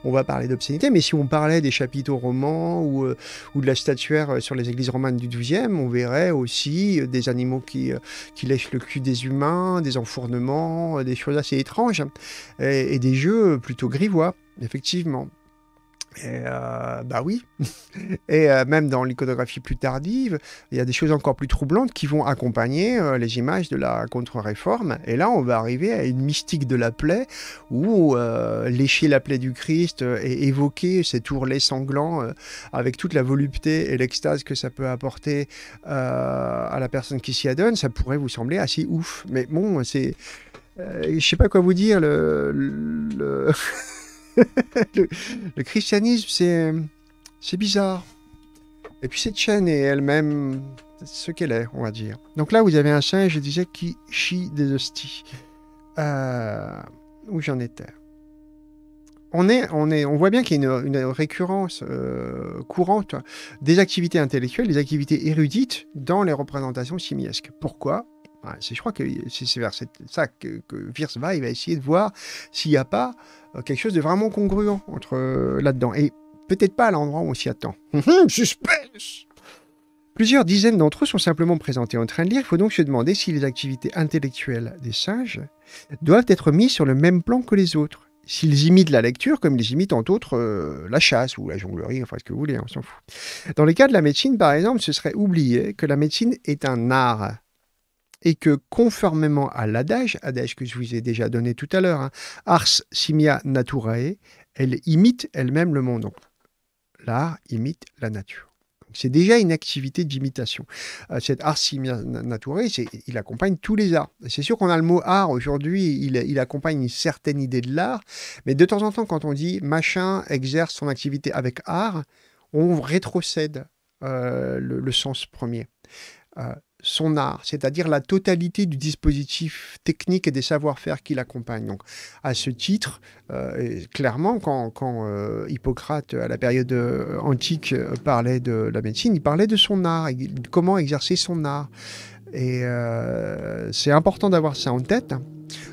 on, va parler d'obscénité, mais si on parlait des chapiteaux romans ou, euh, de la statuaire sur les églises romanes du 12e, on verrait aussi des animaux qui, qui lèchent le cul des humains, des enfournements, des choses assez étranges, et, et des jeux plutôt grivois, effectivement. Et euh, bah oui. et euh, même dans l'iconographie plus tardive, il y a des choses encore plus troublantes qui vont accompagner euh, les images de la contre-réforme. Et là, on va arriver à une mystique de la plaie où lécher la plaie du Christ et évoquer cet ourlet sanglant avec toute la volupté et l'extase que ça peut apporter à la personne qui s'y adonne, ça pourrait vous sembler assez ouf. Mais bon, c'est. Je sais pas quoi vous dire. le... le, christianisme, c'est, c'est bizarre. Et puis cette chaîne est elle-même ce qu'elle est, on va dire. Donc là, vous avez un singe, je disais, qui chie des hosties. Euh, où j'en étais on, est, on, est, on voit bien qu'il y a une, récurrence euh, courante des activités intellectuelles, des activités érudites dans les représentations simiesques. Pourquoi je crois que c'est vers ça que, que va, il va essayer de voir s'il n'y a pas euh, quelque chose de vraiment congruent entre euh, là-dedans. Et peut-être pas à l'endroit où on s'y attend. Hum, hum, suspense Plusieurs dizaines d'entre eux sont simplement présentés en train de lire, il faut donc se demander si les activités intellectuelles des singes doivent être mises sur le même plan que les autres. S'ils imitent la lecture, comme ils imitent entre autres euh, la chasse ou la jonglerie, enfin ce que vous voulez, hein, on s'en fout. Dans le cas de la médecine, par exemple, ce serait oublier que la médecine est un art et que conformément à l'adage, adage que je vous ai déjà donné tout à l'heure, hein, ars simia naturae, elle imite elle-même le monde. l'art imite la nature. C'est déjà une activité d'imitation. Euh, cet Ars simia naturae, il accompagne tous les arts. C'est sûr qu'on a le mot art aujourd'hui, il, accompagne une certaine idée de l'art, mais de temps en temps, quand on dit machin exerce son activité avec art, on rétrocède euh, le, sens premier. Euh, son art, c'est-à-dire la totalité du dispositif technique et des savoir-faire qui l'accompagnent. Donc, à ce titre, euh, clairement, quand, euh, Hippocrate, à la période euh, antique, parlait de la médecine, il parlait de son art, comment exercer son art. Et c'est important d'avoir ça en tête. Hein.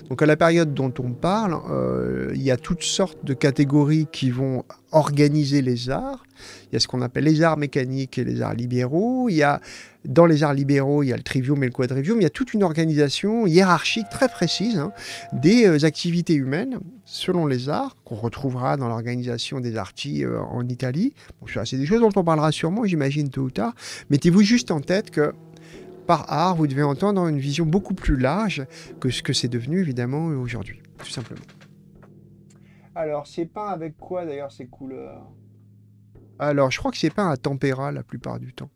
Donc à la période dont on parle, euh, il y a toutes sortes de catégories qui vont organiser les arts. Il y a ce qu'on appelle les arts mécaniques et les arts libéraux. Il y a, dans les arts libéraux, il y a le trivium et le quadrivium. Il y a toute une organisation hiérarchique très précise hein, des euh, activités humaines selon les arts, qu'on retrouvera dans l'organisation des artis euh, en Italie. c'est des choses dont on parlera sûrement, j'imagine, tôt ou tard. Mettez-vous juste en tête que art, vous devez entendre une vision beaucoup plus large que ce que c'est devenu évidemment aujourd'hui, tout simplement. Alors, c'est peint avec quoi d'ailleurs ces couleurs Alors, je crois que c'est peint à tempéra la plupart du temps.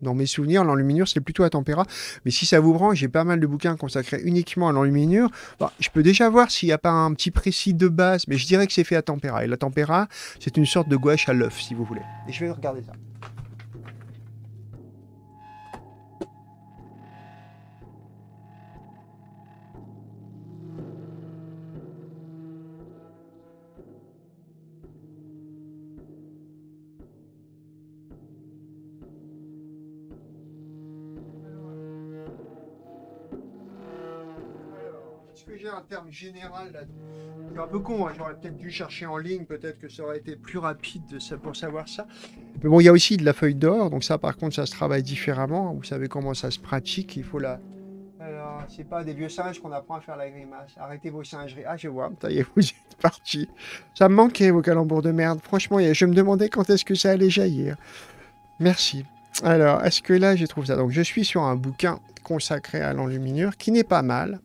Dans mes souvenirs, l'enluminure, c'est plutôt à tempéra. Mais si ça vous branche, j'ai pas mal de bouquins consacrés uniquement à l'enluminure. Bah, je peux déjà voir s'il n'y a pas un petit précis de base, mais je dirais que c'est fait à tempéra. Et la tempéra, c'est une sorte de gouache à l'œuf, si vous voulez. Et je vais regarder ça. Terme général, un peu con, hein. j'aurais peut-être dû chercher en ligne, peut-être que ça aurait été plus rapide de ça, pour savoir ça. Mais bon, il y a aussi de la feuille d'or, donc ça par contre, ça se travaille différemment. Vous savez comment ça se pratique, il faut la. Alors, c'est pas des vieux singes qu'on apprend à faire la grimace. Arrêtez vos singeries. Ah, je vois, ça y est, vous êtes parti. Ça me manquait vos calembours de merde. Franchement, je me demandais quand est-ce que ça allait jaillir. Merci. Alors, est-ce que là, je trouve ça Donc, je suis sur un bouquin consacré à l'enluminure qui n'est pas mal,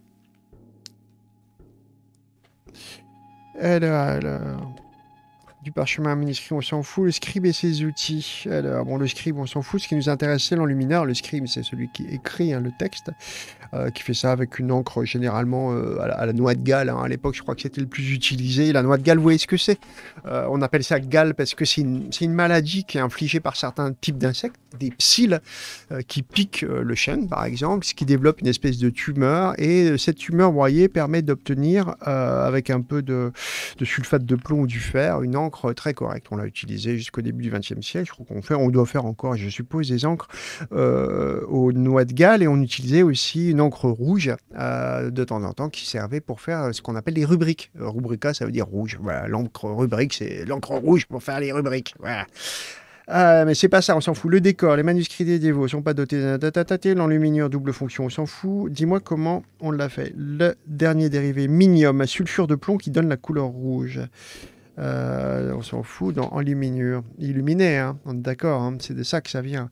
alors, euh, Du parchemin à manuscrit, on s'en fout. Le scribe et ses outils. Alors, euh, bon, le scribe, on s'en fout. Ce qui nous intéressait, l'enlumineur, le scribe, c'est celui qui écrit hein, le texte, euh, qui fait ça avec une encre généralement à, la, noix de galle. Hein. À l'époque, je crois que c'était le plus utilisé. La noix de galle, vous voyez ce que c'est On appelle ça galle parce que c'est une maladie qui est infligée par certains types d'insectes des psylles euh, qui piquent euh, le chêne, par exemple, ce qui développe une espèce de tumeur. Et euh, cette tumeur broyée permet d'obtenir, avec un peu de, sulfate de plomb ou du fer, une encre très correcte. On l'a utilisée jusqu'au début du XXe siècle. Je crois qu'on fait, on doit faire encore, je suppose, des encres aux noix de Galles. Et on utilisait aussi une encre rouge de temps en temps qui servait pour faire ce qu'on appelle les rubriques. Rubrica, ça veut dire rouge. Voilà, l'encre rubrique, c'est l'encre rouge pour faire les rubriques. Voilà. Ah, mais c'est pas ça, on s'en fout. Le décor, les manuscrits des dévots sont pas dotés l'enluminure double fonction, on s'en fout. Dis-moi comment on l'a fait. Le dernier dérivé, minium, sulfure de plomb qui donne la couleur rouge. Euh, on s'en fout, dans enluminure. Illuminé, hein. d'accord, hein. c'est de ça que ça vient.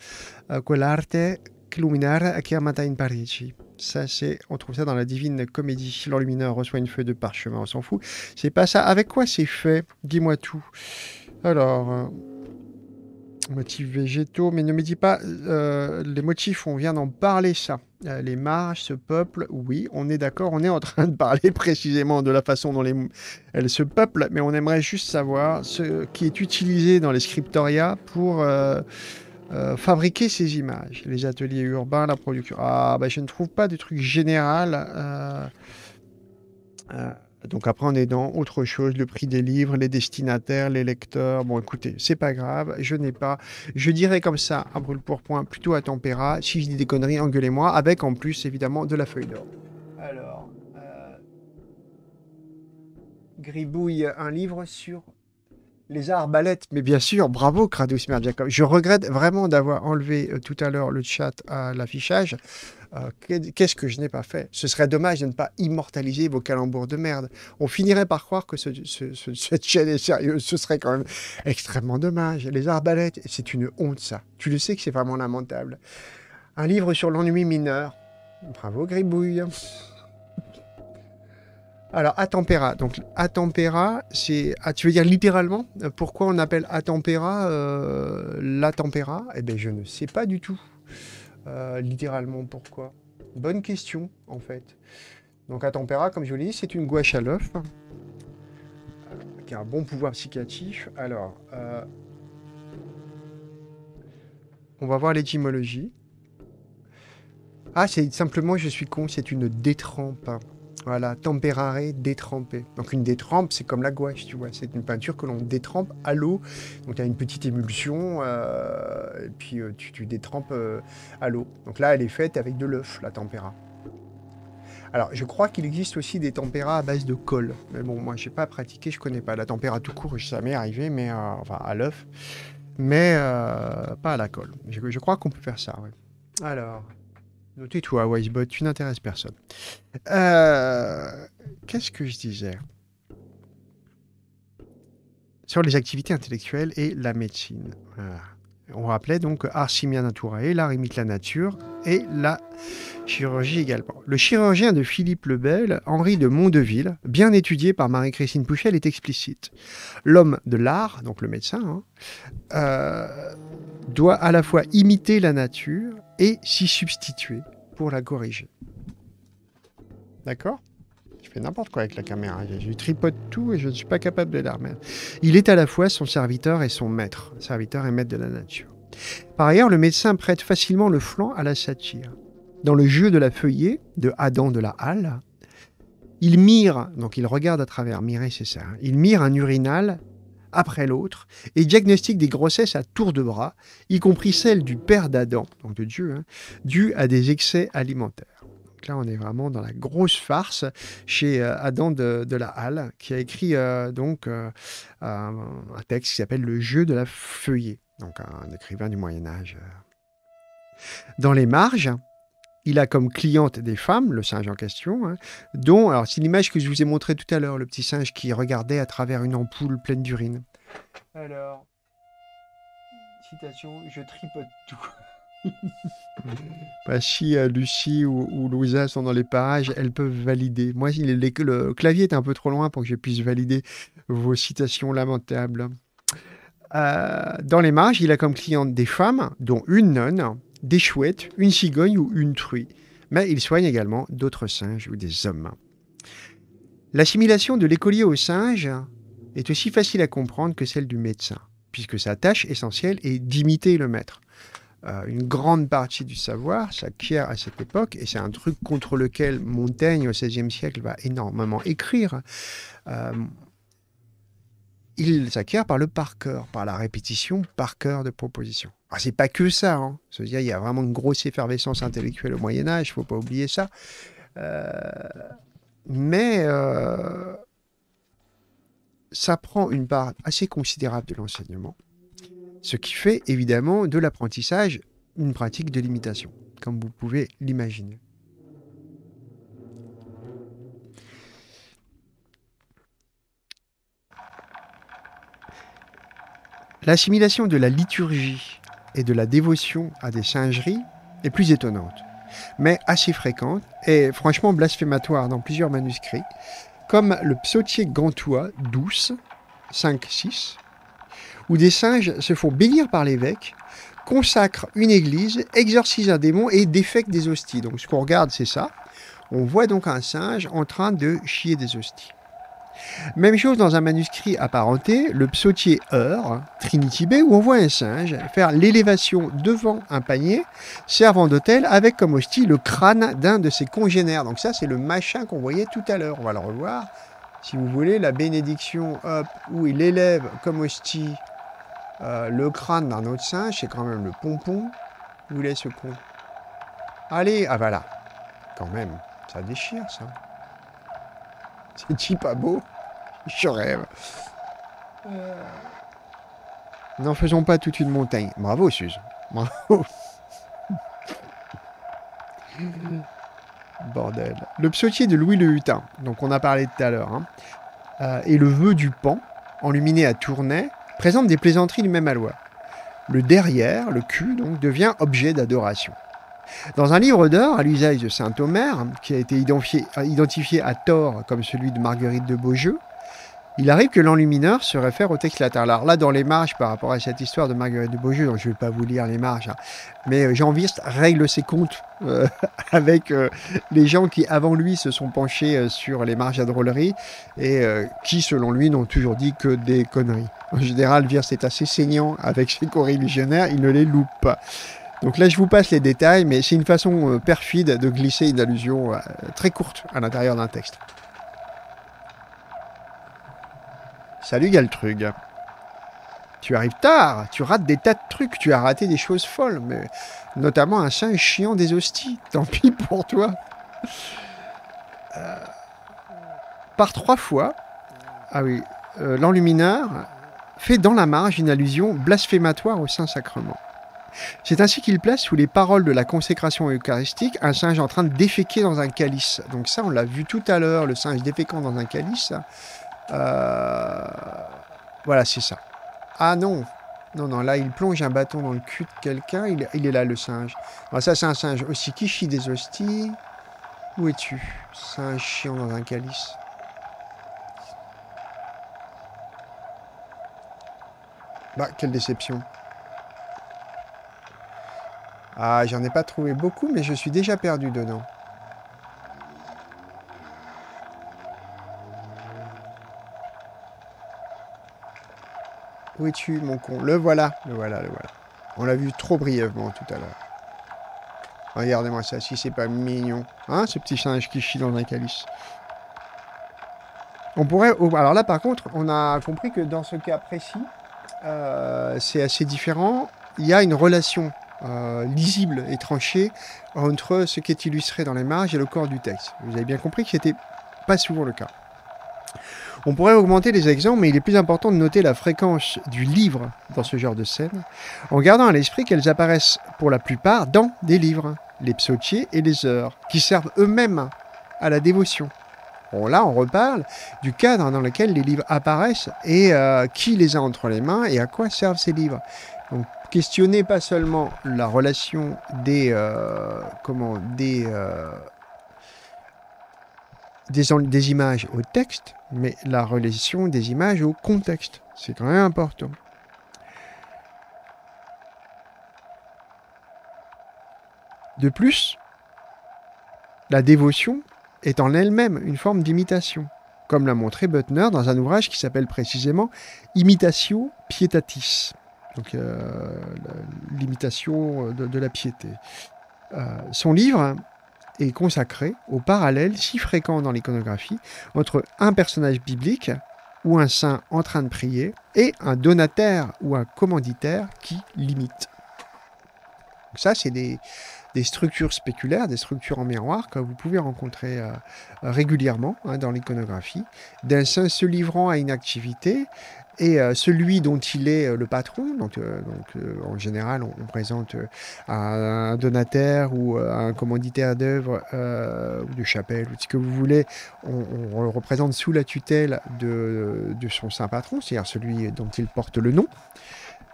Colarte euh, luminare chiamata in Parigi. Ça, c'est, on trouve ça dans la Divine Comédie. L'enlumineur reçoit une feuille de parchemin, on s'en fout. C'est pas ça. Avec quoi c'est fait Dis-moi tout. Alors. Euh, motifs végétaux, mais ne me dis pas euh, les motifs, on vient d'en parler ça. Euh, les marges, ce peuple, oui, on est d'accord, on est en train de parler précisément de la façon dont les, elle se peuple, mais on aimerait juste savoir ce qui est utilisé dans les scriptoria pour euh, fabriquer ces images, les ateliers urbains, la production. Ah, bah je ne trouve pas de truc général. Donc après, on est dans autre chose, le prix des livres, les destinataires, les lecteurs. Bon, écoutez, c'est pas grave, je n'ai pas. Je dirais comme ça, à brûle pourpoint plutôt à tempéra. Si je dis des conneries, engueulez-moi, avec en plus, évidemment, de la feuille d'or. Alors, euh, Gribouille, un livre sur les arbalètes, mais bien sûr, bravo Kradus Je regrette vraiment d'avoir enlevé euh, tout à l'heure le chat à l'affichage. Euh, qu'est-ce que je n'ai pas fait Ce serait dommage de ne pas immortaliser vos calembours de merde. On finirait par croire que cette chaîne est sérieuse. Ce serait quand même extrêmement dommage. Les arbalètes, c'est une honte, ça. Tu le sais que c'est vraiment lamentable. Un livre sur l'ennui mineur. Bravo, Gribouille. Alors, tempéra. Donc, tempéra, c'est. Ah, tu veux dire littéralement euh, Pourquoi on appelle à euh, la tempéra Eh bien, je ne sais pas du tout. Euh, littéralement pourquoi Bonne question, en fait. Donc à tempéra, comme je vous l'ai dit, c'est une gouache à l'œuf euh, qui a un bon pouvoir psychatif. Alors, euh, on va voir l'étymologie. Ah, c'est simplement, je suis con, c'est une détrempe. Hein. Voilà, tempéraré, détrempé. Donc une détrempe, c'est comme la gouache, tu vois. C'est une peinture que l'on détrempe à l'eau. Donc y a une petite émulsion, euh, et puis euh, tu, tu, détrempes euh, à l'eau. Donc là, elle est faite avec de l'œuf, la tempéra. Alors, je crois qu'il existe aussi des tempéras à base de colle. Mais bon, moi, j'ai pas pratiqué, je connais pas. La tempéra tout court, ça m'est arrivé, mais enfin à l'œuf, mais pas à la colle. Je, je crois qu'on peut faire ça, ouais. Alors. Noté toi hein, Wisebot, tu n'intéresses personne. Euh, qu'est-ce que je disais Sur les activités intellectuelles et la médecine. On rappelait donc Arsimia Naturae, l'art imite la nature, et la chirurgie également. Le chirurgien de Philippe Lebel, Henri de Mondeville, bien étudié par Marie-Christine Pouchel, est explicite. L'homme de l'art, donc le médecin, hein, euh, doit à la fois imiter la nature et s'y substituer pour la corriger. D'accord Je fais n'importe quoi avec la caméra. Je tripote tout et je ne suis pas capable de la Il est à la fois son serviteur et son maître, serviteur et maître de la nature. Par ailleurs, le médecin prête facilement le flanc à la satire. Dans le jeu de la feuillée de Adam de la Halle, il mire, donc il regarde à travers, mirer c'est ça, hein, il mire un urinal après l'autre et diagnostique des grossesses à tour de bras, y compris celle du père d'Adam, donc de Dieu, hein, à des excès alimentaires. Donc là, on est vraiment dans la grosse farce chez euh, Adam de, la Halle, qui a écrit euh, donc euh, un texte qui s'appelle Le jeu de la feuillée, donc un écrivain du Moyen Âge. Dans les marges, il a comme cliente des femmes, le singe en question, hein, dont, alors c'est l'image que je vous ai montrée tout à l'heure, le petit singe qui regardait à travers une ampoule pleine d'urine. Alors, citation, je tripote tout. si euh, Lucie ou, Louisa sont dans les parages, elles peuvent valider. Moi, le clavier est un peu trop loin pour que je puisse valider vos citations lamentables. Euh, dans les marges, il a comme cliente des femmes, dont une nonne, des chouettes, une cigogne ou une truie, mais il soigne également d'autres singes ou des hommes. L'assimilation de l'écolier au singe est aussi facile à comprendre que celle du médecin, puisque sa tâche essentielle est d'imiter le maître. Euh, une grande partie du savoir s'acquiert à cette époque, et c'est un truc contre lequel Montaigne au XVIe siècle va énormément écrire. Euh, il s'acquiert par le par cœur, par la répétition par cœur de propositions. Ce ah, c'est pas que ça. Hein. dire il y a vraiment une grosse effervescence intellectuelle au Moyen-Âge, il faut pas oublier ça. Euh, mais euh, ça prend une part assez considérable de l'enseignement, ce qui fait évidemment de l'apprentissage une pratique de l'imitation, comme vous pouvez l'imaginer. L'assimilation de la liturgie et de la dévotion à des singeries est plus étonnante, mais assez fréquente et franchement blasphématoire dans plusieurs manuscrits, comme le psautier gantois 12, 5-6, où des singes se font bénir par l'évêque, consacrent une église, exorcisent un démon et défectent des hosties. Donc ce qu'on regarde, c'est ça. On voit donc un singe en train de chier des hosties. Même chose dans un manuscrit apparenté, le psautier Heur, Trinity Bay, où on voit un singe faire l'élévation devant un panier servant d'hôtel avec comme hostie le crâne d'un de ses congénères. Donc ça, c'est le machin qu'on voyait tout à l'heure. On va le revoir. Si vous voulez, la bénédiction, où il élève comme hostie euh, le crâne d'un autre singe, c'est quand même le pompon. Où ce con Allez, ah voilà, quand même, ça déchire ça. C'est-tu pas beau Je rêve. Euh. N'en faisons pas toute une montagne. Bravo, Suze. Bravo. Bordel. Le psautier de Louis le Hutin, donc on a parlé tout à l'heure, hein, euh, et le vœu du pan, enluminé à Tournai, présente des plaisanteries du même aloi. Le derrière, le cul, donc, devient objet d'adoration. Dans un livre d'or à l'usage de Saint-Omer, qui a été identifié, à tort comme celui de Marguerite de Beaujeu, il arrive que l'enlumineur se réfère au texte latin. Alors là, dans les marges, par rapport à cette histoire de Marguerite de Beaujeu, je ne vais pas vous lire les marges, hein, mais euh, Jean Wirst règle ses comptes euh, avec euh, les gens qui, avant lui, se sont penchés sur les marges à drôlerie et qui, selon lui, n'ont toujours dit que des conneries. En général, Wirst est assez saignant avec ses corréligionnaires, il ne les loupe pas. Donc là, je vous passe les détails, mais c'est une façon euh, perfide de glisser une allusion euh, très courte à l'intérieur d'un texte. Salut Galtrug. Tu arrives tard, tu rates des tas de trucs, tu as raté des choses folles, mais notamment un saint chiant des hosties. Tant pis pour toi. Euh, par trois fois, ah oui, l'enlumineur fait dans la marge une allusion blasphématoire au Saint-Sacrement. C'est ainsi qu'il place sous les paroles de la consécration eucharistique un singe en train de déféquer dans un calice. Donc ça, on l'a vu tout à l'heure, le singe déféquant dans un calice. Euh, voilà, c'est ça. Ah non, non, non, là, il plonge un bâton dans le cul de quelqu'un. Il, est là, le singe. Alors, ah, ça, c'est un singe aussi qui chie des hosties. Où es-tu Singe chiant dans un calice. Bah, quelle déception. Ah, j'en ai pas trouvé beaucoup, mais je suis déjà perdu dedans. Où es-tu, mon con Le voilà, le voilà, le voilà. On l'a vu trop brièvement tout à l'heure. Regardez-moi ça, si c'est pas mignon. Hein, ce petit singe qui chie dans un calice. On pourrait... Alors là, par contre, on a compris que dans ce cas précis, euh, c'est assez différent. Il y a une relation euh, lisible et tranché entre ce qui est illustré dans les marges et le corps du texte. Vous avez bien compris que c'était pas souvent le cas. On pourrait augmenter les exemples, mais il est plus important de noter la fréquence du livre dans ce genre de scène, en gardant à l'esprit qu'elles apparaissent pour la plupart dans des livres, les psautiers et les heures, qui servent eux-mêmes à la dévotion. Bon, là, on reparle du cadre dans lequel les livres apparaissent et euh, qui les a entre les mains et à quoi servent ces livres. Donc, questionner pas seulement la relation des euh, comment des, euh, des images au texte, mais la relation des images au contexte. C'est quand même important. De plus, la dévotion est en elle-même une forme d'imitation, comme l'a montré Butner dans un ouvrage qui s'appelle précisément Imitatio Pietatis, donc euh, l'imitation de, la piété. Euh, son livre est consacré au parallèle si fréquent dans l'iconographie entre un personnage biblique ou un saint en train de prier et un donataire ou un commanditaire qui l'imite. ça, c'est des, structures spéculaires, des structures en miroir que vous pouvez rencontrer euh, régulièrement hein, dans l'iconographie, d'un saint se livrant à une activité et euh, celui dont il est euh, le patron, donc, euh, donc en général, on, présente un donataire ou un commanditaire d'œuvre ou de chapelle ou de ce que vous voulez, on, le représente sous la tutelle de, son saint patron, c'est-à-dire celui dont il porte le nom.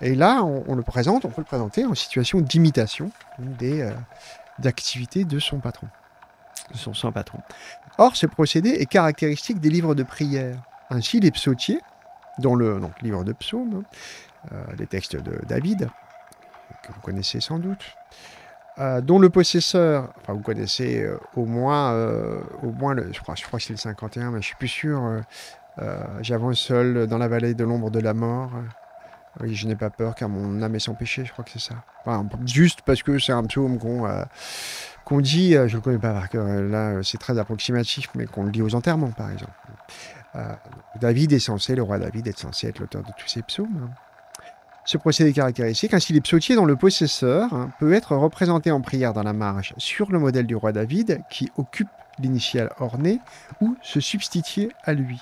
Et là, on, le présente, on peut le présenter en situation d'imitation des d'activités de son patron, de son saint patron. Or, ce procédé est caractéristique des livres de prière. Ainsi, les psautiers dans le donc, livre de psaumes, euh, les textes de David, que vous connaissez sans doute, euh, dont le possesseur, enfin vous connaissez euh, au moins, au moins le, je, crois, je crois que c'est le 51, mais je ne suis plus sûr, j'avance seul dans la vallée de l'ombre de la mort. Oui, je n'ai pas peur car mon âme est sans péché, je crois que c'est ça. juste parce que c'est un psaume qu'on dit, je ne le connais pas par là c'est très approximatif, mais qu'on le dit aux enterrements par exemple. Euh, David est censé, le roi David est censé être l'auteur de tous ces psaumes. Hein. Ce procédé caractéristique, ainsi les psautiers dont le possesseur hein, peut être représenté en prière dans la marge sur le modèle du roi David qui occupe l'initiale ornée ou se substituer à lui.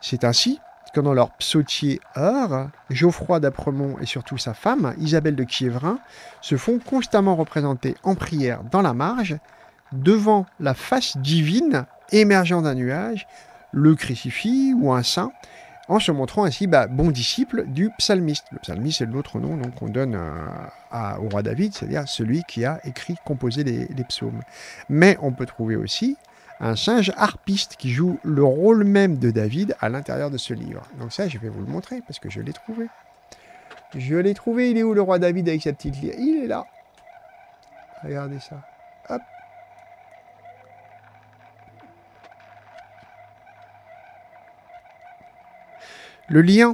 C'est ainsi que dans leur psautier or, Geoffroy d'Apremont et surtout sa femme, Isabelle de Quiévrin, se font constamment représenter en prière dans la marge, devant la face divine émergeant d'un nuage, le crucifix ou un saint, en se montrant ainsi bah, bon disciple du psalmiste. Le psalmiste c'est l'autre nom qu'on donne euh, à, au roi David, c'est-à-dire celui qui a écrit, composé les, psaumes. Mais on peut trouver aussi un singe harpiste qui joue le rôle même de David à l'intérieur de ce livre. Donc ça, je vais vous le montrer parce que je l'ai trouvé. Je l'ai trouvé, il est où le roi David avec sa petite lyre Il est là. Regardez ça. Hop. Le lien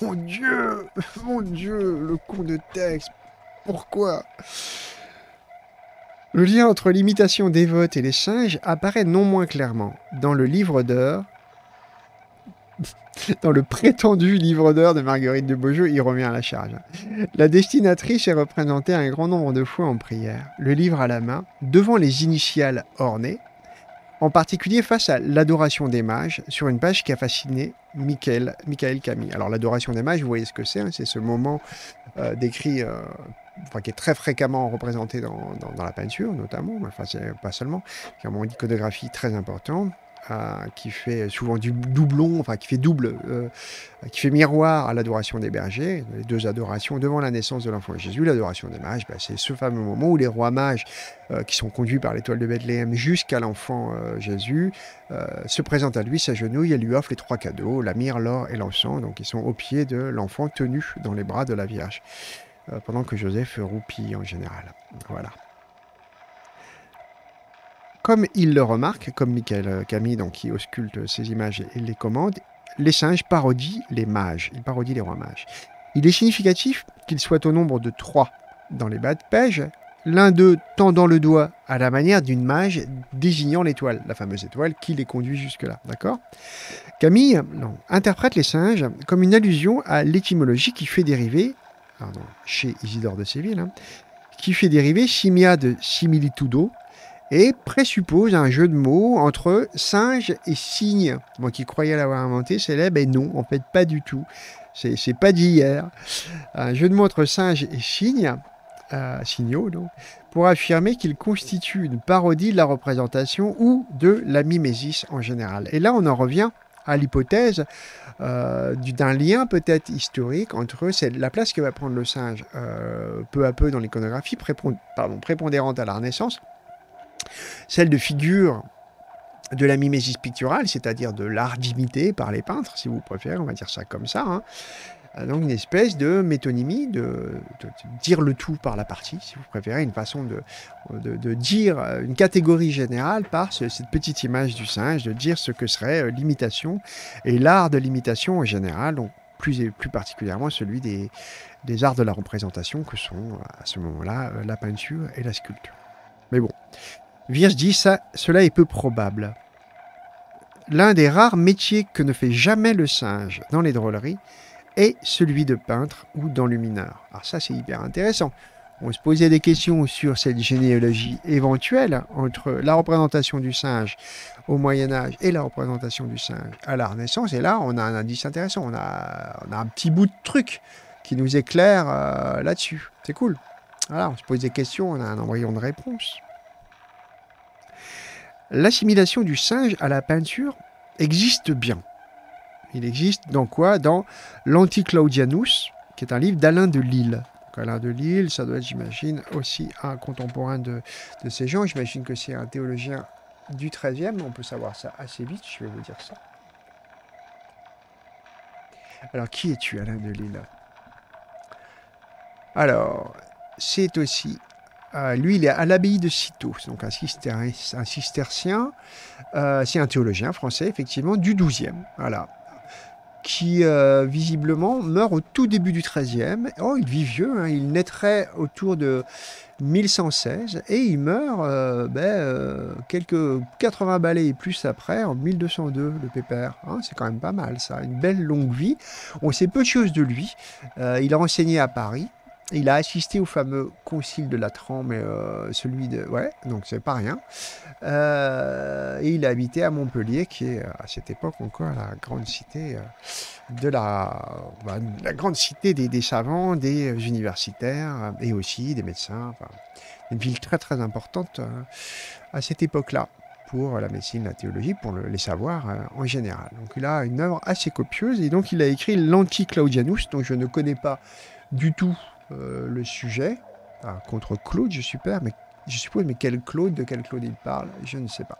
Mon dieu Mon dieu Le coup de texte Pourquoi Le lien entre l'imitation des votes et les singes apparaît non moins clairement dans le livre d'heures. Dans le prétendu livre d'heures de Marguerite de Beaujeu, il revient à la charge. La destinatrice est représentée un grand nombre de fois en prière, le livre à la main, devant les initiales ornées, en particulier face à l'adoration des mages, sur une page qui a fasciné Michael, Michael Camille. Alors l'adoration des mages, vous voyez ce que c'est, hein, c'est ce moment euh, décrit, euh, qui est très fréquemment représenté dans, la peinture notamment, enfin pas seulement, c'est un moment d'iconographie très important qui fait souvent du doublon, enfin qui fait double, euh, qui fait miroir à l'adoration des bergers, les deux adorations devant la naissance de l'enfant Jésus. L'adoration des mages, ben, c'est ce fameux moment où les rois mages, euh, qui sont conduits par l'étoile de Bethléem jusqu'à l'enfant euh, Jésus, se présentent à lui, s'agenouillent et lui offrent les trois cadeaux, la myrrhe, l'or et l'encens. Donc ils sont au pied de l'enfant tenu dans les bras de la Vierge pendant que Joseph roupille en général. Voilà. Comme il le remarque, comme Michael euh, Camille, donc, qui ausculte ces images et les commande, les singes parodient les mages, les rois mages. Il est significatif qu'ils soient au nombre de trois dans les bas de pêche, l'un d'eux tendant le doigt à la manière d'une mage désignant l'étoile, la fameuse étoile qui les conduit jusque-là, d'accord Camille interprète les singes comme une allusion à l'étymologie qui fait dériver, chez Isidore de Séville, hein, qui fait dériver simia de similitudo, et présuppose un jeu de mots entre singe et cygne. Moi qui croyais l'avoir inventé, là, ben non, en fait, pas du tout. C'est pas d'hier. Un jeu de mots entre singe et cygne, euh, signaux, donc, pour affirmer qu'il constitue une parodie de la représentation ou de la mimésis en général. Et là, on en revient à l'hypothèse euh, d'un lien peut-être historique entre la place que va prendre le singe euh, peu à peu dans l'iconographie, prépondérante à la Renaissance, celle de figure de la mimésis picturale, c'est-à-dire de l'art d'imiter par les peintres, si vous préférez, on va dire ça comme ça. Hein. Euh, donc une espèce de métonymie, de, dire le tout par la partie, si vous préférez, une façon de, dire euh, une catégorie générale par cette petite image du singe, de dire ce que serait euh, l'imitation et l'art de l'imitation en général, plus, et plus particulièrement celui des, des arts de la représentation que sont à ce moment-là la peinture et la sculpture. Mais bon, Virge dit ça, cela est peu probable. L'un des rares métiers que ne fait jamais le singe dans les drôleries est celui de peintre ou d'enlumineur. Alors ah, ça c'est hyper intéressant. On se posait des questions sur cette généalogie éventuelle entre la représentation du singe au Moyen Âge et la représentation du singe à la Renaissance. Et là, on a un indice intéressant, on a, on a un petit bout de truc qui nous éclaire euh, là-dessus. C'est cool. Voilà, on se pose des questions, on a un embryon de réponse l'assimilation du singe à la peinture existe bien. Il existe dans quoi Dans l'Anticlaudianus, qui est un livre d'Alain de Lille. Alain de Lille, ça doit être, j'imagine, aussi un contemporain de, de ces gens. J'imagine que c'est un théologien du 13 on peut savoir ça assez vite, je vais vous dire ça. Alors, qui es-tu, Alain de Lille Alors, c'est aussi ah, lui, il est à l'abbaye de Citeaux, donc un, cistercien. Euh, c'est un théologien français, effectivement, du 12e. Voilà. Qui, euh, visiblement, meurt au tout début du 13e. Oh, il vit vieux. Hein, il naîtrait autour de 1116 et il meurt euh, ben, quelques 80 balais et plus après, en 1202, le pépère. Hein, c'est quand même pas mal, ça. Une belle longue vie. On sait peu de choses de lui. il a enseigné à Paris. Il a assisté au fameux concile de Latran, mais euh, celui de. Ouais, donc c'est pas rien. Euh, et il a habité à Montpellier, qui est euh, à cette époque encore la grande cité de la, bah, la grande cité des, savants, des universitaires et aussi des médecins. une ville très très importante à cette époque-là pour la médecine, la théologie, pour les savoirs en général. Donc il a une œuvre assez copieuse et donc il a écrit l'Anti-Claudianus, dont je ne connais pas du tout euh, le sujet, ah, contre Claude, je suppose, mais, je suppose, mais quel Claude, de quel Claude il parle, je ne sais pas.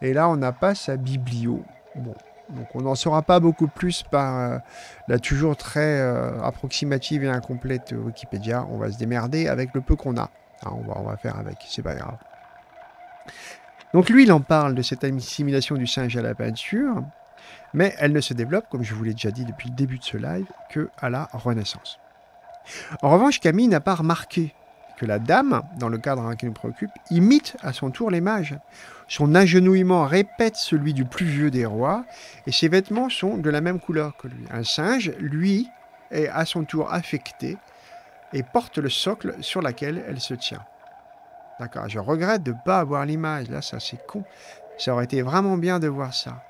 Et là, on n'a pas sa biblio. Bon, donc on n'en saura pas beaucoup plus par euh, la toujours très euh, approximative et incomplète Wikipédia. On va se démerder avec le peu qu'on a. Ah, on, va, on faire avec, c'est pas grave. Donc lui, il en parle de cette assimilation du singe à la peinture, mais elle ne se développe, comme je vous l'ai déjà dit depuis le début de ce live, que à la Renaissance. En revanche, Camille n'a pas remarqué que la dame, dans le cadre qui nous préoccupe, imite à son tour les mages. Son agenouillement répète celui du plus vieux des rois, et ses vêtements sont de la même couleur que lui. Un singe, lui, est à son tour affecté et porte le socle sur lequel elle se tient. D'accord, je regrette de ne pas avoir l'image, là ça c'est con. Ça aurait été vraiment bien de voir ça.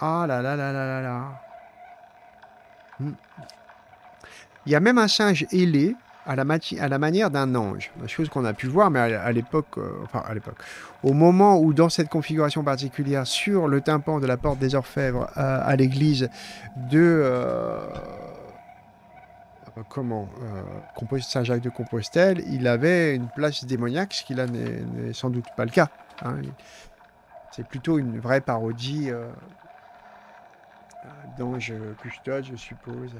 Ah là là là là là là. Hmm. Il y a même un singe ailé à la, manière d'un ange, chose qu'on a pu voir, mais à, l'époque, euh, enfin à l'époque, au moment où dans cette configuration particulière, sur le tympan de la porte des orfèvres à l'église de euh, ah bah, comment euh, Saint-Jacques de Compostelle, il avait une place démoniaque, ce qui là n'est sans doute pas le cas. Hein. C'est plutôt une vraie parodie d'ange custode, je suppose.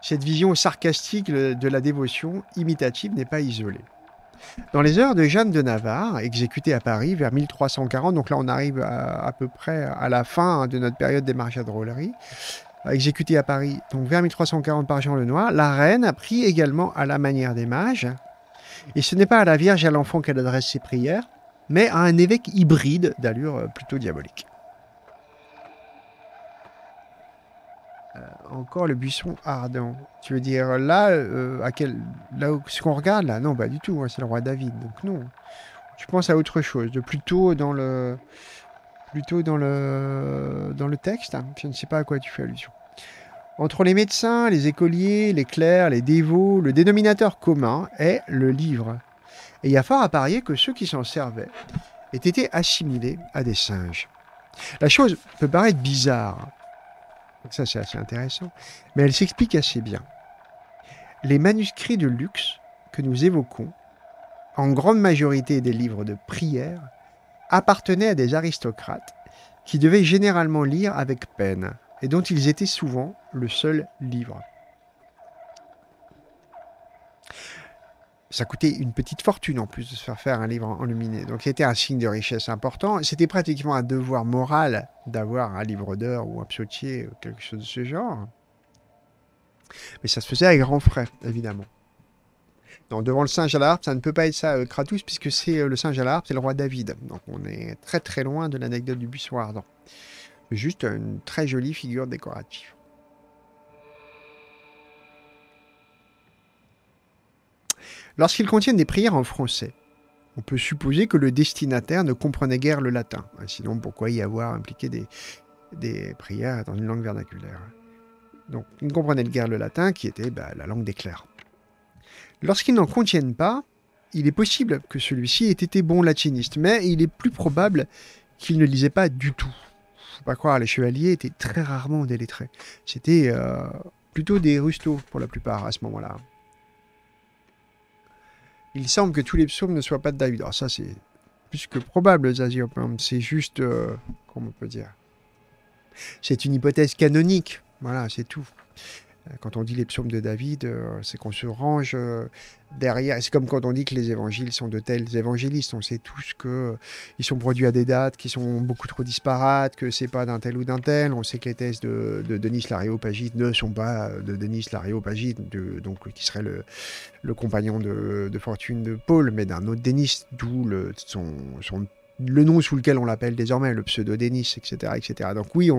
Cette vision sarcastique de la dévotion imitative n'est pas isolée. Dans les heures de Jeanne de Navarre, exécutée à Paris vers 1340, donc là on arrive à, peu près à la fin hein, de notre période des marchés à drôlerie, exécutée à Paris donc vers 1340 par Jean Lenoir, la reine a pris également à la manière des mages, et ce n'est pas à la Vierge et à l'enfant qu'elle adresse ses prières, mais à un évêque hybride d'allure euh, plutôt diabolique. encore le buisson ardent. Tu veux dire, là, euh, à quel, là ce qu'on regarde, là, non, pas du tout, hein, c'est le roi David, donc non. Tu penses à autre chose, de plutôt dans le, plutôt dans le, dans le texte, hein, je ne sais pas à quoi tu fais allusion. Entre les médecins, les écoliers, les clercs, les dévots, le dénominateur commun est le livre. Et il y a fort à parier que ceux qui s'en servaient aient été assimilés à des singes. La chose peut paraître bizarre, ça, c'est assez intéressant. Mais elle s'explique assez bien. Les manuscrits de luxe que nous évoquons, en grande majorité des livres de prière, appartenaient à des aristocrates qui devaient généralement lire avec peine et dont ils étaient souvent le seul livre. Ça coûtait une petite fortune en plus de se faire faire un livre enluminé. Donc c'était un signe de richesse important. C'était pratiquement un devoir moral d'avoir un livre d'heures ou un psautier ou quelque chose de ce genre. Mais ça se faisait avec grand frais, évidemment. Donc devant le singe à l'arbre, ça ne peut pas être ça, euh, Kratos, puisque c'est euh, le singe à l'arbre, c'est le roi David. Donc on est très très loin de l'anecdote du buisson ardent. Juste une très jolie figure décorative. lorsqu'ils contiennent des prières en français. On peut supposer que le destinataire ne comprenait guère le latin, sinon pourquoi y avoir impliqué des, prières dans une langue vernaculaire Donc il ne comprenait guère le latin qui était bah, la langue des clercs. Lorsqu'ils n'en contiennent pas, il est possible que celui-ci ait été bon latiniste, mais il est plus probable qu'il ne lisait pas du tout. Faut pas croire, les chevaliers étaient très rarement délettrés. C'était euh, plutôt des rustos pour la plupart à ce moment-là il semble que tous les psaumes ne soient pas de David. Alors ça, c'est plus que probable, Zaziopam. C'est juste, euh, comment on peut dire C'est une hypothèse canonique. Voilà, c'est tout. Quand on dit les psaumes de David, euh, c'est qu'on se range euh, derrière. C'est comme quand on dit que les évangiles sont de tels évangélistes. On sait tous que euh, ils sont produits à des dates qui sont beaucoup trop disparates, que c'est pas d'un tel ou d'un tel. On sait que les thèses de, Denis Lariopagite ne sont pas de Denis Lariopagite, de, donc qui serait le, compagnon de, fortune de Paul, mais d'un autre Denis, d'où son, son le nom sous lequel on l'appelle désormais, le pseudo Denis, etc., Donc oui,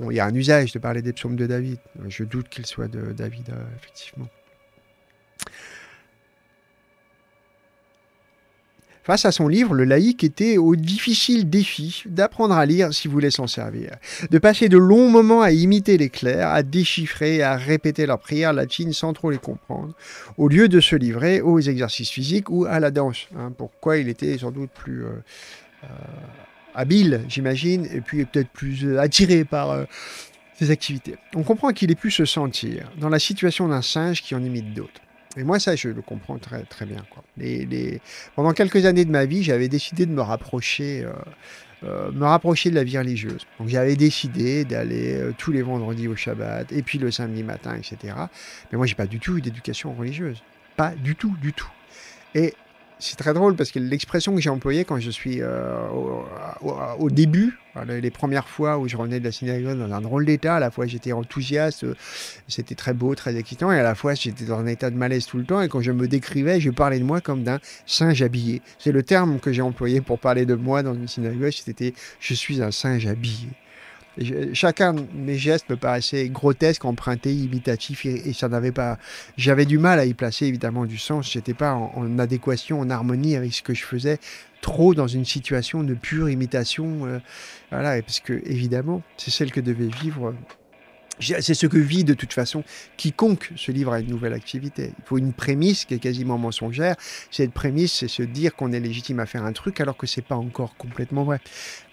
il y a un usage de parler des psaumes de David. Je doute qu'il soit de David, euh, effectivement. Face à son livre, le laïc était au difficile défi d'apprendre à lire s'il voulait s'en servir, de passer de longs moments à imiter les clercs, à déchiffrer, à répéter leurs prières latines sans trop les comprendre, au lieu de se livrer aux exercices physiques ou à la danse. Hein. pourquoi il était sans doute plus... Euh, euh, habile, j'imagine, et puis peut-être plus euh, attiré par ses euh, activités. On comprend qu'il ait pu se sentir dans la situation d'un singe qui en imite d'autres. Et moi, ça, je le comprends très, très bien. Quoi. Pendant quelques années de ma vie, j'avais décidé de me rapprocher, me rapprocher de la vie religieuse. Donc, j'avais décidé d'aller tous les vendredis au Shabbat, et puis le samedi matin, etc. Mais moi, j'ai pas du tout eu d'éducation religieuse. Pas du tout, du tout. Et c'est très drôle parce que l'expression que j'ai employée quand je suis euh, au, début, euh, les, premières fois où je revenais de la synagogue dans un drôle d'état, à la fois j'étais enthousiaste, euh, c'était très beau, très excitant, et à la fois j'étais dans un état de malaise tout le temps, et quand je me décrivais, je parlais de moi comme d'un singe habillé. C'est le terme que j'ai employé pour parler de moi dans une synagogue, c'était je suis un singe habillé chacun de mes gestes me paraissait grotesque, emprunté, imitatif, et, ça n'avait pas. J'avais du mal à y placer évidemment du sens. J'étais pas en, adéquation, en harmonie avec ce que je faisais. Trop dans une situation de pure imitation, euh, voilà, voilà, parce que évidemment, c'est celle que devait vivre c'est ce que vit de toute façon quiconque se livre à une nouvelle activité. Il faut une prémisse qui est quasiment mensongère. Cette prémisse, c'est se dire qu'on est légitime à faire un truc alors que ce n'est pas encore complètement vrai.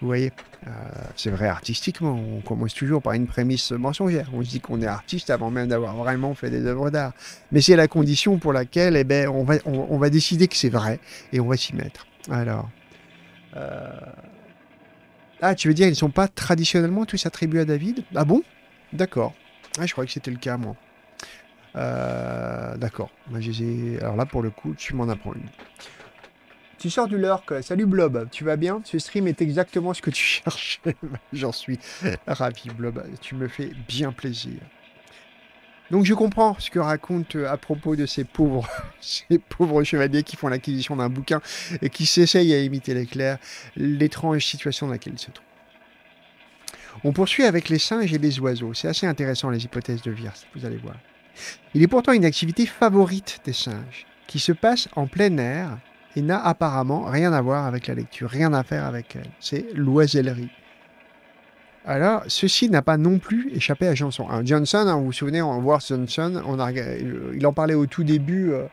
Vous voyez, euh, c'est vrai artistiquement. On commence toujours par une prémisse mensongère. On se dit qu'on est artiste avant même d'avoir vraiment fait des œuvres d'art. Mais c'est la condition pour laquelle, eh ben, on va, on, va décider que c'est vrai et on va s'y mettre. Alors. Euh, ah, tu veux dire, ils ne sont pas traditionnellement tous attribués à David Ah bon D'accord. Ah, je crois que c'était le cas, moi. Euh, d'accord. Alors là, pour le coup, tu m'en apprends une. Tu sors du lurk. Salut Blob, tu vas bien Ce stream est exactement ce que tu cherches. J'en suis ravi, Blob. Tu me fais bien plaisir. Donc je comprends ce que raconte euh, à propos de ces pauvres, ces pauvres chevaliers qui font l'acquisition d'un bouquin et qui s'essayent à imiter l'éclair, l'étrange situation dans laquelle ils se trouvent. On poursuit avec les singes et les oiseaux. C'est assez intéressant les hypothèses de Wirth, vous allez voir. Il est pourtant une activité favorite des singes, qui se passe en plein air et n'a apparemment rien à voir avec la lecture, rien à faire avec elle. C'est l'oisellerie. Alors, ceci n'a pas non plus échappé à Johnson. Johnson, hein, vous vous souvenez, en voir Johnson, on il en parlait au tout début euh,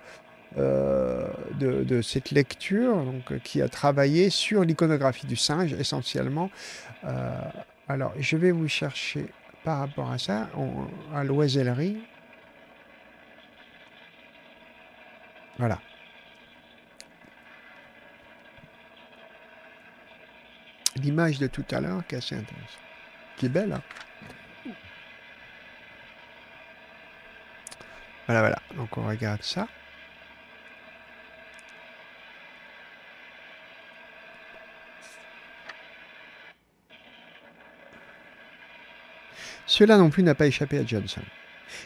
euh, de, cette lecture, donc, euh, qui a travaillé sur l'iconographie du singe essentiellement. Alors, je vais vous chercher par rapport à ça, à l'oisellerie. Voilà. L'image de tout à l'heure qui est assez intéressante. Qui est belle, hein Voilà, voilà. Donc on regarde ça. Cela non plus n'a pas échappé à Johnson.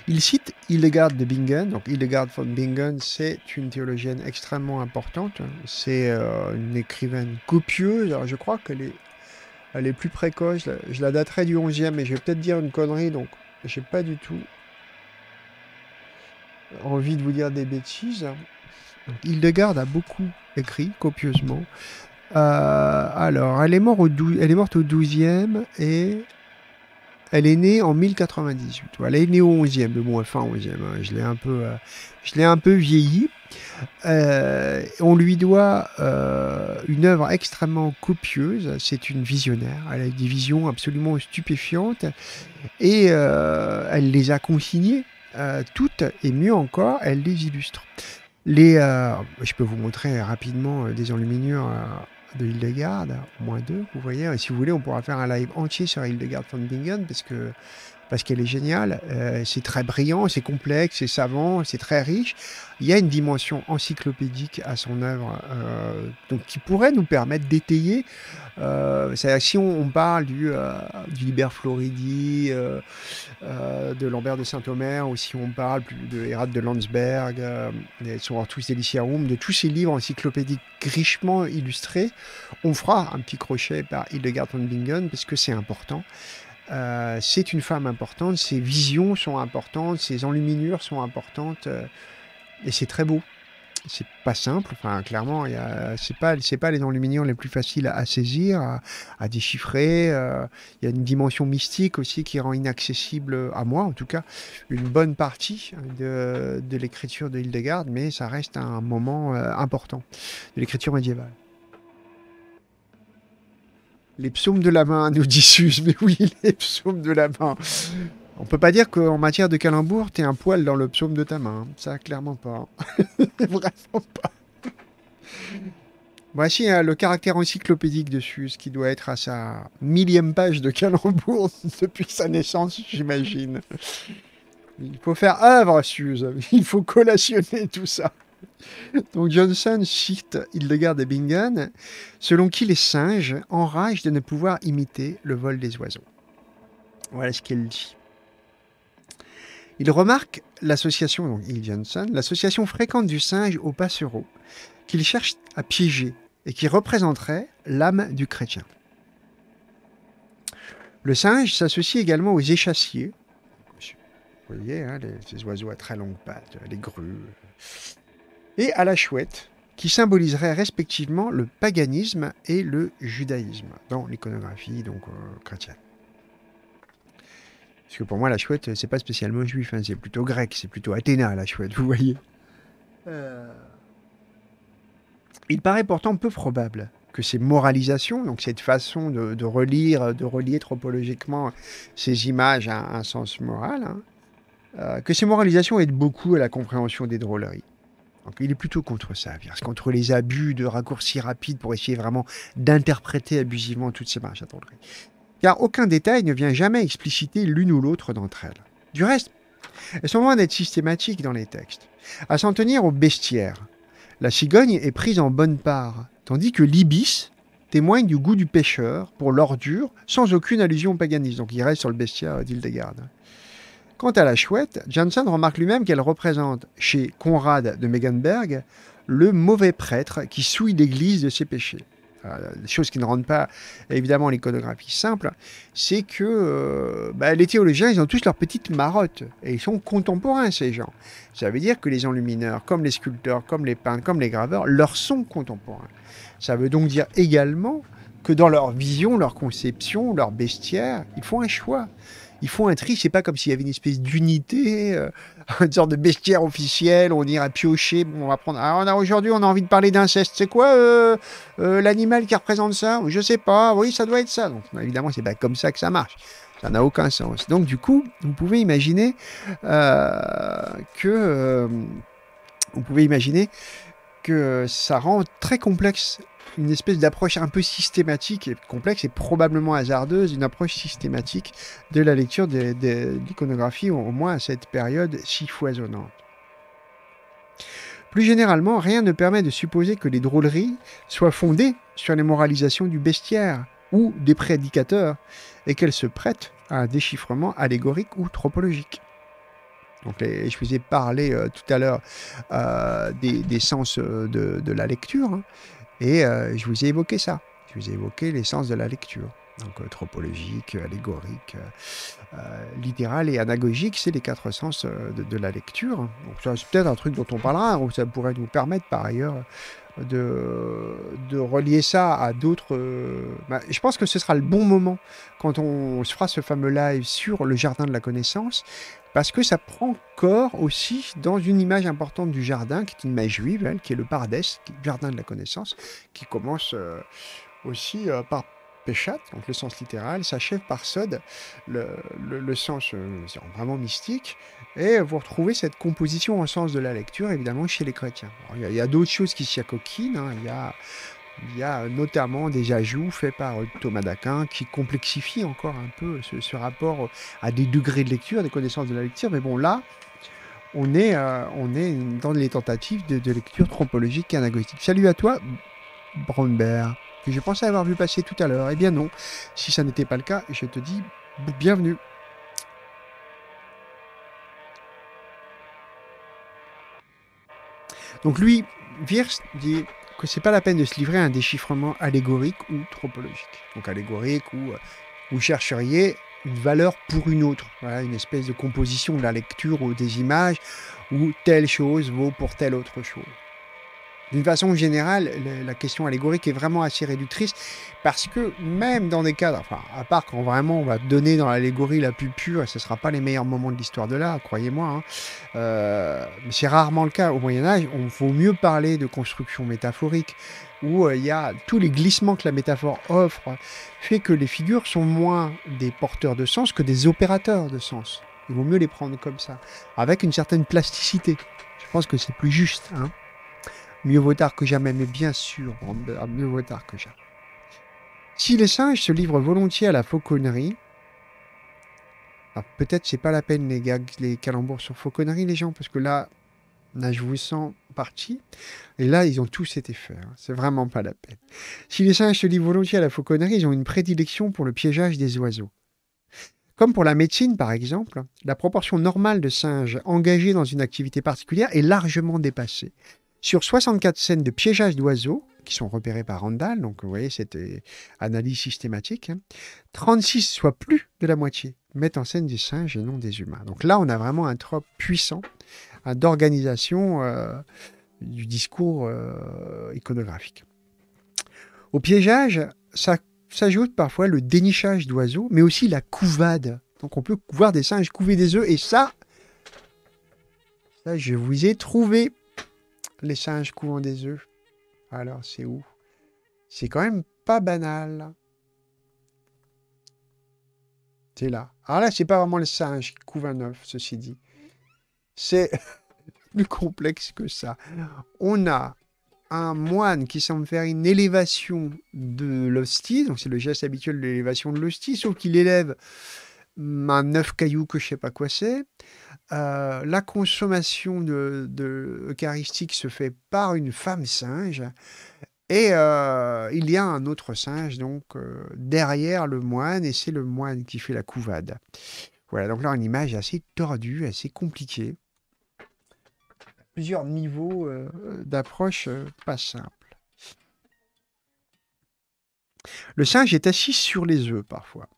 Il cite Hildegard de Bingen. Donc Hildegard von Bingen, c'est une théologienne extrêmement importante. C'est euh, une écrivaine copieuse. je crois qu'elle est, elle est plus précoce. Je la daterai du 11e, mais je vais peut-être dire une connerie, donc je n'ai pas du tout envie de vous dire des bêtises. Hildegard a beaucoup écrit, copieusement. Euh, alors, elle est, elle est morte au 12e et elle est née en 1098. Elle est née au 11e, mais bon, fin hein. 11e. Je l'ai un peu, euh, un peu vieilli. Euh, on lui doit euh, une œuvre extrêmement copieuse. C'est une visionnaire. Elle a des visions absolument stupéfiantes et elle les a consignées toutes et mieux encore, elle les illustre. Les, je peux vous montrer rapidement des enluminures de de garde moins deux, vous voyez. Hein. Et si vous voulez, on pourra faire un live entier sur de von Bingen, parce que parce qu'elle est géniale. Euh, c'est très brillant, c'est complexe, c'est savant, c'est très riche. Il y a une dimension encyclopédique à son œuvre, euh, donc qui pourrait nous permettre d'étayer. Euh, si on, parle du, du Floridi, de Lambert de Saint-Omer, ou si on parle de Herat de Landsberg, de Sorortus de tous ces livres encyclopédiques richement illustrés, on fera un petit crochet par Hildegard von Bingen, parce que c'est important. Euh, c'est une femme importante, ses visions sont importantes, ses enluminures sont importantes, euh, et c'est très beau. C'est pas simple, enfin clairement, c'est pas, pas les enluminures les plus faciles à, saisir, à, déchiffrer. Euh, il y a une dimension mystique aussi qui rend inaccessible, à moi en tout cas, une bonne partie de, de l'écriture de Hildegarde, mais ça reste un moment important de l'écriture médiévale. Les psaumes de la main, nous dit Mais oui, les psaumes de la main. On peut pas dire qu'en matière de calembour, t'es un poil dans le psaume de ta main. Ça, clairement pas. Vraiment pas. Voici hein, le caractère encyclopédique de Suze, qui doit être à sa millième page de calembour depuis sa naissance, j'imagine. Il faut faire œuvre, Suze. Il faut collationner tout ça. Donc Johnson cite Hildegard de Bingen, selon qui les singes enragent de ne pouvoir imiter le vol des oiseaux. Voilà ce qu'il dit. Il remarque l'association, donc Johnson, l'association fréquente du singe au passereau, qu'il cherche à piéger et qui représenterait l'âme du chrétien. Le singe s'associe également aux échassiers, vous voyez, hein, les, ces oiseaux à très longues pattes, les grues, et à la chouette, qui symboliserait respectivement le paganisme et le judaïsme dans l'iconographie donc euh, chrétienne. Parce que pour moi, la chouette, c'est pas spécialement juif, hein, c'est plutôt grec, c'est plutôt Athéna, la chouette, vous voyez. Euh, il paraît pourtant peu probable que ces moralisations, donc cette façon de, relire, de relier tropologiquement ces images à un sens moral, hein, euh, que ces moralisations aident beaucoup à la compréhension des drôleries il est plutôt contre ça, contre les abus de raccourcis rapides pour essayer vraiment d'interpréter abusivement toutes ces marches attendries. Car aucun détail ne vient jamais expliciter l'une ou l'autre d'entre elles. Du reste, elles sont loin d'être systématiques dans les textes. À s'en tenir au bestiaire, la cigogne est prise en bonne part, tandis que l'ibis témoigne du goût du pêcheur pour l'ordure sans aucune allusion au paganisme. Donc il reste sur le bestiaire d'ildegarde. Quant à la chouette, Janssen remarque lui-même qu'elle représente, chez Conrad de Megenberg, le mauvais prêtre qui souille l'église de ses péchés. chose qui ne rend pas évidemment l'iconographie simple, c'est que euh, bah, les théologiens, ils ont tous leurs petites marottes, et ils sont contemporains, ces gens. Ça veut dire que les enlumineurs, comme les sculpteurs, comme les peintres, comme les graveurs, leur sont contemporains. Ça veut donc dire également que dans leur vision, leur conception, leur bestiaire, ils font un choix ils font un tri, c'est pas comme s'il y avait une espèce d'unité, euh, une sorte de bestiaire officiel, on ira piocher, on va prendre... Ah, on a aujourd'hui, on a envie de parler d'inceste, c'est quoi euh, euh, l'animal qui représente ça Je sais pas, oui, ça doit être ça. Donc évidemment, c'est pas comme ça que ça marche. Ça n'a aucun sens. Donc du coup, vous pouvez imaginer que... vous pouvez imaginer que ça rend très complexe une espèce d'approche un peu systématique et complexe et probablement hasardeuse, une approche systématique de la lecture d'iconographie, au moins à cette période si foisonnante. Plus généralement, rien ne permet de supposer que les drôleries soient fondées sur les moralisations du bestiaire ou des prédicateurs et qu'elles se prêtent à un déchiffrement allégorique ou tropologique. Donc, je vous ai parlé euh, tout à l'heure euh, des, sens euh, de, la lecture. Hein. Et euh, je vous ai évoqué ça. Je vous ai évoqué les sens de la lecture. Donc euh, tropologique, euh, allégorique, littéral et anagogique, c'est les quatre sens de, la lecture. c'est peut-être un truc dont on parlera, ou ça pourrait nous permettre par ailleurs de, de relier ça à d'autres. Euh, bah, je pense que ce sera le bon moment quand on fera ce fameux live sur le jardin de la connaissance, parce que ça prend corps aussi dans une image importante du jardin, qui est une image juive, qui est le paradis le jardin de la connaissance, qui commence euh, aussi euh, par Peshat, donc le sens littéral, s'achève par Sod, le, le, sens euh, vraiment mystique, et vous retrouvez cette composition en sens de la lecture, évidemment, chez les chrétiens. Il y a, d'autres choses qui s'y accoquinent, hein. il y a il y a notamment des ajouts faits par euh, Thomas d'Aquin qui complexifient encore un peu ce, rapport euh, à des degrés de lecture, des connaissances de la lecture. Mais bon, là, on est, on est dans les tentatives de, lecture trompologique et anagogique. Salut à toi, Brandbert que je pensais avoir vu passer tout à l'heure. Eh bien non, si ça n'était pas le cas, je te dis bienvenue. Donc lui, Wirst dit que c'est pas la peine de se livrer à un déchiffrement allégorique ou tropologique. Donc allégorique ou euh, vous chercheriez une valeur pour une autre, une espèce de composition de la lecture ou des images où telle chose vaut pour telle autre chose. D'une façon générale, la, question allégorique est vraiment assez réductrice parce que même dans des cadres, à part quand vraiment on va donner dans l'allégorie la plus pure, ce ne sera pas les meilleurs moments de l'histoire de l'art, croyez-moi, hein, euh, mais c'est rarement le cas. Au Moyen-Âge, on vaut mieux parler de construction métaphorique où euh, il y a tous les glissements que la métaphore offre, fait que les figures sont moins des porteurs de sens que des opérateurs de sens. Il vaut mieux les prendre comme ça, avec une certaine plasticité. Je pense que c'est plus juste. Hein. Mieux vaut tard que jamais, mais bien sûr, ah, mieux vaut tard que jamais. Si les singes se livrent volontiers à la fauconnerie, ah, peut-être c'est pas la peine les gags, les calembours sur fauconnerie, les gens, parce que là, je vous sens parti. Et là, ils ont tous été faits. Hein. C'est vraiment pas la peine. Si les singes se livrent volontiers à la fauconnerie, ils ont une prédilection pour le piégeage des oiseaux. Comme pour la médecine, par exemple, la proportion normale de singes engagés dans une activité particulière est largement dépassée. Sur 64 scènes de piégeage d'oiseaux, qui sont repérées par Randall, donc vous voyez, cette euh, analyse systématique, 36, hein, soit plus de la moitié, mettent en scène des singes et non des humains. Donc là, on a vraiment un trope puissant hein, d'organisation euh, du discours euh, iconographique. Au piégeage, ça s'ajoute parfois le dénichage d'oiseaux, mais aussi la couvade. Donc on peut voir des singes couver des œufs, et ça, ça je vous ai trouvé les singes couvent des œufs. Alors, c'est où C'est quand même pas banal. C'est là. Alors là, c'est pas vraiment le singe qui couve un œuf, ceci dit. C'est plus complexe que ça. On a un moine qui semble faire une élévation de l'hostie, donc c'est le geste habituel de l'élévation de l'hostie, sauf qu'il élève un œuf caillou que je sais pas quoi c'est. Euh, la consommation de, eucharistique se fait par une femme singe. Et euh, il y a un autre singe donc euh, derrière le moine, et c'est le moine qui fait la couvade. Voilà, donc là, une image assez tordue, assez compliquée. Plusieurs niveaux d'approche pas simples. Le singe est assis sur les œufs parfois.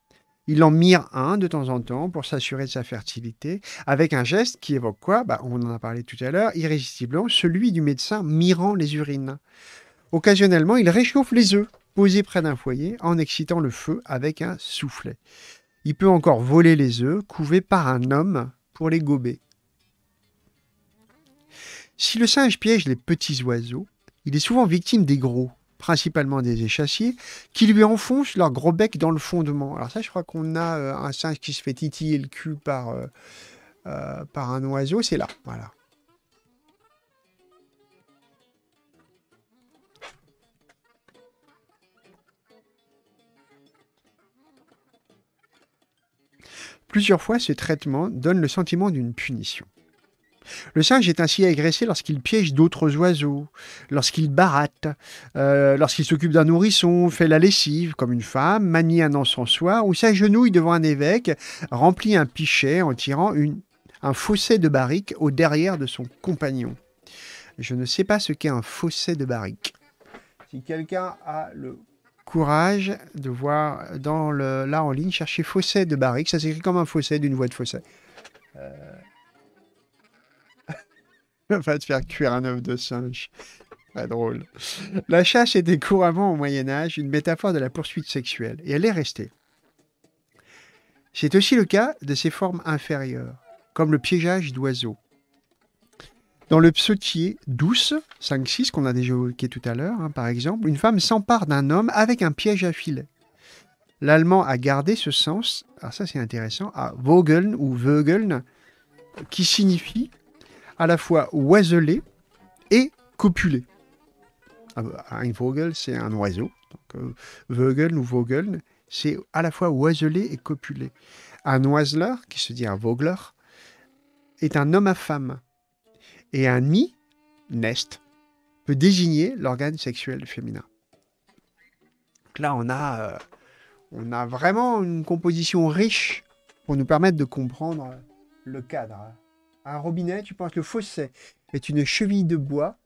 Il en mire un de temps en temps pour s'assurer de sa fertilité, avec un geste qui évoque quoi bah, On en a parlé tout à l'heure, irrésistiblement, celui du médecin mirant les urines. Occasionnellement, il réchauffe les œufs posés près d'un foyer en excitant le feu avec un soufflet. Il peut encore voler les œufs couvés par un homme pour les gober. Si le singe piège les petits oiseaux, il est souvent victime des gros, principalement des échassiers, qui lui enfoncent leur gros bec dans le fondement. Alors ça, je crois qu'on a euh, un singe qui se fait titiller le cul par, euh, euh, par un oiseau, c'est là, voilà. Plusieurs fois, ce traitement donne le sentiment d'une punition. Le singe est ainsi agressé lorsqu'il piège d'autres oiseaux, lorsqu'il baratte, euh, lorsqu'il s'occupe d'un nourrisson, fait la lessive comme une femme, manie un encensoir ou s'agenouille devant un évêque, remplit un pichet en tirant un fossé de barrique au derrière de son compagnon. Je ne sais pas ce qu'est un fossé de barrique. Si quelqu'un a le courage de voir dans le, là en ligne chercher fossé de barrique, ça s'écrit comme un fossé d'une voie de fossé. Euh... Va te faire cuire un œuf de singe. Pas drôle. La chasse était couramment au Moyen Âge une métaphore de la poursuite sexuelle, et elle est restée. C'est aussi le cas de ses formes inférieures, comme le piégeage d'oiseaux. Dans le psautier douce, 5-6, qu'on a déjà évoqué tout à l'heure, hein, par exemple, une femme s'empare d'un homme avec un piège à filet. L'allemand a gardé ce sens, alors ah, ça c'est intéressant, à Vogeln ou Vögeln, qui signifie à la fois oiselé et copulé. Un vogel, c'est un oiseau. Donc, euh, vogel ou vogel, c'est à la fois oiselé et copulé. Un oiseleur, qui se dit un vogler, est un homme à femme. Et un nid, nest, peut désigner l'organe sexuel féminin. là, on a, euh, on a vraiment une composition riche pour nous permettre de comprendre le cadre. Hein un robinet, tu que le fossé est une cheville de bois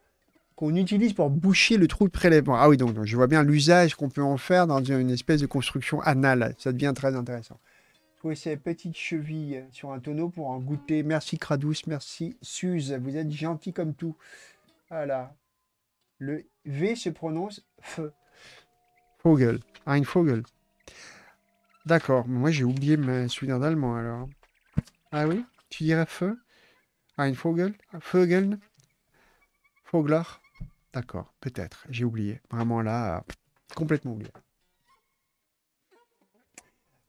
qu'on utilise pour boucher le trou de prélèvement. Ah oui, donc, je vois bien l'usage qu'on peut en faire dans une espèce de construction anale. Ça devient très intéressant. Trouver ces petite cheville sur un tonneau pour en goûter. Merci Cradouce, merci Suze, vous êtes gentil comme tout. Voilà. Le V se prononce Feu. Vogel, ah, ein Vogel. D'accord, moi j'ai oublié mes souvenirs d'allemand alors. Ah oui Tu dirais feu Ein Vogel Vögeln Vogler D'accord, peut-être. J'ai oublié. Vraiment là, euh, complètement oublié.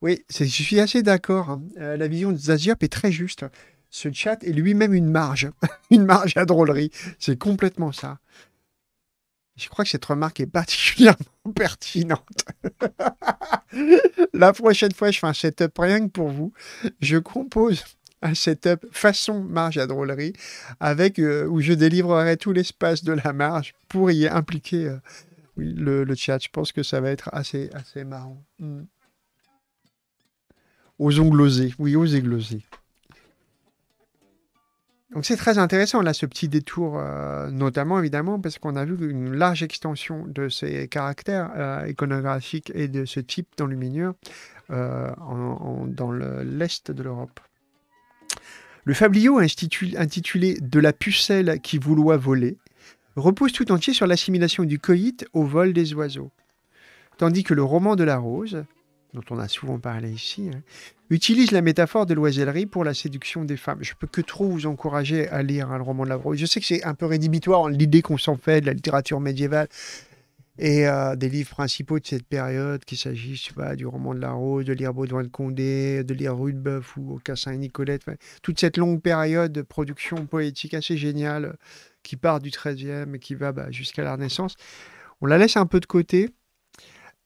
Oui, je suis assez d'accord. Hein. Euh, la vision de Zaziop est très juste. Ce chat est lui-même une marge. une marge à drôlerie. C'est complètement ça. Je crois que cette remarque est particulièrement pertinente. la prochaine fois, je fais un setup rien que pour vous. Je compose un setup façon marge à drôlerie, avec, euh, où je délivrerai tout l'espace de la marge pour y impliquer euh, le, chat. Je pense que ça va être assez, assez marrant. Hmm. Aux Osons oui, aux gloser. Donc c'est très intéressant là ce petit détour, euh, notamment évidemment parce qu'on a vu une large extension de ces caractères iconographiques et de ce type d'enluminure dans l'est de l'Europe. Le fabliau intitulé De la pucelle qui vouloit voler repose tout entier sur l'assimilation du coït au vol des oiseaux. Tandis que le roman de la rose, dont on a souvent parlé ici, hein, utilise la métaphore de l'oisellerie pour la séduction des femmes. Je peux que trop vous encourager à lire un hein, le roman de la rose. Je sais que c'est un peu rédhibitoire l'idée qu'on s'en fait de la littérature médiévale. Et euh, des livres principaux de cette période, qu'il s'agisse du roman de La Rose, de lire Baudouin de Condé, de lire Rudebeuf ou Cassin et Nicolette, toute cette longue période de production poétique assez géniale qui part du 13e et qui va bah, jusqu'à la Renaissance, on la laisse un peu de côté.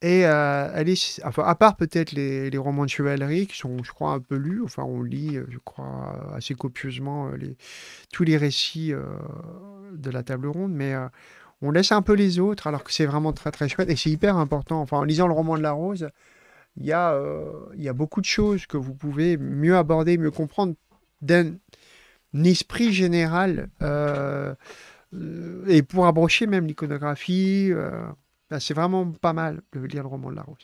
Et euh, elle est, enfin, à part peut-être les, romans de chevalerie qui sont, je crois, un peu lus, enfin, on lit, je crois, assez copieusement euh, les, tous les récits de la table ronde, mais on laisse un peu les autres, alors que c'est vraiment très très chouette et c'est hyper important. Enfin, en lisant le roman de la rose, il y, a, euh, beaucoup de choses que vous pouvez mieux aborder, mieux comprendre d'un esprit général euh, euh, et pour abrocher même l'iconographie. Ben, c'est vraiment pas mal de lire le roman de la rose.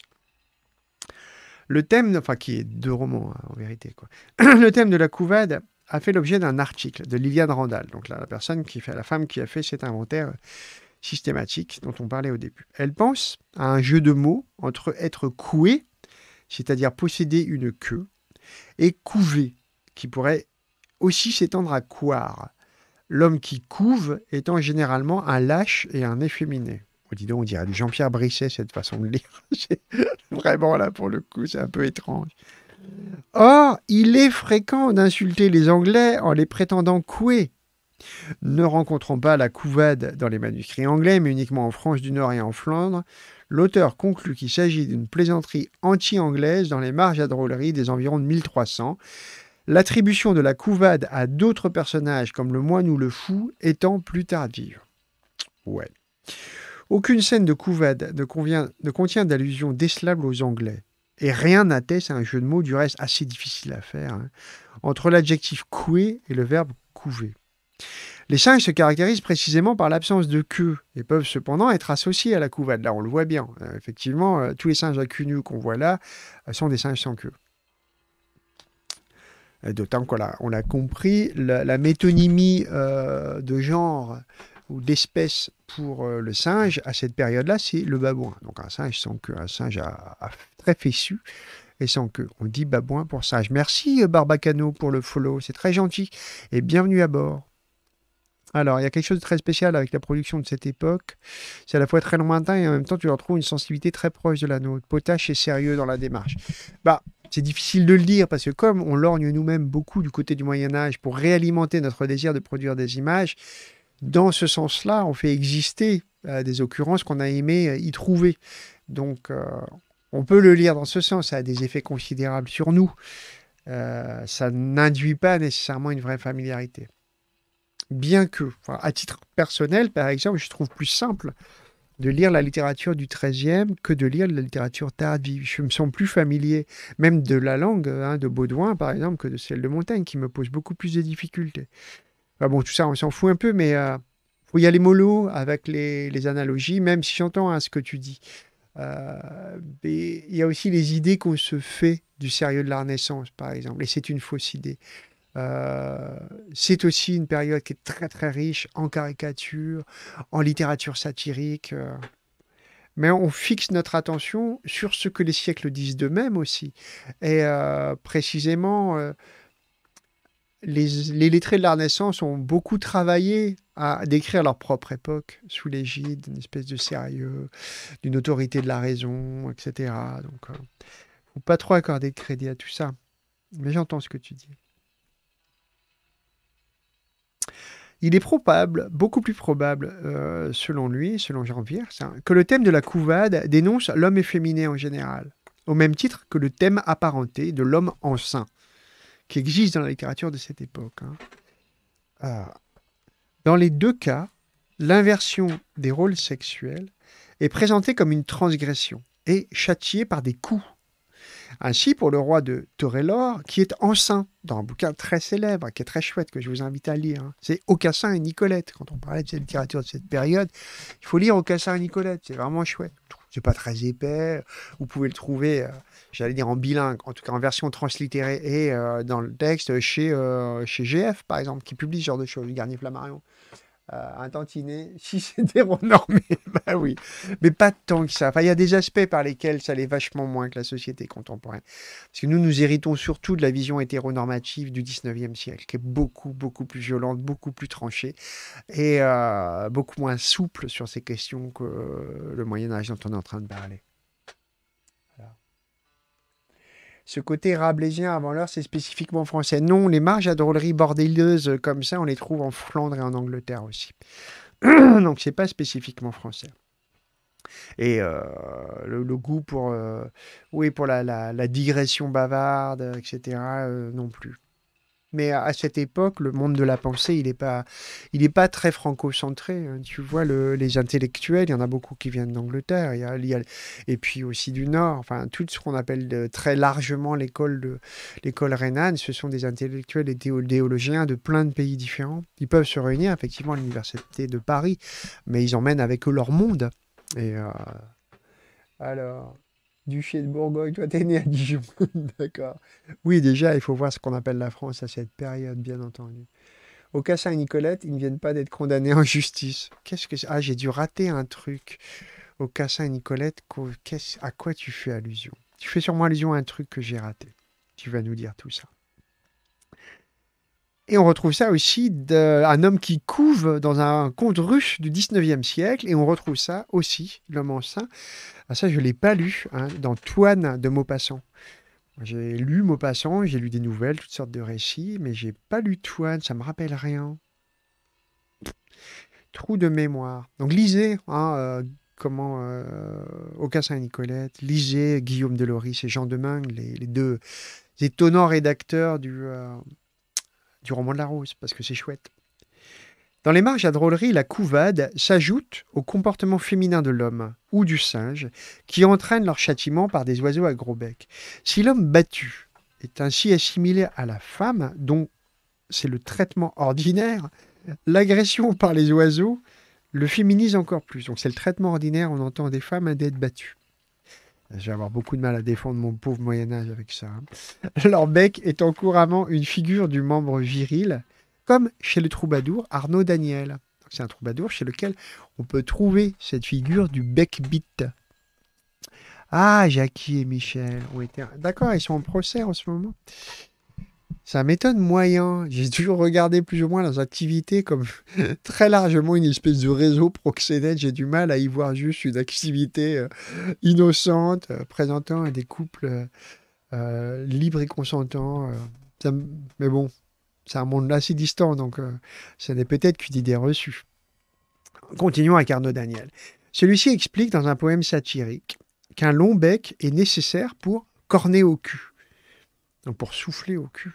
Le thème, enfin qui est deux romans hein, en vérité, le thème de la couvade a fait l'objet d'un article de Liliane Randall, donc la personne qui fait la femme qui a fait cet inventaire systématique dont on parlait au début. Elle pense à un jeu de mots entre être coué, c'est-à-dire posséder une queue, et couver, qui pourrait aussi s'étendre à coire. L'homme qui couve étant généralement un lâche et un efféminé. Oh, dis on dirait Jean-Pierre Brisset, cette façon de lire. Vraiment, là, pour le coup, c'est un peu étrange. Or, il est fréquent d'insulter les Anglais en les prétendant couer. Ne rencontrant pas la couvade dans les manuscrits anglais, mais uniquement en France du Nord et en Flandre, l'auteur conclut qu'il s'agit d'une plaisanterie anti-anglaise dans les marges à drôlerie des environs de 1300, l'attribution de la couvade à d'autres personnages comme le moine ou le fou étant plus tardive. Ouais. Aucune scène de couvade ne, contient d'allusion décelable aux Anglais. Et rien n'atteste à un jeu de mots du reste assez difficile à faire, hein. entre l'adjectif coué et le verbe couver. Les singes se caractérisent précisément par l'absence de queue et peuvent cependant être associés à la couvade. Là, on le voit bien. Euh, effectivement, euh, tous les singes à queue nue qu'on voit là euh, sont des singes sans queue. D'autant qu'on a on compris, la, métonymie de genre ou d'espèce pour le singe à cette période-là, c'est le babouin. Donc un singe sans queue, un singe à, très fessu et sans queue. On dit babouin pour singe. Merci Barbacano pour le follow, c'est très gentil et bienvenue à bord. Alors, il y a quelque chose de très spécial avec la production de cette époque. C'est à la fois très lointain et en même temps, tu retrouves une sensibilité très proche de la nôtre. Potache est sérieux dans la démarche. Bah, c'est difficile de le dire parce que comme on lorgne nous-mêmes beaucoup du côté du Moyen Âge pour réalimenter notre désir de produire des images, dans ce sens-là, on fait exister euh, des occurrences qu'on a aimé euh, y trouver. Donc, euh, on peut le lire dans ce sens. Ça a des effets considérables sur nous. ça n'induit pas nécessairement une vraie familiarité bien que, à titre personnel, par exemple, je trouve plus simple de lire la littérature du XIIIe que de lire la littérature tardive. Je me sens plus familier, même de la langue hein, de Baudouin, par exemple, que de celle de Montaigne, qui me pose beaucoup plus de difficultés. bon, tout ça, on s'en fout un peu, mais il euh, y faut y aller mollo avec les, analogies, même si j'entends à hein, ce que tu dis. Euh, il y a aussi les idées qu'on se fait du sérieux de la Renaissance, par exemple, et c'est une fausse idée. Euh, c'est aussi une période qui est très très riche en caricatures, en littérature satirique. Euh. Mais on fixe notre attention sur ce que les siècles disent d'eux-mêmes aussi. Et euh, précisément, les, lettrés de la Renaissance ont beaucoup travaillé à décrire leur propre époque sous l'égide d'une espèce de sérieux, d'une autorité de la raison, etc. Donc, faut pas trop accorder de crédit à tout ça. Mais j'entends ce que tu dis. Il est probable, beaucoup plus probable, euh, selon lui, selon Jean Vierce, que le thème de la couvade dénonce l'homme efféminé en général, au même titre que le thème apparenté de l'homme enceint, qui existe dans la littérature de cette époque. Hein. Dans les deux cas, l'inversion des rôles sexuels est présentée comme une transgression et châtiée par des coups ainsi, pour le roi de Torelor, qui est enceint, dans un bouquin très célèbre, qui est très chouette, que je vous invite à lire, hein. c'est Aucassin et Nicolette. Quand on parlait de cette littérature de cette période, il faut lire Aucassin et Nicolette, c'est vraiment chouette. C'est pas très épais, vous pouvez le trouver, euh, j'allais dire en bilingue, en tout cas en version translittérée et euh, dans le texte chez, euh, chez GF, par exemple, qui publie ce genre de choses, Garnier Flammarion. Euh, un tantinet, si c'était renormé, bah oui, mais pas tant que ça. Enfin, il y a des aspects par lesquels ça l'est vachement moins que la société contemporaine. Parce que nous, nous héritons surtout de la vision hétéronormative du 19e siècle, qui est beaucoup, beaucoup plus violente, beaucoup plus tranchée et euh, beaucoup moins souple sur ces questions que le Moyen Âge dont on est en train de parler. ce côté rabelaisien avant l'heure, c'est spécifiquement français. Non, les marges à drôlerie bordéleuses euh, comme ça, on les trouve en Flandre et en Angleterre aussi. Donc c'est pas spécifiquement français. Et euh, le, goût pour, euh, oui, pour la, digression bavarde, etc., non plus. Mais à cette époque, le monde de la pensée, il n'est pas, il pas très franco-centré. Hein. Tu vois, les intellectuels, il y en a beaucoup qui viennent d'Angleterre, il et puis aussi du Nord. Enfin, tout ce qu'on appelle très largement l'école de l'école rhénane, ce sont des intellectuels et théologiens de plein de pays différents. Ils peuvent se réunir effectivement à l'université de Paris, mais ils emmènent avec eux leur monde. Et euh, alors duché de Bourgogne, toi t'es né à Dijon, d'accord. Oui, déjà, il faut voir ce qu'on appelle la France à cette période, bien entendu. Au Cassin Saint-Nicolette, ils ne viennent pas d'être condamnés en justice. Qu'est-ce que Ah, j'ai dû rater un truc. Au Cassin Saint-Nicolette, qu'est-ce à quoi tu fais allusion Tu fais sûrement allusion à un truc que j'ai raté. Tu vas nous dire tout ça. Et on retrouve ça aussi d'un homme qui couve dans un conte russe du 19e siècle. Et on retrouve ça aussi, l'homme enceint. Ah, ça, je ne l'ai pas lu, hein, dans Toine de Maupassant. J'ai lu Maupassant, j'ai lu des nouvelles, toutes sortes de récits, mais j'ai pas lu Toine, ça me rappelle rien. Trou de mémoire. Donc lisez, hein, euh, comment Au euh, Aucun Saint-Nicolette, lisez Guillaume Deloris et Jean Demingue, les, deux étonnants rédacteurs du, euh, du roman de la rose, parce que c'est chouette. Dans les marges à drôlerie, la couvade s'ajoute au comportement féminin de l'homme ou du singe qui entraîne leur châtiment par des oiseaux à gros bec. Si l'homme battu est ainsi assimilé à la femme, dont c'est le traitement ordinaire, l'agression par les oiseaux le féminise encore plus. Donc c'est le traitement ordinaire, on entend des femmes hein, d'être battues. Je vais avoir beaucoup de mal à défendre mon pauvre Moyen-Âge avec ça. Hein. Leur bec étant couramment une figure du membre viril, comme chez le troubadour Arnaud Daniel. C'est un troubadour chez lequel on peut trouver cette figure du bec bit. Ah, Jackie et Michel ont été. D'accord, ils sont en procès en ce moment ça m'étonne moyen. J'ai toujours regardé plus ou moins leurs activités comme très largement une espèce de réseau proxénète. J'ai du mal à y voir juste une activité euh, innocente euh, présentant des couples euh, libres et consentants. mais bon, c'est un monde assez distant, donc ça n'est peut-être qu'une idée reçue. Continuons avec Arnaud Daniel. Celui-ci explique dans un poème satirique qu'un long bec est nécessaire pour corner au cul, donc pour souffler au cul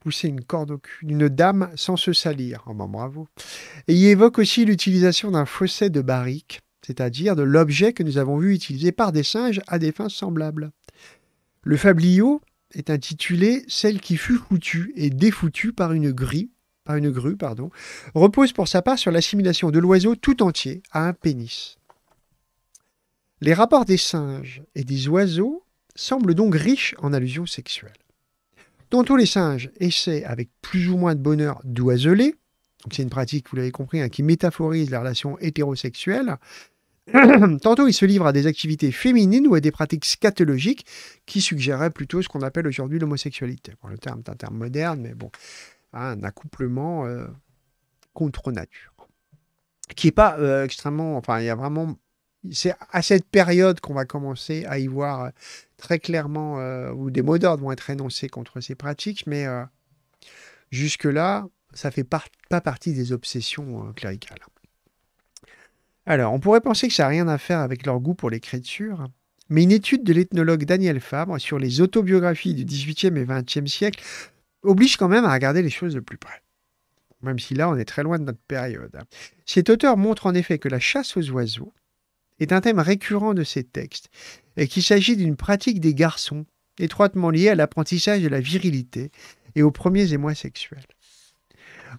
pousser une corde au cul d'une dame sans se salir. Oh, ben, bravo. Et il évoque aussi l'utilisation d'un fossé de barrique, c'est-à-dire de l'objet que nous avons vu utilisé par des singes à des fins semblables. Le fabliau est intitulé Celle qui fut foutue et défoutue par une grille, par une grue, pardon, repose pour sa part sur l'assimilation de l'oiseau tout entier à un pénis. Les rapports des singes et des oiseaux semblent donc riches en allusions sexuelles. Tantôt, les singes essaient, avec plus ou moins de bonheur, d'oiseler. C'est une pratique, vous l'avez compris, hein, qui métaphorise la relation hétérosexuelle. Tantôt, ils se livrent à des activités féminines ou à des pratiques scatologiques qui suggéraient plutôt ce qu'on appelle aujourd'hui l'homosexualité. le terme est un terme moderne, mais bon, hein, un accouplement euh, contre nature. Qui n'est pas euh, extrêmement. Enfin, il y a vraiment c'est à cette période qu'on va commencer à y voir euh, très clairement, euh, où des mots d'ordre vont être énoncés contre ces pratiques, mais euh, jusque-là, ça ne fait pas partie des obsessions cléricales. Alors, on pourrait penser que ça n'a rien à faire avec leur goût pour l'écriture, mais une étude de l'ethnologue Daniel Fabre sur les autobiographies du XVIIIe et XXe siècle oblige quand même à regarder les choses de plus près même si là on est très loin de notre période. Cet auteur montre en effet que la chasse aux oiseaux est un thème récurrent de ces textes, et qu'il s'agit d'une pratique des garçons étroitement liée à l'apprentissage de la virilité et aux premiers émois sexuels.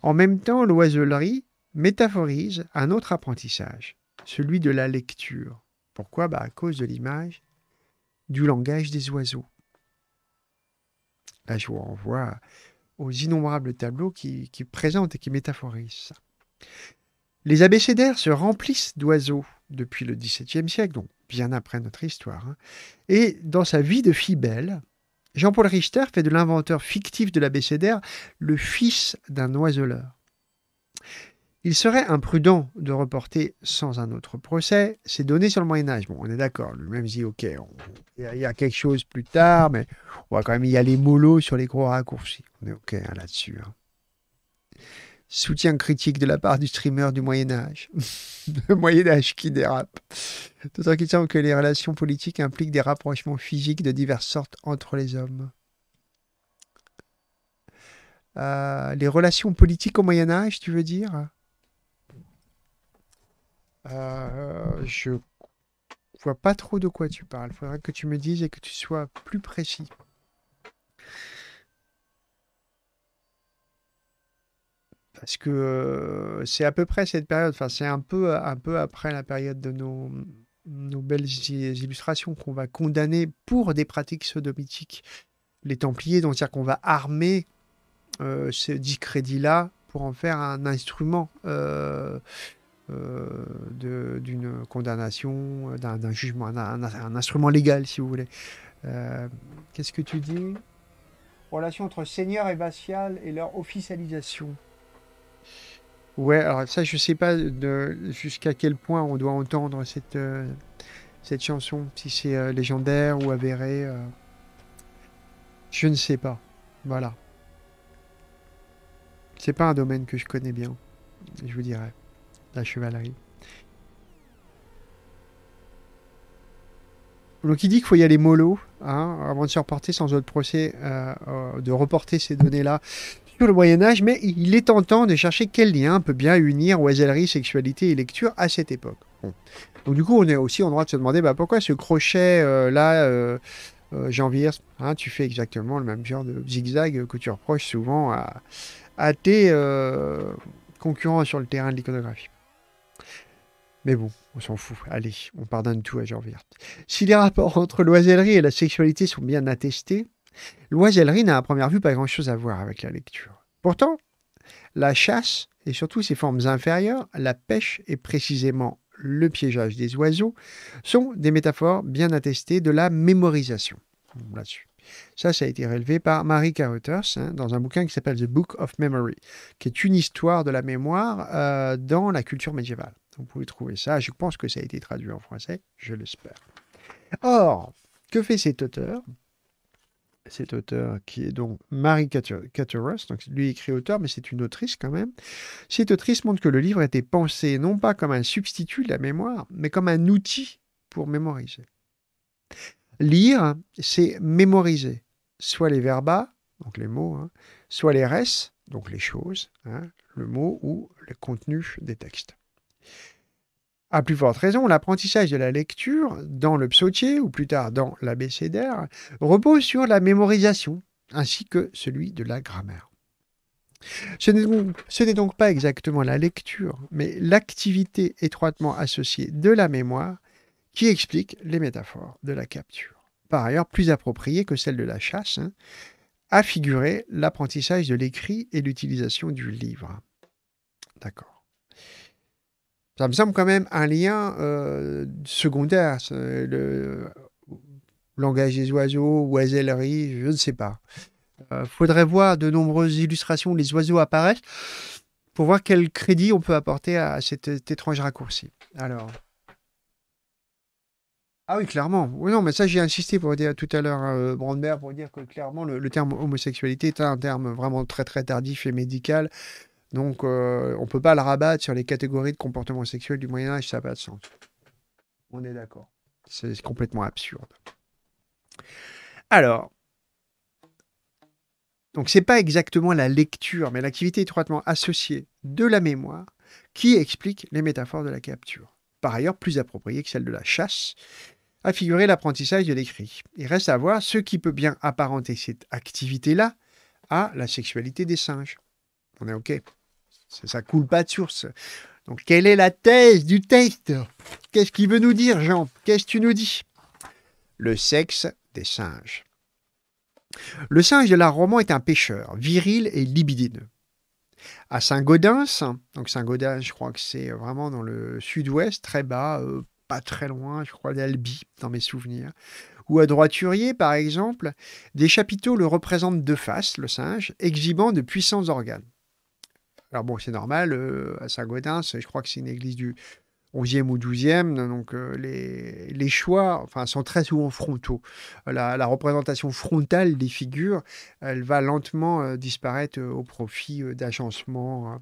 En même temps, l'oisellerie métaphorise un autre apprentissage, celui de la lecture. Pourquoi bah, À cause de l'image du langage des oiseaux. Là, je vous renvoie aux innombrables tableaux qui, qui présentent et qui métaphorisent ça. Les abécédaires se remplissent d'oiseaux depuis le XVIIe siècle, donc bien après notre histoire. Hein. Et dans sa vie de fille belle, Jean-Paul Richter fait de l'inventeur fictif de l'abécédaire le fils d'un oiseleur. Il serait imprudent de reporter sans un autre procès ces données sur le Moyen Âge. Bon, on est d'accord, lui-même dit, ok, il y, a quelque chose plus tard, mais on va quand même y aller mollo sur les gros raccourcis. On est ok hein, là-dessus. Hein. Soutien critique de la part du streamer du Moyen Âge. le Moyen Âge qui dérape. D'autant qu'il semble que les relations politiques impliquent des rapprochements physiques de diverses sortes entre les hommes. Euh, les relations politiques au Moyen Âge, tu veux dire euh, Je vois pas trop de quoi tu parles. Il Faudrait que tu me dises et que tu sois plus précis. parce que euh, c'est à peu près cette période, enfin c'est un peu, un peu après la période de nos, nos belles illustrations qu'on va condamner pour des pratiques sodomitiques les Templiers, donc c'est-à-dire qu'on va armer euh, ce discrédit-là pour en faire un instrument euh, d'une condamnation, d'un jugement, un, instrument légal si vous voulez. Qu'est-ce que tu dis Relation entre seigneur et vassal et leur officialisation. Ouais, alors ça, je sais pas jusqu'à quel point on doit entendre cette, euh, cette chanson, si c'est euh, légendaire ou avéré. Euh. je ne sais pas. Voilà. C'est pas un domaine que je connais bien, je vous dirais, la chevalerie. Donc il dit qu'il faut y aller mollo, hein, avant de se reporter sans autre procès, de reporter ces données-là le Moyen Âge, mais il est tentant de chercher quel lien peut bien unir oisellerie, sexualité et lecture à cette époque. Donc du coup, on est aussi en droit de se demander bah, pourquoi ce crochet euh, là, Jean euh, euh janvier, hein, tu fais exactement le même genre de zigzag que tu reproches souvent à, à tes euh, concurrents sur le terrain de l'iconographie. Mais bon, on s'en fout. Allez, on pardonne tout à Jean Virt. Si les rapports entre l'oisellerie et la sexualité sont bien attestés, L'oisellerie n'a à première vue pas grand-chose à voir avec la lecture. Pourtant, la chasse, et surtout ses formes inférieures, la pêche et précisément le piégeage des oiseaux, sont des métaphores bien attestées de la mémorisation. Là-dessus. Ça, ça a été relevé par Marie Carothers hein, dans un bouquin qui s'appelle The Book of Memory, qui est une histoire de la mémoire euh, dans la culture médiévale. Vous pouvez trouver ça, je pense que ça a été traduit en français, je l'espère. Or, que fait cet auteur cet auteur qui est donc Marie Caterus, donc lui écrit auteur, mais c'est une autrice quand même. Cette autrice montre que le livre était pensé non pas comme un substitut de la mémoire, mais comme un outil pour mémoriser. Lire, c'est mémoriser, soit les verbas, donc les mots, hein, soit les res, donc les choses, hein, le mot ou le contenu des textes. À plus forte raison, l'apprentissage de la lecture dans le psautier ou plus tard dans l'abécédaire repose sur la mémorisation ainsi que celui de la grammaire. Ce n'est donc, pas exactement la lecture, mais l'activité étroitement associée de la mémoire qui explique les métaphores de la capture. Par ailleurs, plus appropriée que celle de la chasse, hein, a à figurer l'apprentissage de l'écrit et l'utilisation du livre. D'accord. Ça me semble quand même un lien euh, secondaire. Le langage des oiseaux, oisellerie, je ne sais pas. Euh, faudrait voir de nombreuses illustrations où les oiseaux apparaissent pour voir quel crédit on peut apporter à cet étrange raccourci. Alors. Ah oui, clairement. Oui, non, mais ça, j'ai insisté pour dire tout à l'heure, euh, pour dire que clairement, le, le, terme homosexualité est un terme vraiment très, très tardif et médical. Donc, euh, on ne peut pas le rabattre sur les catégories de comportement sexuel du Moyen Âge, ça n'a pas de sens. On est d'accord. C'est complètement absurde. Alors, donc n'est pas exactement la lecture, mais l'activité étroitement associée de la mémoire qui explique les métaphores de la capture. Par ailleurs, plus appropriée que celle de la chasse, à figurer l'apprentissage de l'écrit. Il reste à voir ce qui peut bien apparenter cette activité-là à la sexualité des singes. On est OK ça coule pas de source. Donc, quelle est la thèse du texte Qu'est-ce qu'il veut nous dire, Jean Qu'est-ce que tu nous dis Le sexe des singes. Le singe de la roman est un pêcheur, viril et libidineux. À Saint-Gaudens, donc Saint-Gaudens, je crois que c'est vraiment dans le sud-ouest, très bas, euh, pas très loin, je crois, d'Albi, dans mes souvenirs. Ou à Droiturier, par exemple, des chapiteaux le représentent de face, le singe, exhibant de puissants organes. Alors bon, c'est normal, euh, à Saint-Gaudens, je crois que c'est une église du 11e ou 12e, donc euh, les, les, choix enfin, sont très souvent frontaux. La, représentation frontale des figures, elle va lentement euh, disparaître au profit d'agencements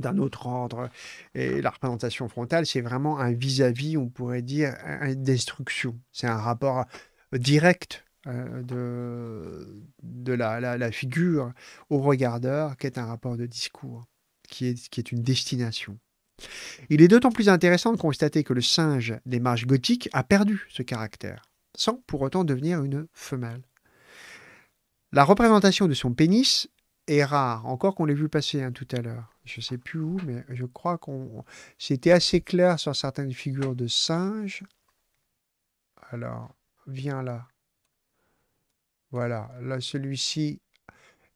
d'un autre ordre. Et la représentation frontale, c'est vraiment un vis-à-vis, -vis, on pourrait dire, une destruction. C'est un rapport direct euh, de, la, figure au regardeur qui est un rapport de discours, qui est, une destination. Il est d'autant plus intéressant de constater que le singe des marges gothiques a perdu ce caractère, sans pour autant devenir une femelle. La représentation de son pénis est rare, encore qu'on l'ait vu passer hein, tout à l'heure. Je ne sais plus où, mais je crois qu'on c'était assez clair sur certaines figures de singes. Alors, viens là. Voilà, là celui-ci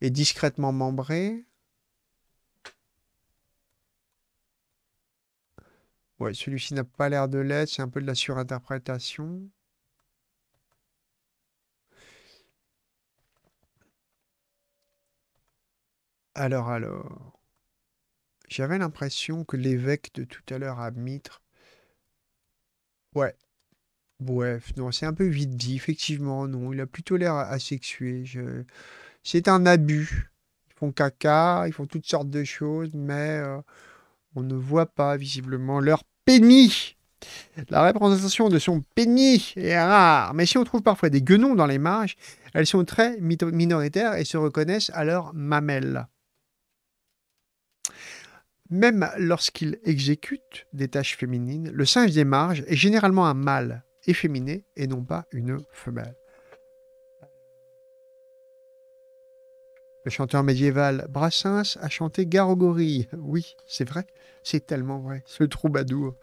est discrètement membré. Ouais, celui-ci n'a pas l'air de l'être, c'est un peu de la surinterprétation. Alors, alors, j'avais l'impression que l'évêque de tout à l'heure à Mitre, ouais, Bref, non, c'est un peu vite dit, effectivement, non, il a plutôt l'air asexué. C'est un abus. Ils font caca, ils font toutes sortes de choses, mais euh, on ne voit pas visiblement leur pénis. La représentation de son pénis est rare, mais si on trouve parfois des guenons dans les marges, elles sont très minoritaires et se reconnaissent à leur mamelle. Même lorsqu'ils exécutent des tâches féminines, le singe des marges est généralement un mâle, efféminée et non pas une femelle. Le chanteur médiéval Brassens a chanté Garogori. Oui, c'est vrai, c'est tellement vrai, ce troubadour.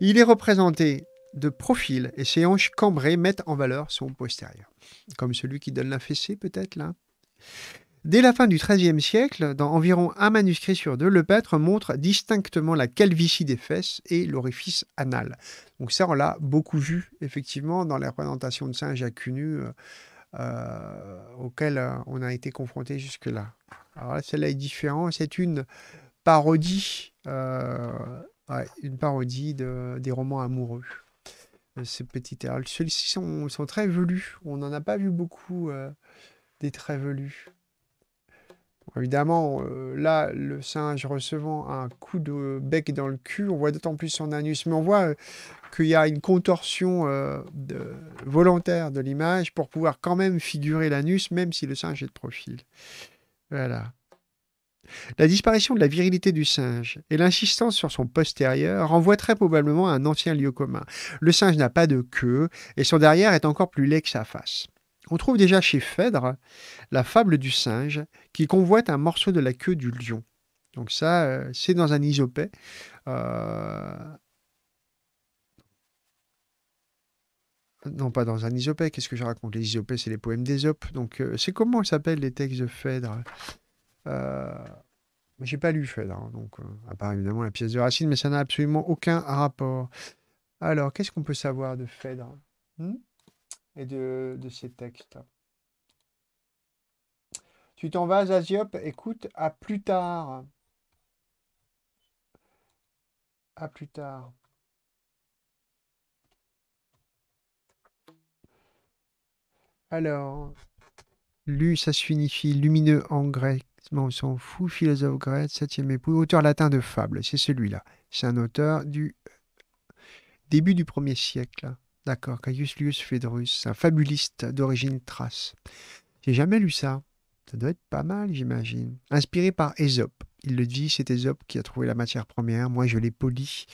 Il est représenté de profil et ses hanches cambrées mettent en valeur son postérieur. Comme celui qui donne la fessée, peut-être, là. Dès la fin du XIIIe siècle, dans environ un manuscrit sur deux, le peintre montre distinctement la calvitie des fesses et l'orifice anal. Donc ça, on l'a beaucoup vu, effectivement, dans les représentations de saint jacques euh, euh, auxquelles euh, on a été confronté jusque-là. Alors là, celle-là est différente. C'est une parodie, une parodie des romans amoureux. Ces petites Ceux-ci sont, très velus. On n'en a pas vu beaucoup des très velus. Évidemment, euh, là, le singe recevant un coup de bec dans le cul, on voit d'autant plus son anus, mais on voit euh, qu'il y a une contorsion euh, volontaire de l'image pour pouvoir quand même figurer l'anus, même si le singe est de profil. Voilà. La disparition de la virilité du singe et l'insistance sur son postérieur renvoient très probablement à un ancien lieu commun. Le singe n'a pas de queue et son derrière est encore plus laid que sa face. On trouve déjà chez Phèdre la fable du singe qui convoite un morceau de la queue du lion. Donc ça, euh, c'est dans un isopée. Euh, non, pas dans un isopée. Qu'est-ce que je raconte Les isopées, c'est les poèmes d'Ésope. Donc, euh, c'est comment s'appellent les textes de Phèdre Je J'ai pas lu Phèdre, hein, donc, à part évidemment la pièce de Racine, mais ça n'a absolument aucun rapport. Alors, qu'est-ce qu'on peut savoir de Phèdre hmm et de, de ces textes. Tu t'en vas, Zasiop, écoute, à plus tard. À plus tard. Alors, lu, ça signifie lumineux en grec, on s'en fout, philosophe grec, septième époux, auteur latin de fables, c'est celui-là. C'est un auteur du début du premier siècle. D'accord, Caius Lius Phaedrus, un fabuliste d'origine thrace. J'ai jamais lu ça. Ça doit être pas mal, j'imagine. Inspiré par Ésope. Il le dit, c'est Ésope qui a trouvé la matière première. Moi, je l'ai poli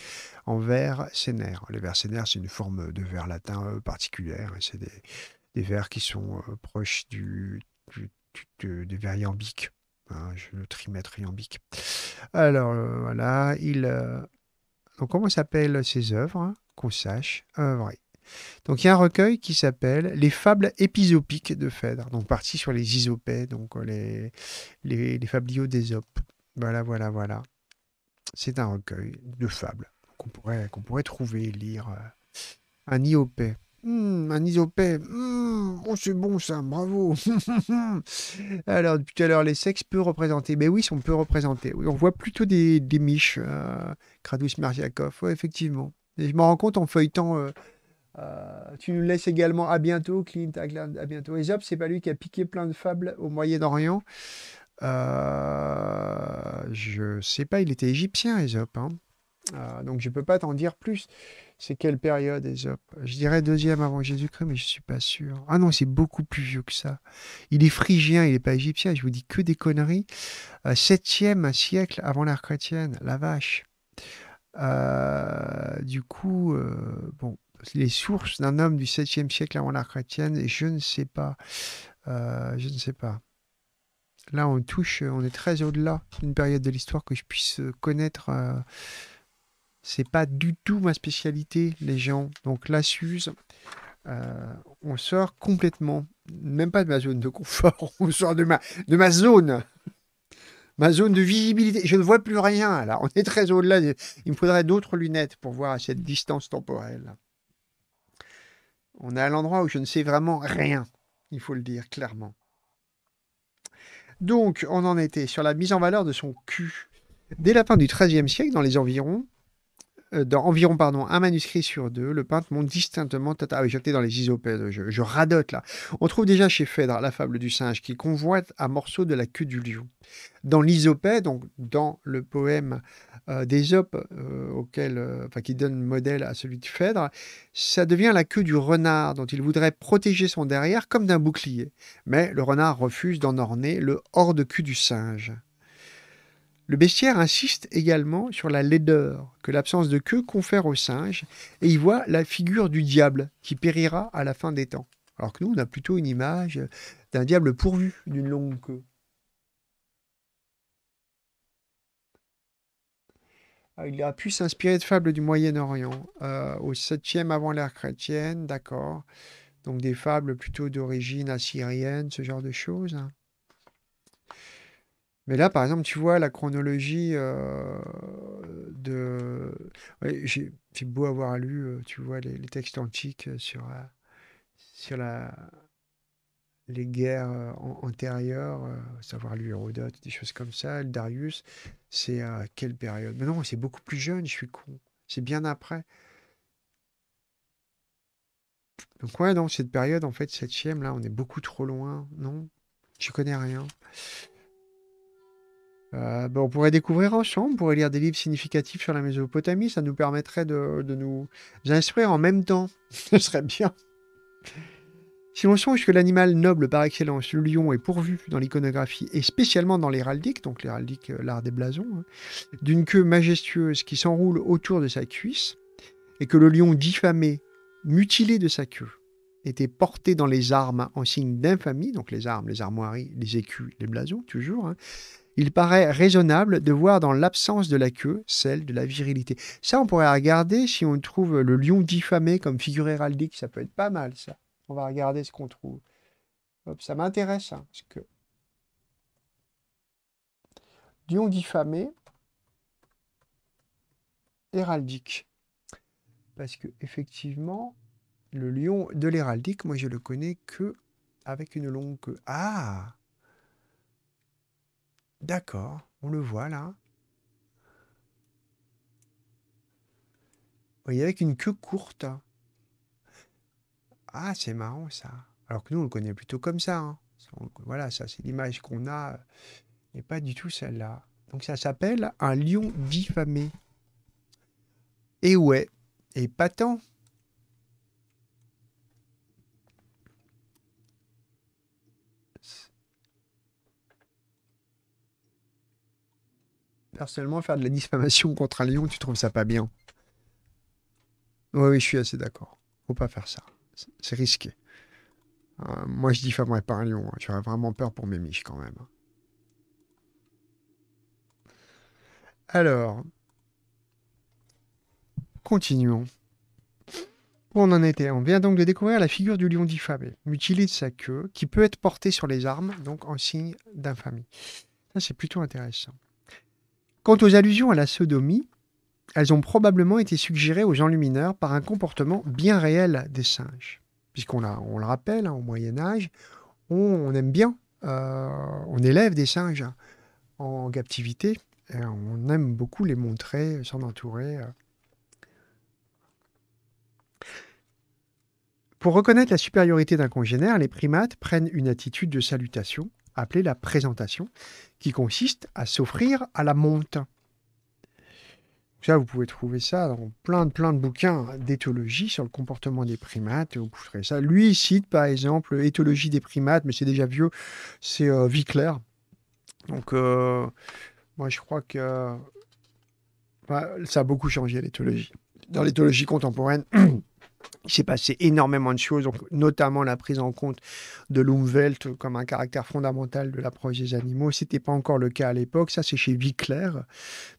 en vers sénère. Les vers sénère, c'est une forme de vers latin euh, particulière. C'est des, vers qui sont euh, proches du, du, vers iambique. Hein, je le trimètre iambique. Alors, euh, voilà, il. Donc, comment s'appellent ses œuvres hein, Qu'on sache. vrai. Donc il y a un recueil qui s'appelle Les fables épisopiques de Phèdre, donc parti sur les isopées, donc euh, les, les, les fabliaux d'Ésope. Voilà, voilà, voilà. C'est un recueil de fables qu'on pourrait, pourrait trouver, lire. Euh, un iopée. Hum, un isopée. Hum, oh, c'est bon ça, bravo. Alors, depuis tout à l'heure, les sexes peu représenter. Mais ben oui, on peut représenter. on voit plutôt des, miches, euh, Kradus effectivement. je m'en rends compte en feuilletant euh, euh, tu nous laisses également à bientôt, Clint, à, bientôt. Aesop, c'est pas lui qui a piqué plein de fables au Moyen-Orient. Euh, je sais pas, il était égyptien, Aesop. Hein. Euh, donc je peux pas t'en dire plus. C'est quelle période, Aesop Je dirais deuxième avant Jésus-Christ, mais je suis pas sûr. Ah non, c'est beaucoup plus vieux que ça. Il est phrygien, il est pas égyptien. Je vous dis que des conneries. Euh, septième siècle avant l'ère chrétienne, la vache. du coup, bon, les sources d'un homme du 7e siècle avant l'ère chrétienne, et je ne sais pas. Euh, je ne sais pas. Là, on touche, on est très au-delà d'une période de l'histoire que je puisse connaître. Euh. c'est pas du tout ma spécialité, les gens. Donc là, euh, on sort complètement, même pas de ma zone de confort, on sort de ma, de ma zone, ma zone de visibilité. Je ne vois plus rien là, on est très au-delà. Il me faudrait d'autres lunettes pour voir à cette distance temporelle. On est à l'endroit où je ne sais vraiment rien, il faut le dire clairement. Donc, on en était sur la mise en valeur de son cul. Dès la fin du XIIIe siècle, dans les environs, euh, dans environ pardon, un manuscrit sur deux, le peintre montre distinctement Ah oui, j'étais dans les isopèdes, je, radote là. On trouve déjà chez Phèdre la fable du singe qui convoite un morceau de la queue du lion. Dans l'isopède, donc dans le poème euh, d'Ésope, euh, auquel, qui donne modèle à celui de Phèdre, ça devient la queue du renard dont il voudrait protéger son derrière comme d'un bouclier. Mais le renard refuse d'en orner le hors de cul du singe. Le bestiaire insiste également sur la laideur que l'absence de queue confère au singe et y voit la figure du diable qui périra à la fin des temps. Alors que nous, on a plutôt une image d'un diable pourvu d'une longue queue. Ah, il a pu s'inspirer de fables du Moyen-Orient euh, au 7e avant l'ère chrétienne, d'accord. Donc des fables plutôt d'origine assyrienne, ce genre de choses. Hein. Mais là, par exemple, tu vois la chronologie euh, de. j'ai, beau avoir lu, euh, tu vois, les, textes antiques euh, sur, sur la, les guerres antérieures, savoir lu Hérodote, des choses comme ça, Darius, c'est à quelle période Mais non, c'est beaucoup plus jeune, je suis con. C'est bien après. Donc, ouais, dans cette période, en fait, septième, là, on est beaucoup trop loin, non Je connais rien. Euh, ben, on pourrait découvrir ensemble, on pourrait lire des livres significatifs sur la Mésopotamie, ça nous permettrait de, nous instruire en même temps. Ce serait bien. Si l'on songe que l'animal noble par excellence, le lion, est pourvu dans l'iconographie et spécialement dans l'héraldique, donc l'héraldique, euh, l'art des blasons, hein, d'une queue majestueuse qui s'enroule autour de sa cuisse, et que le lion diffamé, mutilé de sa queue, était porté dans les armes en signe d'infamie, donc les armes, les armoiries, les écus, les blasons, toujours, hein, il paraît raisonnable de voir dans l'absence de la queue celle de la virilité. Ça, on pourrait regarder si on trouve le lion diffamé comme figure héraldique, ça peut être pas mal ça. On va regarder ce qu'on trouve. Hop, ça m'intéresse, hein, que lion diffamé, héraldique. Parce que effectivement, le lion de l'héraldique, moi je le connais que avec une longue queue. Ah D'accord, on le voit là. Oui, avec une queue courte. Ah, c'est marrant ça. Alors que nous, on le connaît plutôt comme ça. Hein. Voilà, ça, c'est l'image qu'on a, et euh, pas du tout celle-là. Donc ça s'appelle un lion diffamé. Et ouais, et pas personnellement, faire de la diffamation contre un lion, tu trouves ça pas bien. Oui, oui, je suis assez d'accord. Faut pas faire ça. C'est risqué. Euh, moi, je diffamerais pas un lion. Hein. J'aurais vraiment peur pour mes miches quand même. Hein. Alors, continuons. On en était. On vient donc de découvrir la figure du lion diffamé, mutilé de sa queue, qui peut être portée sur les armes, donc en signe d'infamie. Ça, c'est plutôt intéressant. Quant aux allusions à la sodomie, elles ont probablement été suggérées aux enlumineurs par un comportement bien réel des singes. Puisqu'on le rappelle, hein, au Moyen Âge, on, aime bien, euh, on élève des singes en captivité, et on aime beaucoup les montrer, s'en entourer. Euh. Pour reconnaître la supériorité d'un congénère, les primates prennent une attitude de salutation, appelée la présentation, qui consiste à s'offrir à la monte. Ça, vous pouvez trouver ça dans plein de, plein de bouquins d'éthologie sur le comportement des primates. Vous trouverez ça. Lui, il cite par exemple Éthologie des primates, mais c'est déjà vieux, c'est euh, Donc, euh, moi, je crois que euh, ça a beaucoup changé l'éthologie. Dans l'éthologie contemporaine, Il s'est passé énormément de choses, notamment la prise en compte de l'Umwelt comme un caractère fondamental de l'approche des animaux. Ce n'était pas encore le cas à l'époque. Ça, c'est chez Wickler,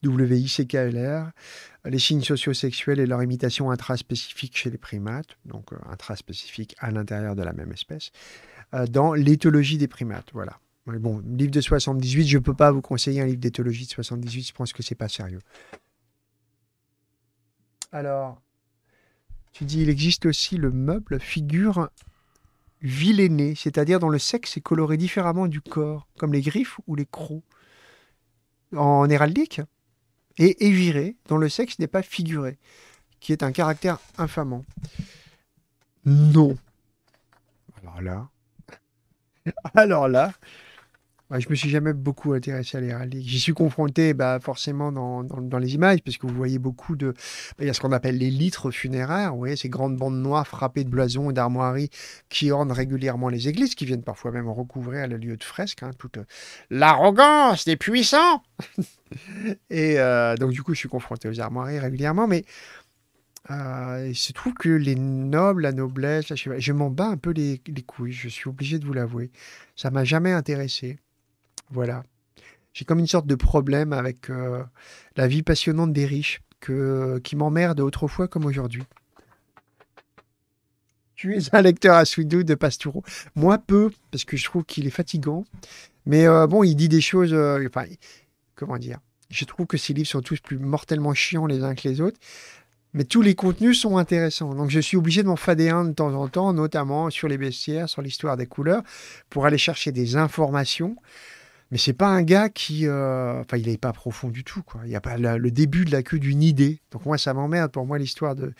W-I-C-K-L-R. Les signes sociosexuels et leur imitation intraspécifique chez les primates, donc euh, intraspécifique à l'intérieur de la même espèce, euh, dans l'éthologie des primates. Voilà. Bon, livre de 78, je ne peux pas vous conseiller un livre d'éthologie de 78, je pense que c'est pas sérieux. Alors, tu dis, il existe aussi le meuble figure vilainée, c'est-à-dire dont le sexe est coloré différemment du corps, comme les griffes ou les crocs. En héraldique, et éviré, dont le sexe n'est pas figuré, qui est un caractère infamant. Non. Alors là. Alors là, je je me suis jamais beaucoup intéressé à l'héraldique. J'y suis confronté bah, forcément dans, les images, parce que vous voyez beaucoup de... Bah, il y a ce qu'on appelle les litres funéraires, vous ces grandes bandes noires frappées de blasons et d'armoiries qui ornent régulièrement les églises, qui viennent parfois même recouvrir le lieu de fresques, hein, toute l'arrogance des puissants Et euh, donc du coup, je suis confronté aux armoiries régulièrement, mais... Euh, il se trouve que les nobles, la noblesse, je, m'en bats un peu les, les, couilles, je suis obligé de vous l'avouer. Ça m'a jamais intéressé. Voilà. J'ai comme une sorte de problème avec euh, la vie passionnante des riches que, euh, qui m'emmerde autrefois comme aujourd'hui. Tu es un lecteur à de Pastoureau. Moi, peu, parce que je trouve qu'il est fatigant. Mais euh, bon, il dit des choses. enfin, comment dire Je trouve que ces livres sont tous plus mortellement chiants les uns que les autres. Mais tous les contenus sont intéressants. Donc je suis obligé de m'en fader un de temps en temps, notamment sur les bestiaires, sur l'histoire des couleurs, pour aller chercher des informations. Mais c'est pas un gars qui. Euh, enfin, il n'est pas profond du tout. Quoi. Il y a pas le début de la queue d'une idée. Donc, moi, ça m'emmerde. Pour moi, l'histoire de,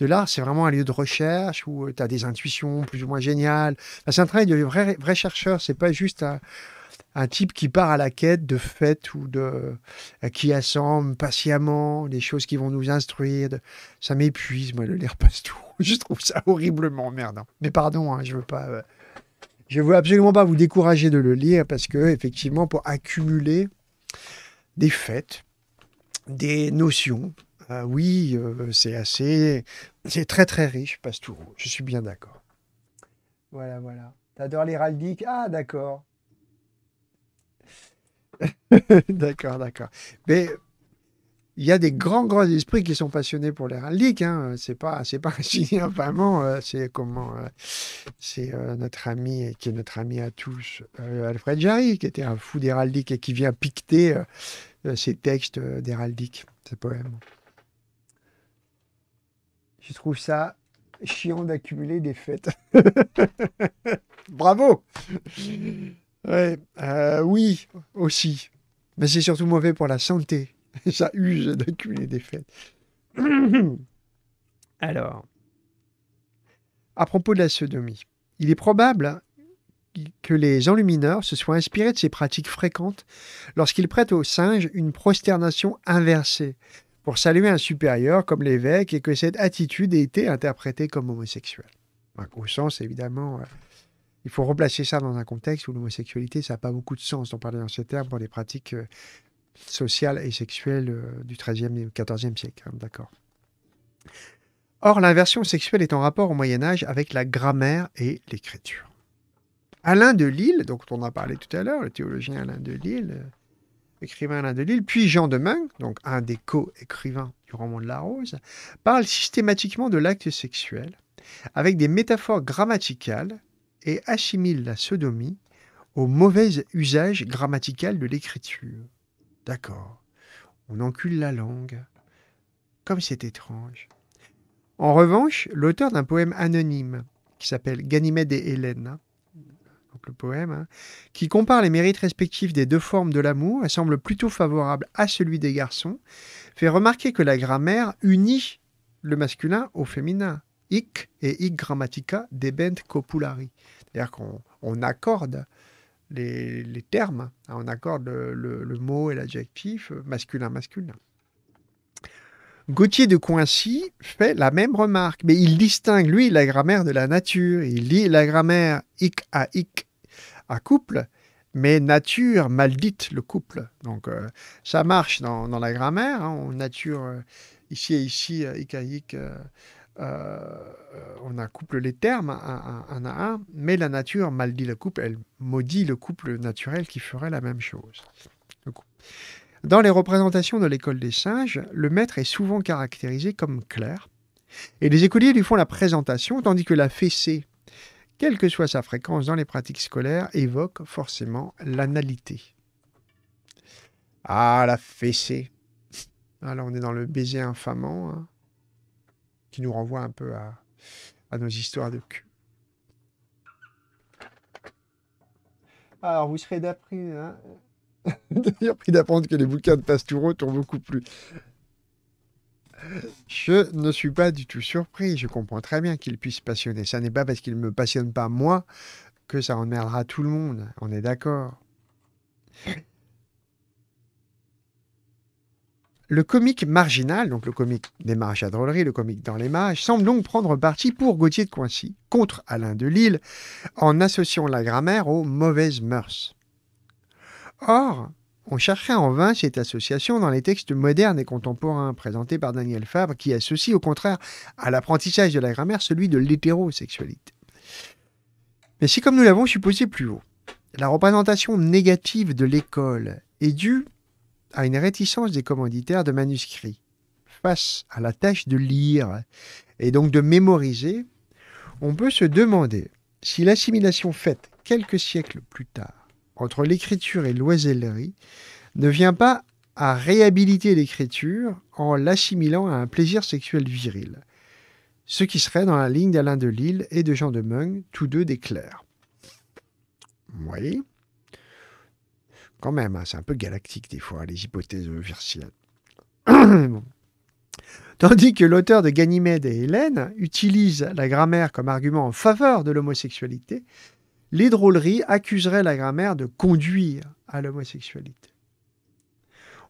de l'art, c'est vraiment un lieu de recherche où euh, tu as des intuitions plus ou moins géniales. c'est un travail de vrai, vrai chercheur. C'est pas juste un, type qui part à la quête de faits ou de. Euh, qui assemble patiemment les choses qui vont nous instruire. Ça m'épuise, moi, le l'air passe tout. Je trouve ça horriblement merdant. Mais pardon, je hein, je veux pas je ne veux absolument pas vous décourager de le lire parce que, effectivement, pour accumuler des faits, des notions, euh, oui, euh, c'est assez, c'est très très riche, Pastoureau. Je suis bien d'accord. Voilà, voilà. T'adores l'héraldique Ah, d'accord. d'accord, d'accord. Mais il y a des grands, grands esprits qui sont passionnés pour l'héraldique. Hein. C'est pas, c'est pas hein, vraiment. Euh, c'est comment, euh, c'est euh, notre ami, qui est notre ami à tous, Alfred Jarry, qui était un fou d'héraldique et qui vient picter ces textes d'héraldique, ses poèmes. Je trouve ça chiant d'accumuler des fêtes. Bravo! oui, aussi. Mais c'est surtout mauvais pour la santé. ça d'accumuler des fêtes. Alors, à propos de la sodomie, il est probable que les enlumineurs se soient inspirés de ces pratiques fréquentes lorsqu'ils prêtent aux singes une prosternation inversée pour saluer un supérieur comme l'évêque et que cette attitude ait été interprétée comme homosexuelle. Au sens, évidemment, euh, il faut replacer ça dans un contexte où l'homosexualité, ça n'a pas beaucoup de sens d'en parler dans ces termes pour des pratiques euh, sociale et sexuelle euh, du XIIIe et XIVe siècle. Hein, d'accord. Or, l'inversion sexuelle est en rapport au Moyen Âge avec la grammaire et l'écriture. Alain de Lille, dont on a parlé tout à l'heure, le théologien Alain de Lille, euh, écrivain Alain de Lille, puis Jean de Meung, donc un des co-écrivains du roman de la Rose, parle systématiquement de l'acte sexuel avec des métaphores grammaticales et assimile la sodomie au mauvais usage grammatical de l'écriture. D'accord. On encule la langue. Comme c'est étrange. En revanche, l'auteur d'un poème anonyme qui s'appelle Ganymède et Hélène, le poème, hein, qui compare les mérites respectifs des deux formes de l'amour et semble plutôt favorable à celui des garçons, fait remarquer que la grammaire unit le masculin au féminin. Ic et ic grammatica debent copulari. C'est-à-dire qu'on accorde les, termes. Hein, on accorde le, mot et l'adjectif masculin-masculin. Gauthier de Coincy fait la même remarque, mais il distingue, lui, la grammaire de la nature. Il lit la grammaire hic à hic à couple, mais nature maldite le couple. Donc euh, ça marche dans, la grammaire. Hein. nature euh, ici et ici, euh, hic à hic, euh, on accouple les termes un, à un, mais la nature mal dit le couple, elle maudit le couple naturel qui ferait la même chose. Dans les représentations de l'école des singes, le maître est souvent caractérisé comme clair, et les écoliers lui font la présentation, tandis que la fessée, quelle que soit sa fréquence dans les pratiques scolaires, évoque forcément l'analité. Ah, la fessée Alors ah, on est dans le baiser infamant. Hein qui nous renvoie un peu à, nos histoires de cul. Alors, vous serez d'après. Hein d'apprendre que les bouquins de Pastoureau tournent beaucoup plus. Je ne suis pas du tout surpris. Je comprends très bien qu'il puisse passionner. Ça n'est pas parce qu'il ne me passionne pas moi que ça emmerdera tout le monde. On est d'accord. Le comique marginal, donc le comique des marges à drôlerie, le comique dans les marges, semble donc prendre parti pour Gauthier de Coincy, contre Alain de en associant la grammaire aux mauvaises mœurs. Or, on chercherait en vain cette association dans les textes modernes et contemporains présentés par Daniel Fabre, qui associe au contraire à l'apprentissage de la grammaire celui de l'hétérosexualité. Mais si, comme nous l'avons supposé plus haut, la représentation négative de l'école est due à une réticence des commanditaires de manuscrits face à la tâche de lire et donc de mémoriser, on peut se demander si l'assimilation faite quelques siècles plus tard entre l'écriture et l'oisellerie ne vient pas à réhabiliter l'écriture en l'assimilant à un plaisir sexuel viril, ce qui serait dans la ligne d'Alain de Lille et de Jean de Meung, tous deux des clercs. Voyez. Quand même, hein, c'est un peu galactique des fois, les hypothèses versiennes. Tandis que l'auteur de Ganymède et Hélène utilise la grammaire comme argument en faveur de l'homosexualité, les drôleries accuseraient la grammaire de conduire à l'homosexualité.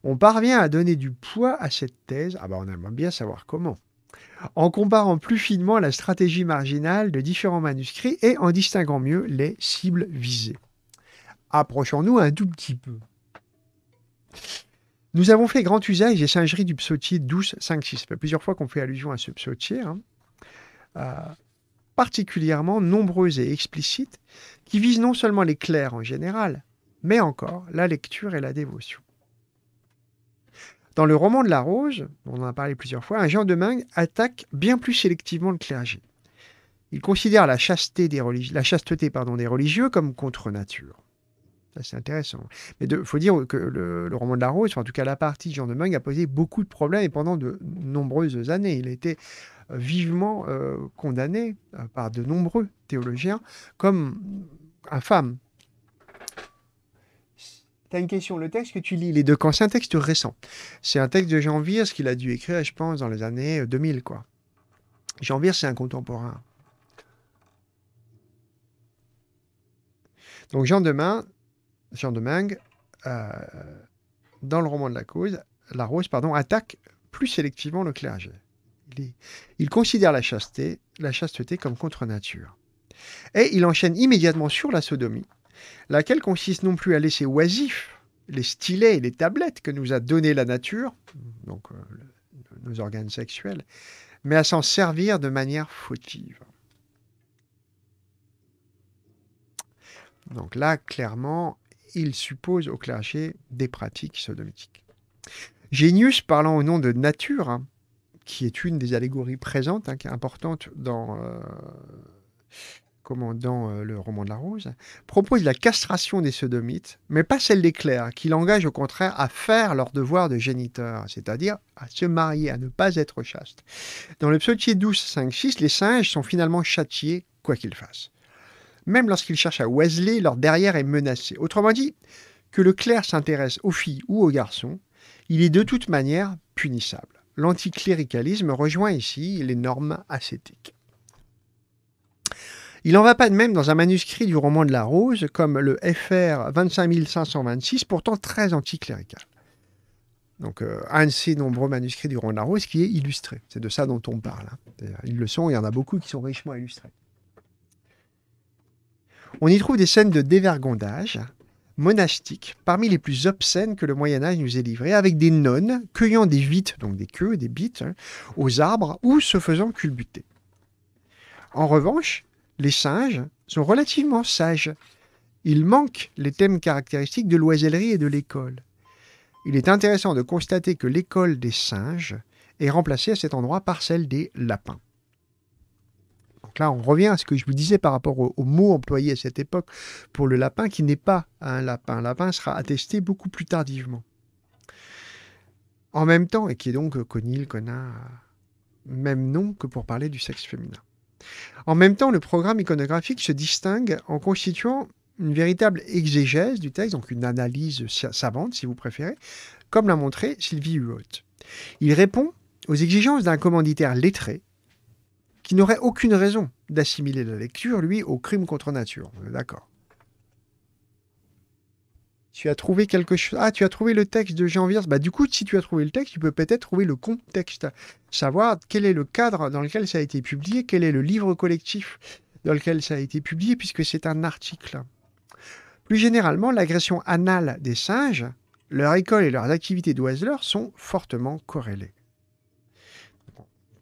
On parvient à donner du poids à cette thèse, ah bah, on aimerait bien savoir comment, en comparant plus finement la stratégie marginale de différents manuscrits et en distinguant mieux les cibles visées. Approchons-nous un tout petit peu. Nous avons fait grand usage des singeries du psautier 12, 5, 6. plusieurs fois qu'on fait allusion à ce psautier. Hein. Euh, particulièrement nombreuses et explicites, qui visent non seulement les clercs en général, mais encore la lecture et la dévotion. Dans le roman de la Rose, on en a parlé plusieurs fois, un Jean de attaque bien plus sélectivement le clergé. Il considère la chasteté des religieux comme contre nature. C'est intéressant. Mais il faut dire que le, roman de la Rose, en tout cas la partie Jean de Meung, a posé beaucoup de problèmes pendant de nombreuses années. Il a été euh, vivement euh, condamné euh, par de nombreux théologiens comme infâme. Tu as une question, le texte que tu lis, Les deux camps, c'est un texte récent. C'est un texte de Jean ce qu'il a dû écrire, je pense, dans les années 2000. Quoi. Jean Vir, c'est un contemporain. Donc Jean Demain, Jean Domingue, euh, dans le roman de la cause, la rose, pardon, attaque plus sélectivement le clergé. Il, considère la chasteté, comme contre-nature. Et il enchaîne immédiatement sur la sodomie, laquelle consiste non plus à laisser oisifs les stylets et les tablettes que nous a donné la nature, donc euh, nos organes sexuels, mais à s'en servir de manière fautive. Donc là, clairement, il suppose au clergé des pratiques sodomitiques. Génius, parlant au nom de nature, hein, qui est une des allégories présentes, hein, qui est importante dans, euh, euh, le roman de la rose, propose la castration des sodomites, mais pas celle des clercs, qui l'engage au contraire à faire leur devoir de géniteur, c'est-à-dire à se marier, à ne pas être chaste. Dans le psautier 12, 5, 6, les singes sont finalement châtiés quoi qu'ils fassent même lorsqu'ils cherchent à oiseler, leur derrière est menacé. Autrement dit, que le clerc s'intéresse aux filles ou aux garçons, il est de toute manière punissable. L'anticléricalisme rejoint ici les normes ascétiques. Il n'en va pas de même dans un manuscrit du roman de la Rose, comme le FR 25526, pourtant très anticlérical. Donc, euh, un de ces nombreux manuscrits du roman de la Rose qui est illustré. C'est de ça dont on parle. Hein. Ils le sont, il y en a beaucoup qui sont richement illustrés. On y trouve des scènes de dévergondage monastique, parmi les plus obscènes que le Moyen Âge nous ait livrées, avec des nonnes cueillant des vites, donc des queues, des bites, hein, aux arbres ou se faisant culbuter. En revanche, les singes sont relativement sages. Ils manquent les thèmes caractéristiques de l'oisellerie et de l'école. Il est intéressant de constater que l'école des singes est remplacée à cet endroit par celle des lapins. Donc là, on revient à ce que je vous disais par rapport au, mots mot employé à cette époque pour le lapin, qui n'est pas un lapin. lapin sera attesté beaucoup plus tardivement. En même temps, et qui est donc conil, connat même nom que pour parler du sexe féminin. En même temps, le programme iconographique se distingue en constituant une véritable exégèse du texte, donc une analyse savante, si vous préférez, comme l'a montré Sylvie Huot. Il répond aux exigences d'un commanditaire lettré qui n'aurait aucune raison d'assimiler la lecture, lui, au crime contre nature. d'accord. Tu as trouvé quelque chose. Ah, tu as trouvé le texte de Jean Vierce. Bah, du coup, si tu as trouvé le texte, tu peux peut-être trouver le contexte. Savoir quel est le cadre dans lequel ça a été publié, quel est le livre collectif dans lequel ça a été publié, puisque c'est un article. Plus généralement, l'agression anale des singes, leur école et leurs activités d'oiseleurs sont fortement corrélées.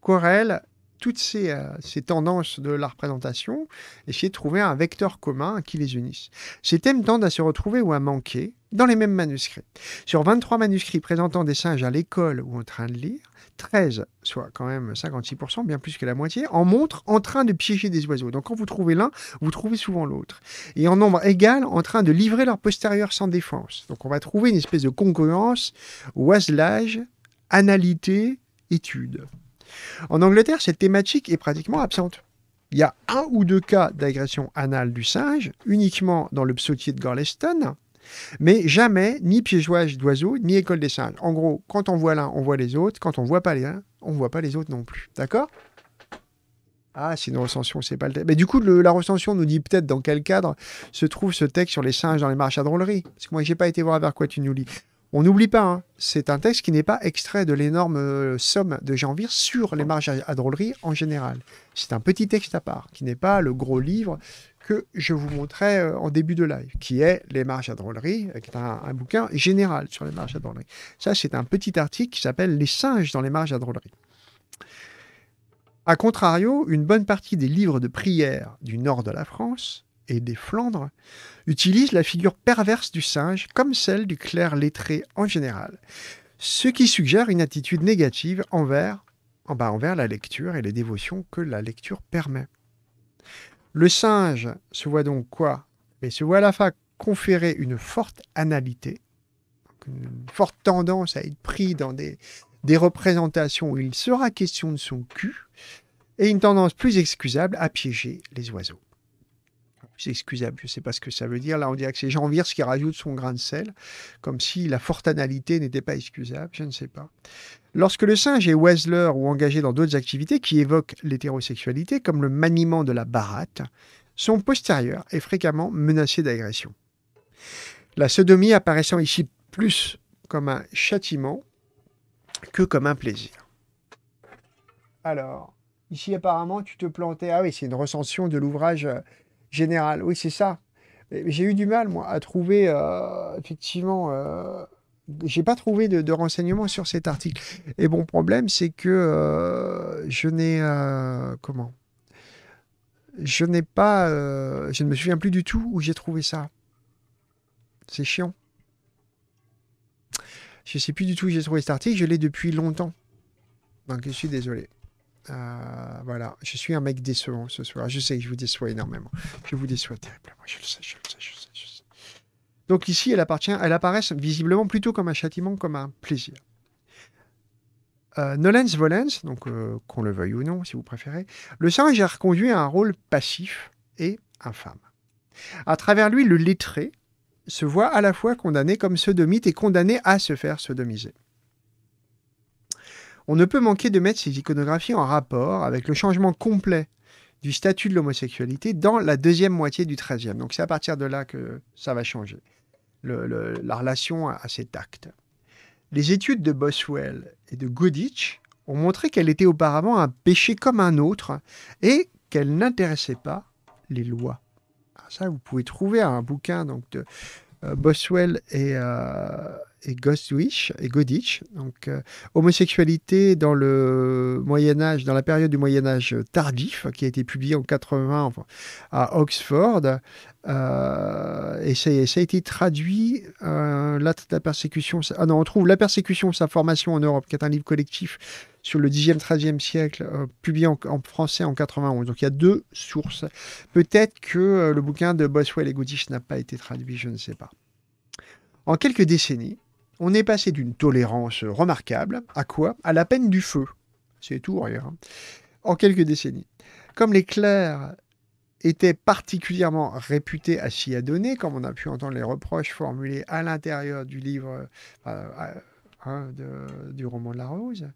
Corrèle, toutes euh, ces, tendances de la représentation, essayer de trouver un vecteur commun qui les unisse. Ces thèmes tendent à se retrouver ou à manquer dans les mêmes manuscrits. Sur 23 manuscrits présentant des singes à l'école ou en train de lire, 13, soit quand même 56%, bien plus que la moitié, en montrent en train de piéger des oiseaux. Donc quand vous trouvez l'un, vous trouvez souvent l'autre. Et en nombre égal, en train de livrer leur postérieur sans défense. Donc on va trouver une espèce de congruence, oiselage, analité, étude. En Angleterre, cette thématique est pratiquement absente. Il y a un ou deux cas d'agression anale du singe, uniquement dans le psautier de Gorleston, mais jamais ni piégeoise d'oiseaux, ni école des singes. En gros, quand on voit l'un, on voit les autres. Quand on voit pas les uns, on voit pas les autres non plus. D'accord ah, c'est une recension, c'est pas le texte. Mais du coup, la recension nous dit peut-être dans quel cadre se trouve ce texte sur les singes dans les marches à drôlerie. Parce que moi, j'ai pas été voir vers quoi tu nous lis. On n'oublie pas, hein, c'est un texte qui n'est pas extrait de l'énorme euh, somme de Janvier sur les marges à drôlerie en général. C'est un petit texte à part, qui n'est pas le gros livre que je vous montrais euh, en début de live, qui est Les marges à drôlerie, qui est un, un, bouquin général sur les marges à drôlerie. Ça, c'est un petit article qui s'appelle Les singes dans les marges à drôlerie. A contrario, une bonne partie des livres de prière du nord de la France et des Flandres, utilise la figure perverse du singe comme celle du clerc lettré en général, ce qui suggère une attitude négative envers, en envers la lecture et les dévotions que la lecture permet. Le singe se voit donc quoi Mais se voit à la fois conférer une forte analité, une forte tendance à être pris dans des représentations où il sera question de son cul, et une tendance plus excusable à piéger les oiseaux excusable. Je ne sais pas ce que ça veut dire. Là, on dirait que c'est Jean qui rajoute son grain de sel, comme si la fortanalité n'était pas excusable. Je ne sais pas. Lorsque le singe est Wesler ou engagé dans d'autres activités qui évoquent l'hétérosexualité, comme le maniement de la baratte, son postérieur est fréquemment menacé d'agression. La sodomie apparaissant ici plus comme un châtiment que comme un plaisir. Alors, ici apparemment tu te plantais. Ah oui, c'est une recension de l'ouvrage euh, Général, Oui, c'est ça. J'ai eu du mal, moi, à trouver, euh, effectivement, je euh, j'ai pas trouvé de, renseignements sur cet article. Et mon problème, c'est que euh, je n'ai. comment Je n'ai pas. je ne me souviens plus du tout où j'ai trouvé ça. C'est chiant. Je sais plus du tout où j'ai trouvé cet article, je l'ai depuis longtemps. Donc, je suis désolé. Euh, voilà, je suis un mec décevant ce soir. Je sais que je vous déçois énormément. Je vous déçois terriblement. Je le sais, je le sais, je le sais, je le sais. Donc ici, elle appartient, elle apparaît visiblement plutôt comme un châtiment, comme un plaisir. Euh, Nolens Volens, donc euh, qu'on le veuille ou non, si vous préférez, le singe a reconduit un rôle passif et infâme. À travers lui, le lettré se voit à la fois condamné comme sodomite et condamné à se faire sodomiser on ne peut manquer de mettre ces iconographies en rapport avec le changement complet du statut de l'homosexualité dans la deuxième moitié du XIIIe. Donc c'est à partir de là que ça va changer, la relation à, cet acte. Les études de Boswell et de Goodich ont montré qu'elle était auparavant un péché comme un autre et qu'elle n'intéressait pas les lois. Ah, ça, vous pouvez trouver un bouquin donc, de euh, Boswell et, euh, et et Godich. Donc, euh, homosexualité dans le Moyen dans la période du Moyen Âge tardif, qui a été publié en 80 à Oxford. Euh, et ça, a été traduit. Euh, la persécution. Ah non, on trouve la persécution, sa formation en Europe, qui est un livre collectif sur le 10e, 13 siècle, publié en, français en 91. Donc il y a deux sources. Peut-être que le bouquin de Boswell et Goditch n'a pas été traduit, je ne sais pas. En quelques décennies, on est passé d'une tolérance remarquable à quoi À la peine du feu. C'est tout hein. En quelques décennies. Comme les clercs étaient particulièrement réputés à s'y adonner, comme on a pu entendre les reproches formulés à l'intérieur du livre euh, hein, du roman de la Rose,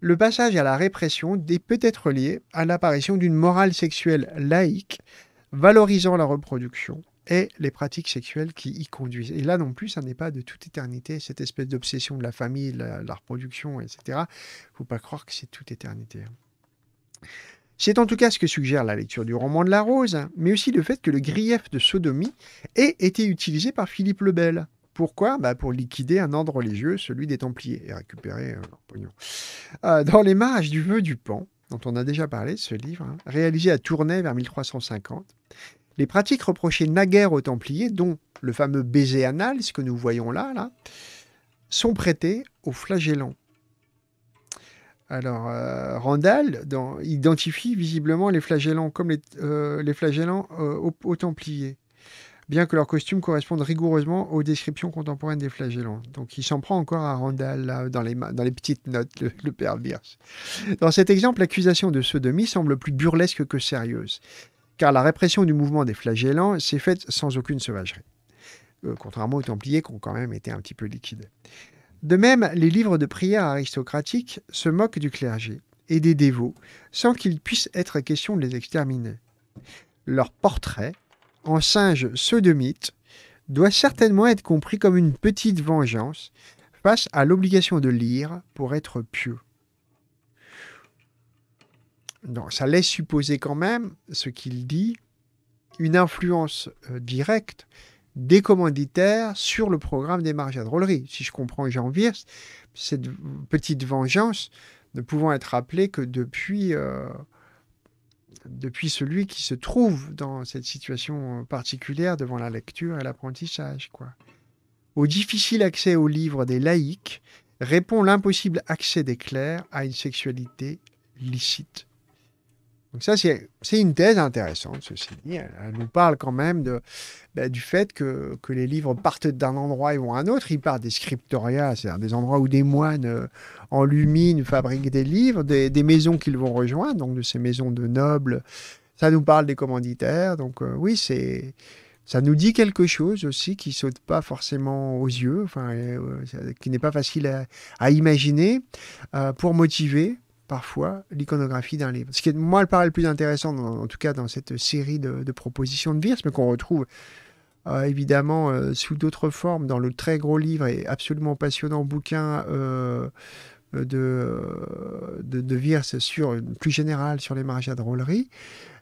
le passage à la répression est peut-être lié à l'apparition d'une morale sexuelle laïque valorisant la reproduction et les pratiques sexuelles qui y conduisent. Et là non plus, ça n'est pas de toute éternité, cette espèce d'obsession de la famille, la, reproduction, etc. faut pas croire que c'est toute éternité. Hein. C'est en tout cas ce que suggère la lecture du roman de la Rose, hein, mais aussi le fait que le grief de sodomie ait été utilisé par Philippe le Bel. Pourquoi bah, Pour liquider un ordre religieux, celui des Templiers, et récupérer euh, leur pognon. Ah, dans Les marges du vœu du Pan, dont on a déjà parlé, ce livre, hein, réalisé à Tournai vers 1350, les pratiques reprochées naguère aux Templiers, dont le fameux baiser anal, ce que nous voyons là, là sont prêtées aux flagellants. Alors, euh, Randall identifie visiblement les flagellants comme les, euh, flagellants euh, aux, Templiers, bien que leurs costumes correspondent rigoureusement aux descriptions contemporaines des flagellants. Donc, il s'en prend encore à Randall dans, les, petites notes, le, père birce Dans cet exemple, l'accusation de sodomie semble plus burlesque que sérieuse car la répression du mouvement des flagellants s'est faite sans aucune sauvagerie, euh, contrairement aux Templiers qui ont quand même été un petit peu liquides. De même, les livres de prières aristocratiques se moquent du clergé et des dévots sans qu'il puisse être question de les exterminer. Leur portrait, en singe mythe, doit certainement être compris comme une petite vengeance face à l'obligation de lire pour être pieux ça laisse supposer quand même ce qu'il dit, une influence euh, directe des commanditaires sur le programme des marges à drôlerie. Si je comprends Jean Wirth, cette petite vengeance ne pouvant être appelée que depuis, euh, depuis celui qui se trouve dans cette situation euh, particulière devant la lecture et l'apprentissage. Au difficile accès aux livres des laïcs répond l'impossible accès des clercs à une sexualité licite. Donc ça, c'est une thèse intéressante, ceci dit. Elle, nous parle quand même de, bah, du fait que, les livres partent d'un endroit et vont à un autre. Ils partent des scriptoria, c'est-à-dire des endroits où des moines euh, enluminent, fabriquent des livres, des, maisons qu'ils vont rejoindre, donc de ces maisons de nobles. Ça nous parle des commanditaires. Donc euh, oui, c'est ça nous dit quelque chose aussi qui saute pas forcément aux yeux, enfin, euh, qui n'est pas facile à, imaginer, pour motiver parfois l'iconographie d'un livre. Ce qui, est, moi, le paraît le plus intéressant, en, tout cas dans cette série de, propositions de Virs, mais qu'on retrouve euh, évidemment euh, sous d'autres formes dans le très gros livre et absolument passionnant bouquin euh, de, de, sur, plus général sur les marges à drôlerie,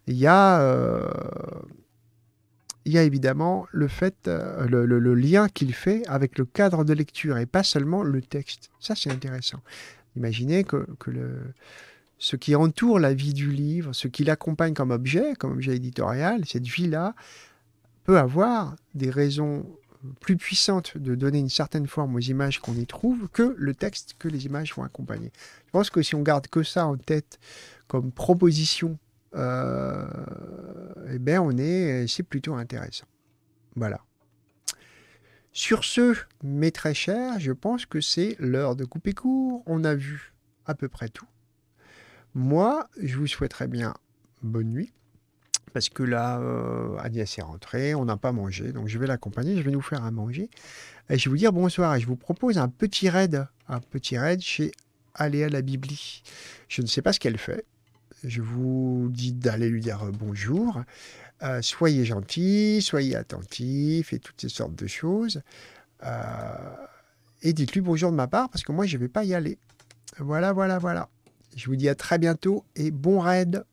il y a... il y a évidemment le fait, le lien qu'il fait avec le cadre de lecture et pas seulement le texte. Ça, c'est intéressant. Imaginez que, le, ce qui entoure la vie du livre, ce qui l'accompagne comme objet, comme objet éditorial, cette vie-là peut avoir des raisons plus puissantes de donner une certaine forme aux images qu'on y trouve que le texte que les images vont accompagner. Je pense que si on garde que ça en tête comme proposition, euh, eh ben on est, c'est plutôt intéressant. Voilà. Sur ce, mes très chers, je pense que c'est l'heure de couper court. On a vu à peu près tout. Moi, je vous souhaiterais bien bonne nuit. Parce que là, euh, Agnès est rentrée, on n'a pas mangé, donc je vais l'accompagner, je vais nous faire à manger. Et je vais vous dire bonsoir et je vous propose un petit raid, un petit raid chez Aléa la Bibli. Je ne sais pas ce qu'elle fait, je vous dis d'aller lui dire bonjour. Euh, soyez gentil, soyez attentif et toutes ces sortes de choses. Euh, et dites-lui bonjour de ma part parce que moi, je ne vais pas y aller. Voilà, voilà, voilà. Je vous dis à très bientôt et bon raid.